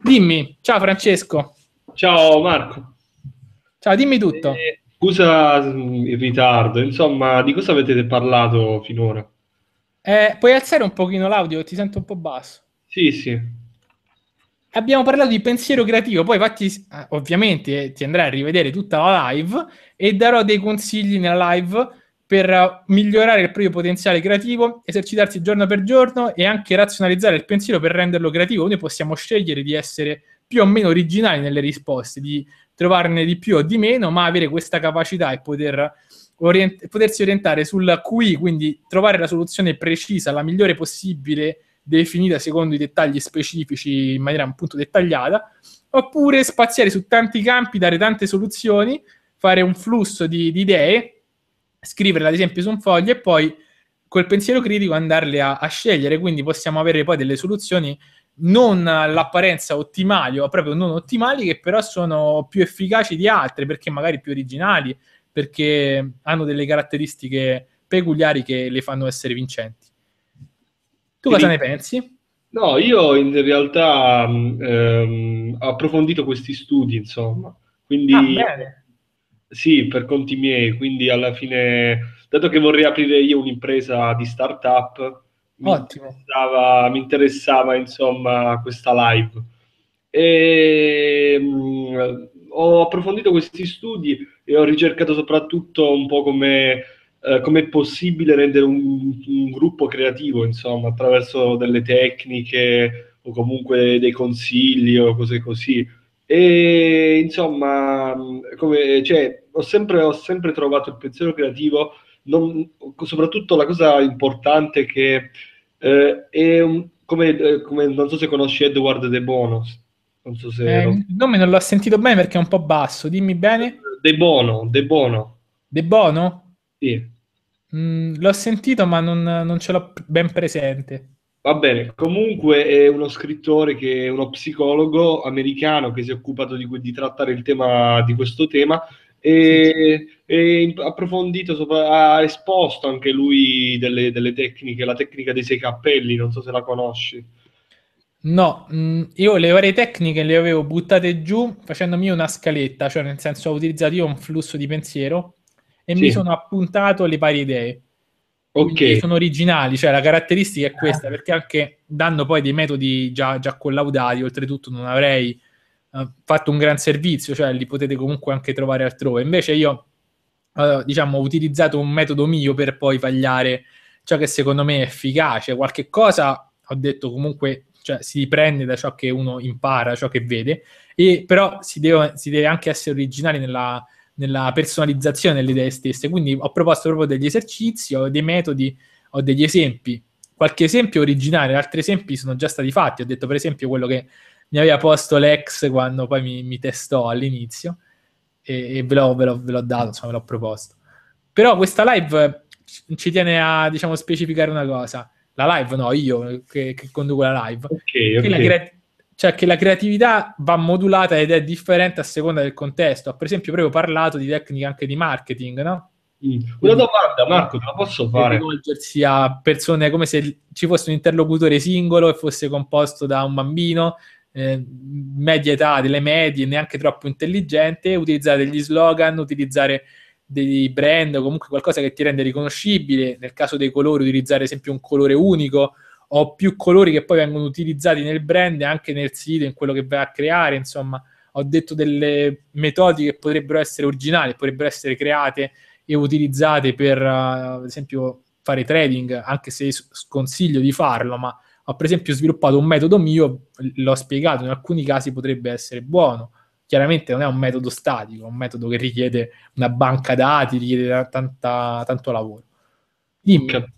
Dimmi, ciao Francesco. Ciao Marco. Ciao, dimmi tutto. Eh, scusa il ritardo, insomma, di cosa avete parlato finora? Eh, puoi alzare un pochino l'audio, ti sento un po' basso. Sì, sì. Abbiamo parlato di pensiero creativo, poi infatti eh, ovviamente ti andrai a rivedere tutta la live e darò dei consigli nella live per eh, migliorare il proprio potenziale creativo, esercitarsi giorno per giorno e anche razionalizzare il pensiero per renderlo creativo. Noi possiamo scegliere di essere più o meno originali nelle risposte, di trovarne di più o di meno, ma avere questa capacità e poter orient- potersi orientare sul QI, quindi trovare la soluzione precisa, la migliore possibile, definita secondo i dettagli specifici in maniera appunto dettagliata, oppure spaziare su tanti campi, dare tante soluzioni, fare un flusso di, di idee scriverle ad esempio su un foglio e poi col pensiero critico andarle a, a scegliere, quindi possiamo avere poi delle soluzioni non all'apparenza ottimali o proprio non ottimali che però sono più efficaci di altre perché magari più originali, perché hanno delle caratteristiche peculiari che le fanno essere vincenti. Tu cosa ne pensi? No, io in realtà mm, ehm, ho approfondito questi studi, insomma, quindi ah, sì, per conti miei, quindi alla fine, dato che vorrei aprire io un'impresa di startup, mi interessava, mi interessava insomma questa live. E, mh, mm, ho approfondito questi studi e ho ricercato soprattutto un po' come eh, è possibile rendere un, un, gruppo creativo, insomma, attraverso delle tecniche o comunque dei consigli o cose così. E insomma, come, cioè, ho, sempre, ho sempre trovato il pensiero creativo, non, soprattutto la cosa importante che eh, è un, come, eh, come, non so se conosci Edward De Bonos. Non so se eh, il nome non l'ho sentito bene perché è un po' basso, dimmi bene. De Bono, De Bono. De Bono? Sì. Mm, l'ho sentito ma non, non ce l'ho ben presente. Va bene, comunque è uno scrittore che è uno psicologo americano che si è occupato di, di trattare il tema di questo tema e, e approfondito, sopra, ha esposto anche lui delle, delle, tecniche, la tecnica dei sei cappelli, non so se la conosci. No, mm, io le varie tecniche le avevo buttate giù facendomi una scaletta, cioè nel senso ho utilizzato io un flusso di pensiero e sì. mi sono appuntato le varie idee okay. sono originali, cioè la caratteristica è ah. questa, perché anche dando poi dei metodi già, già collaudati, oltretutto non avrei uh, fatto un gran servizio, cioè li potete comunque anche trovare altrove. Invece io, uh, diciamo, ho utilizzato un metodo mio per poi vagliare ciò che secondo me è efficace, qualche cosa ho detto comunque cioè si riprende da ciò che uno impara, ciò che vede, e però si deve, si deve anche essere originali nella, nella personalizzazione delle idee stesse. Quindi ho proposto proprio degli esercizi, ho dei metodi, ho degli esempi. Qualche esempio originale, altri esempi sono già stati fatti. Ho detto per esempio quello che mi aveva posto l'ex quando poi mi, mi testò all'inizio e, e ve, l'ho, ve, l'ho, ve, l'ho, dato, insomma ve l'ho proposto. Però questa live ci tiene a diciamo, specificare una cosa. La live no, io che, che conduco la live. Okay, okay. La, crea- cioè che la creatività va modulata ed è differente a seconda del contesto. Per esempio, proprio parlato di tecniche anche di marketing, no? Mm. Una domanda, Marco, te la posso fare? Rivolgersi a persone come se ci fosse un interlocutore singolo e fosse composto da un bambino, eh, media età, delle medie, neanche troppo intelligente, utilizzare degli slogan, utilizzare dei brand, comunque qualcosa che ti rende riconoscibile, nel caso dei colori utilizzare ad esempio un colore unico, ho più colori che poi vengono utilizzati nel brand e anche nel sito, in quello che vai a creare, insomma, ho detto delle metodiche che potrebbero essere originali, potrebbero essere create e utilizzate per, eh, ad esempio, fare trading, anche se sconsiglio di farlo, ma ho per esempio sviluppato un metodo mio, l'ho spiegato, in alcuni casi potrebbe essere buono. Chiaramente non è un metodo statico, è un metodo che richiede una banca dati, richiede tanta, tanto lavoro. Dimmi.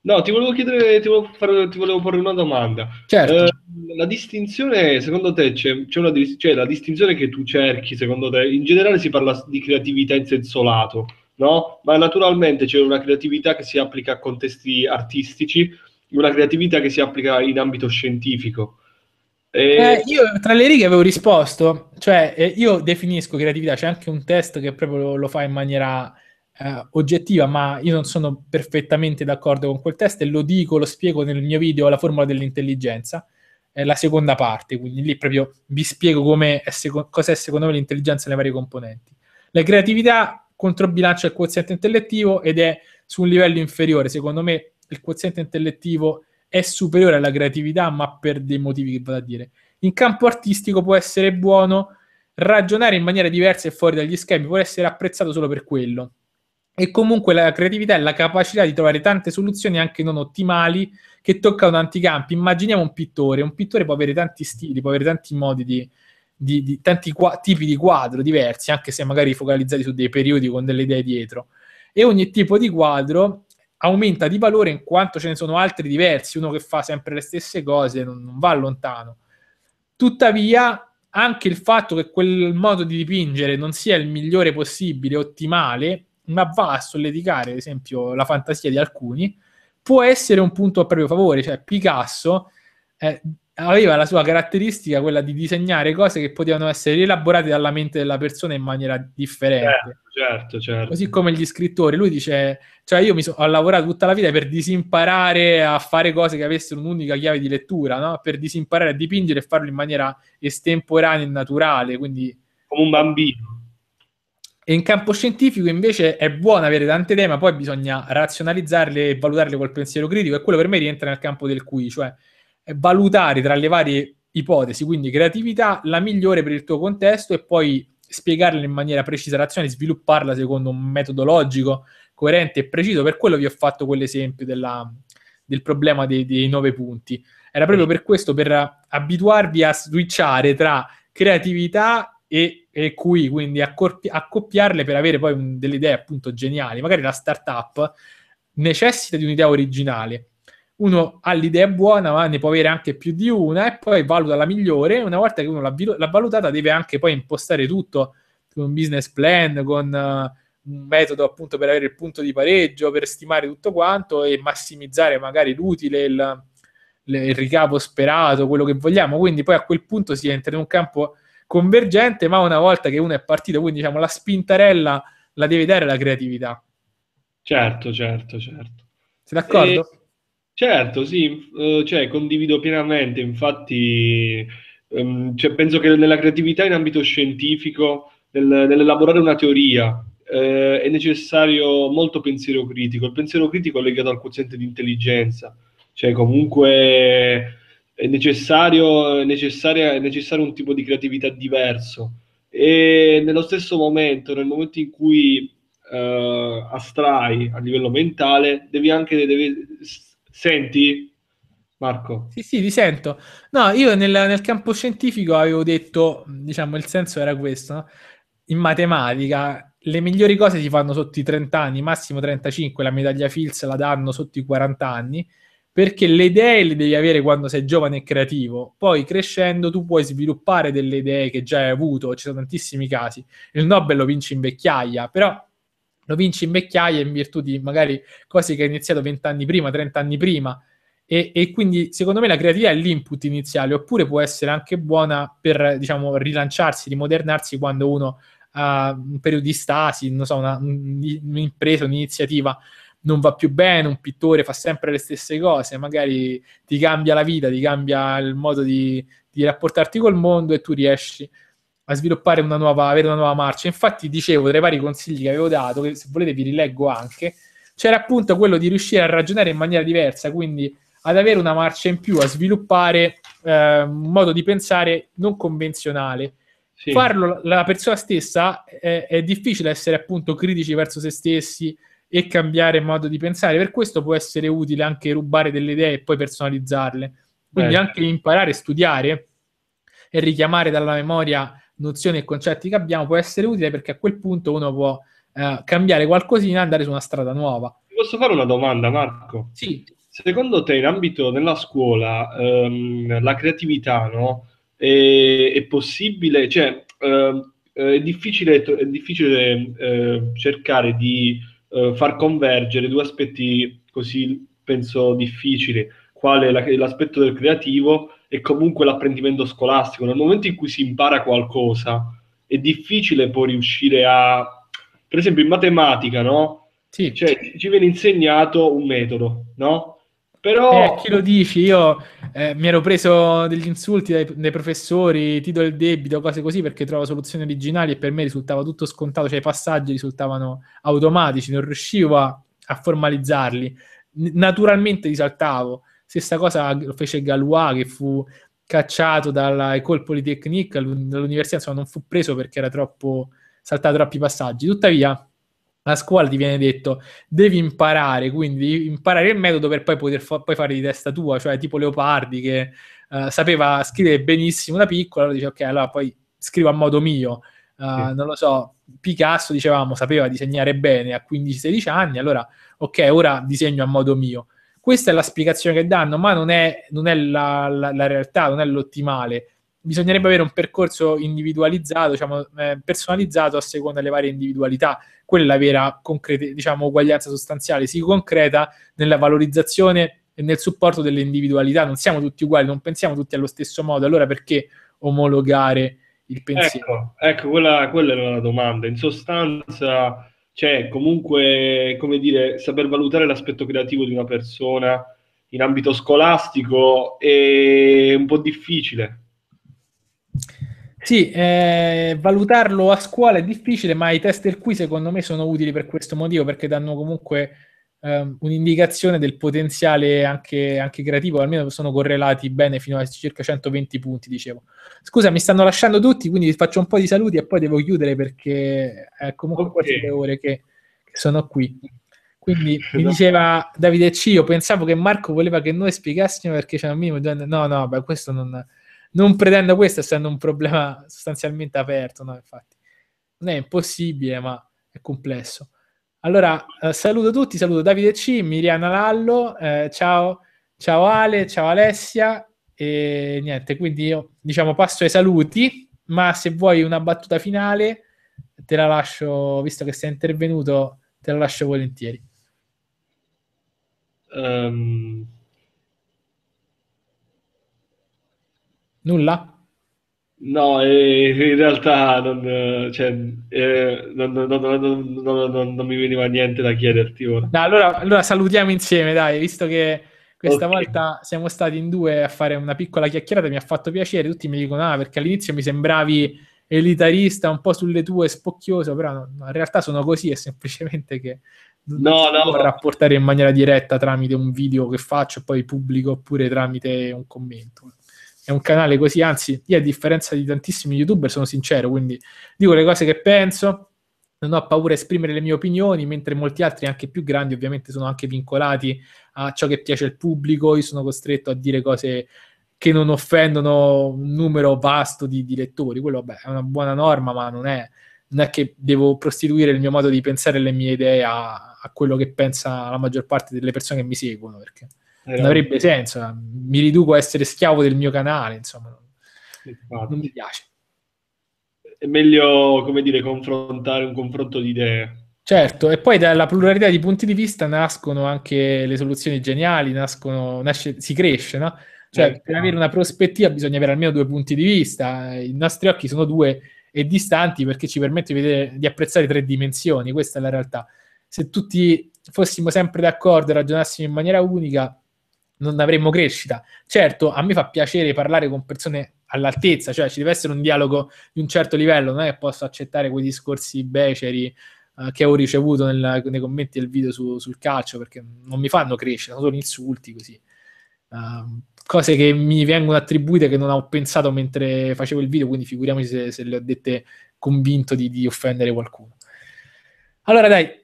No, ti volevo chiedere, ti volevo, fare, ti volevo porre una domanda. Certo. Eh, la distinzione, secondo te, c'è, c'è una, cioè, la distinzione che tu cerchi, secondo te, in generale si parla di creatività in senso lato, no? Ma naturalmente c'è una creatività che si applica a contesti artistici, una creatività che si applica in ambito scientifico. E... Eh, io tra le righe avevo risposto, cioè eh, io definisco creatività, c'è anche un test che proprio lo, lo fa in maniera eh, oggettiva, ma io non sono perfettamente d'accordo con quel test e lo dico, lo spiego nel mio video La formula dell'intelligenza, è la seconda parte, quindi lì proprio vi spiego come è seco- cos'è secondo me l'intelligenza nelle varie componenti. La creatività controbilancia il quoziente intellettivo ed è su un livello inferiore, secondo me il quoziente intellettivo è superiore alla creatività, ma per dei motivi che vado a dire. In campo artistico può essere buono ragionare in maniera diversa e fuori dagli schemi, può essere apprezzato solo per quello. E comunque la creatività è la capacità di trovare tante soluzioni anche non ottimali che toccano tanti campi. Immaginiamo un pittore, un pittore può avere tanti stili, può avere tanti modi di, di, di tanti qua- tipi di quadro diversi, anche se magari focalizzati su dei periodi con delle idee dietro. E ogni tipo di quadro aumenta di valore in quanto ce ne sono altri diversi, uno che fa sempre le stesse cose non, non va lontano. Tuttavia, anche il fatto che quel modo di dipingere non sia il migliore possibile, ottimale, ma va a solleticare, ad esempio, la fantasia di alcuni, può essere un punto a proprio favore. Cioè, Picasso eh, aveva la sua caratteristica, quella di disegnare cose che potevano essere rielaborate dalla mente della persona in maniera differente. Certo, certo. certo. Così come gli scrittori, lui dice, cioè io mi so, ho lavorato tutta la vita per disimparare a fare cose che avessero un'unica chiave di lettura, no? per disimparare a dipingere e farlo in maniera estemporanea e naturale. Quindi... Come un bambino e in campo scientifico invece è buono avere tante idee, ma poi bisogna razionalizzarle e valutarle col pensiero critico, e quello per me rientra nel campo del cui, cioè eh, valutare tra le varie ipotesi, quindi creatività, la migliore per il tuo contesto e poi spiegarla in maniera precisa razionale, svilupparla secondo un metodo logico, coerente e preciso. Per quello vi ho fatto quell'esempio della, del problema dei, dei nove punti. Era proprio per questo, per abituarvi a switchare tra creatività e e cui quindi accorpi- accoppiarle per avere poi un, delle idee appunto geniali. Magari la startup necessita di un'idea originale. Uno ha l'idea buona, ma ne può avere anche più di una, e poi valuta la migliore. Una volta che uno l'ha, l'ha valutata, deve anche poi impostare tutto con un business plan, con uh, un metodo appunto per avere il punto di pareggio, per stimare tutto quanto e massimizzare magari l'utile, il, il ricavo sperato, quello che vogliamo. Quindi poi a quel punto si entra in un campo convergente, ma una volta che uno è partito, quindi diciamo la spintarella la deve dare la creatività. Certo, certo, certo. Sei d'accordo? E, certo, sì, eh, cioè, condivido pienamente, infatti ehm, cioè, penso che nella creatività in ambito scientifico, nel, nell'elaborare una teoria, eh, è necessario molto pensiero critico. Il pensiero critico è legato al quoziente di intelligenza, cioè comunque è necessario, è necessario, è necessario un tipo di creatività diverso. E nello stesso momento, nel momento in cui eh, astrai a livello mentale, devi anche... Devi, senti? Marco? Sì, sì, ti sento. No, io nel, nel, campo scientifico avevo detto, diciamo, il senso era questo, no? in matematica le migliori cose si fanno sotto i 30 anni, massimo 35, la medaglia Fields la danno sotto i 40 anni, perché le idee le devi avere quando sei giovane e creativo, poi crescendo tu puoi sviluppare delle idee che già hai avuto, ci sono tantissimi casi, il Nobel lo vinci in vecchiaia, però lo vinci in vecchiaia in virtù di magari cose che hai iniziato 20 anni prima, 30 anni prima, e, e, quindi secondo me la creatività è l'input iniziale, oppure può essere anche buona per diciamo, rilanciarsi, rimodernarsi quando uno ha un periodo di stasi, non so, una, un'impresa, un'iniziativa non va più bene, un pittore fa sempre le stesse cose, magari ti cambia la vita, ti cambia il modo di, di rapportarti col mondo e tu riesci a sviluppare una nuova, avere una nuova marcia. Infatti dicevo, tra i vari consigli che avevo dato, che se volete vi rileggo anche, c'era appunto quello di riuscire a ragionare in maniera diversa, quindi ad avere una marcia in più, a sviluppare eh, un modo di pensare non convenzionale. Sì. Farlo la persona stessa è, eh, è difficile essere appunto critici verso se stessi, e cambiare modo di pensare. Per questo può essere utile anche rubare delle idee e poi personalizzarle. Quindi Beh. anche imparare, studiare e richiamare dalla memoria nozioni e concetti che abbiamo può essere utile perché a quel punto uno può eh, cambiare qualcosina e andare su una strada nuova. Posso fare una domanda, Marco? Sì. Secondo te, in ambito della scuola, ehm, la creatività no? è, è, possibile? Cioè, eh, è difficile, è difficile eh, cercare di eh, far convergere due aspetti così, penso, difficili, quale la, l'aspetto del creativo e comunque l'apprendimento scolastico. Nel momento in cui si impara qualcosa, è difficile poi riuscire a... Per esempio in matematica, no? Sì. Cioè, ci viene insegnato un metodo, no? Però... Eh, chi lo dici? Io eh, mi ero preso degli insulti dai, dai professori, titolo del debito, cose così, perché trovo soluzioni originali e per me risultava tutto scontato, cioè i passaggi risultavano automatici, non riuscivo a, a formalizzarli. Naturalmente li saltavo. Stessa cosa lo fece Galois, che fu cacciato dalla École Polytechnique dall'università, insomma non fu preso perché era troppo saltato troppi passaggi. Tuttavia a scuola ti viene detto devi imparare, quindi imparare il metodo per poi poter fa- poi fare di testa tua, cioè tipo Leopardi che uh, sapeva scrivere benissimo da piccola, allora dice ok, allora poi scrivo a modo mio. Uh, sì. Non lo so, Picasso dicevamo sapeva disegnare bene a 15-16 anni, allora ok, ora disegno a modo mio. Questa è la spiegazione che danno, ma non è, non è la, la, la realtà, non è l'ottimale bisognerebbe avere un percorso individualizzato, diciamo, eh, personalizzato a seconda delle varie individualità. Quella vera concrete, diciamo, uguaglianza sostanziale, si concreta nella valorizzazione e nel supporto delle individualità. Non siamo tutti uguali, non pensiamo tutti allo stesso modo, allora perché omologare il pensiero? Ecco, ecco quella, quella era la domanda. In sostanza, cioè, comunque, come dire, saper valutare l'aspetto creativo di una persona in ambito scolastico è un po' difficile sì, eh, valutarlo a scuola è difficile, ma i test del cui secondo me sono utili per questo motivo, perché danno comunque eh, un'indicazione del potenziale anche, anche, creativo, almeno sono correlati bene fino a circa 120 punti, dicevo. Scusa, mi stanno lasciando tutti, quindi faccio un po' di saluti e poi devo chiudere perché è comunque okay. quasi le ore che, che sono qui. Quindi mi diceva Davide C, io pensavo che Marco voleva che noi spiegassimo perché c'è un minimo di... No, no, beh, questo non non pretendo questo essendo un problema sostanzialmente aperto, no, infatti. Non è impossibile, ma è complesso. Allora, eh, saluto tutti, saluto Davide C, Miriana Lallo, eh, ciao, ciao Ale, ciao Alessia, e niente, quindi io diciamo passo ai saluti, ma se vuoi una battuta finale te la lascio, visto che sei intervenuto, te la lascio volentieri. Um, Nulla? No, eh, in realtà non, cioè, eh, non, non, non, mi veniva niente da chiederti ora. No, allora, allora, salutiamo insieme, dai, visto che questa okay. volta siamo stati in due a fare una piccola chiacchierata, mi ha fatto piacere, tutti mi dicono, ah, perché all'inizio mi sembravi elitarista, un po' sulle tue, spocchioso, però no, no, in realtà sono così, è semplicemente che no, no. rapportare in maniera diretta tramite un video che faccio e poi pubblico oppure tramite un commento è un canale così, anzi io a differenza di tantissimi youtuber sono sincero, quindi dico le cose che penso, non ho paura a esprimere le mie opinioni, mentre molti altri, anche più grandi, ovviamente sono anche vincolati a ciò che piace al pubblico, io sono costretto a dire cose che non offendono un numero vasto di, di lettori, quello vabbè, è una buona norma, ma non è, non è, che devo prostituire il mio modo di pensare e le mie idee a, a quello che pensa la maggior parte delle persone che mi seguono, perché non eh, avrebbe senso. Mi riduco a essere schiavo del mio canale, insomma, Infatti. non mi piace. È meglio, come dire, confrontare un confronto di idee. Certo, e poi dalla pluralità di punti di vista nascono anche le soluzioni geniali, nascono, nasce, si cresce, no? Cioè, certo. per avere una prospettiva bisogna avere almeno due punti di vista. I nostri occhi sono due e distanti perché ci permette di, vedere, di apprezzare tre dimensioni, questa è la realtà. Se tutti fossimo sempre d'accordo e ragionassimo in maniera unica, non avremmo crescita. Certo, a me fa piacere parlare con persone all'altezza, cioè ci deve essere un dialogo di un certo livello, non è che posso accettare quei discorsi beceri eh, che ho ricevuto nel, nei commenti del video su, sul calcio, perché non mi fanno crescere, sono solo insulti così. Uh, cose che mi vengono attribuite che non ho pensato mentre facevo il video, quindi figuriamoci se, se le ho dette convinto di, di offendere qualcuno. Allora dai,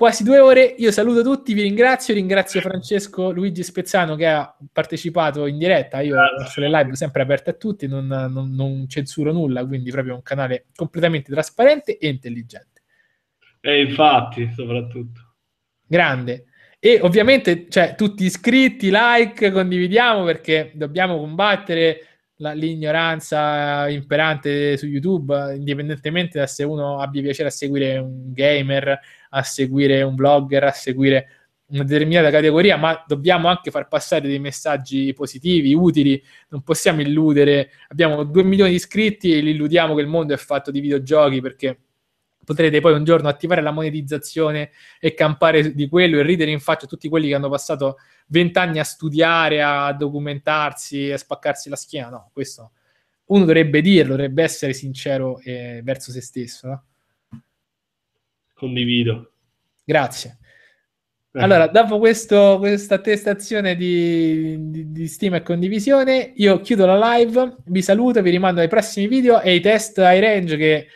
quasi due ore. Io saluto tutti, vi ringrazio, ringrazio Francesco Luigi Spezzano che ha partecipato in diretta. Io faccio le live sempre aperte a tutti, non, non, non censuro nulla, quindi proprio un canale completamente trasparente e intelligente. E infatti, soprattutto. Grande. E ovviamente, cioè, tutti iscritti, like, condividiamo perché dobbiamo combattere la, l'ignoranza imperante su YouTube, indipendentemente da se uno abbia piacere a seguire un gamer a seguire un blogger, a seguire una determinata categoria, ma dobbiamo anche far passare dei messaggi positivi, utili, non possiamo illudere, abbiamo 2 milioni di iscritti e li illudiamo che il mondo è fatto di videogiochi perché potrete poi un giorno attivare la monetizzazione e campare di quello e ridere in faccia a tutti quelli che hanno passato vent'anni a studiare, a documentarsi, a spaccarsi la schiena. No, questo uno dovrebbe dirlo, dovrebbe essere sincero eh, verso se stesso. No? Condivido. Grazie. Eh. Allora, dopo questo, questa attestazione di, di, di, stima e condivisione, io chiudo la live, vi saluto, vi rimando ai prossimi video e ai test ai range che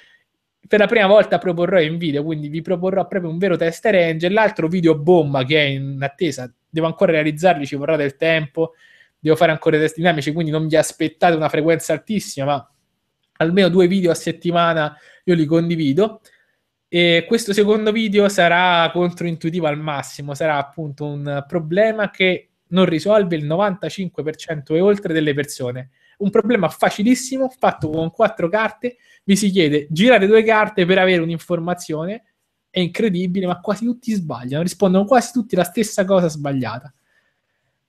per la prima volta proporrò in video, quindi vi proporrò proprio un vero test ai range e l'altro video bomba che è in attesa, devo ancora realizzarli, ci vorrà del tempo, devo fare ancora i test dinamici, quindi non vi aspettate una frequenza altissima, ma almeno due video a settimana io li condivido. E questo secondo video sarà controintuitivo al massimo, sarà appunto un problema che non risolve il 95% e oltre delle persone. Un problema facilissimo, fatto con quattro carte, vi si chiede girare due carte per avere un'informazione, è incredibile, ma quasi tutti sbagliano, rispondono quasi tutti la stessa cosa sbagliata.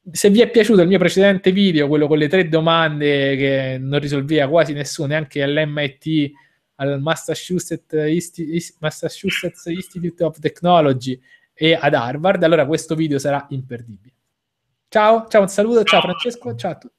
Se vi è piaciuto il mio precedente video, quello con le tre domande che non risolveva quasi nessuno, neanche all'MIT al Massachusetts, Massachusetts Institute of Technology e ad Harvard, allora questo video sarà imperdibile. Ciao, ciao, un saluto, ciao Francesco, ciao a tutti.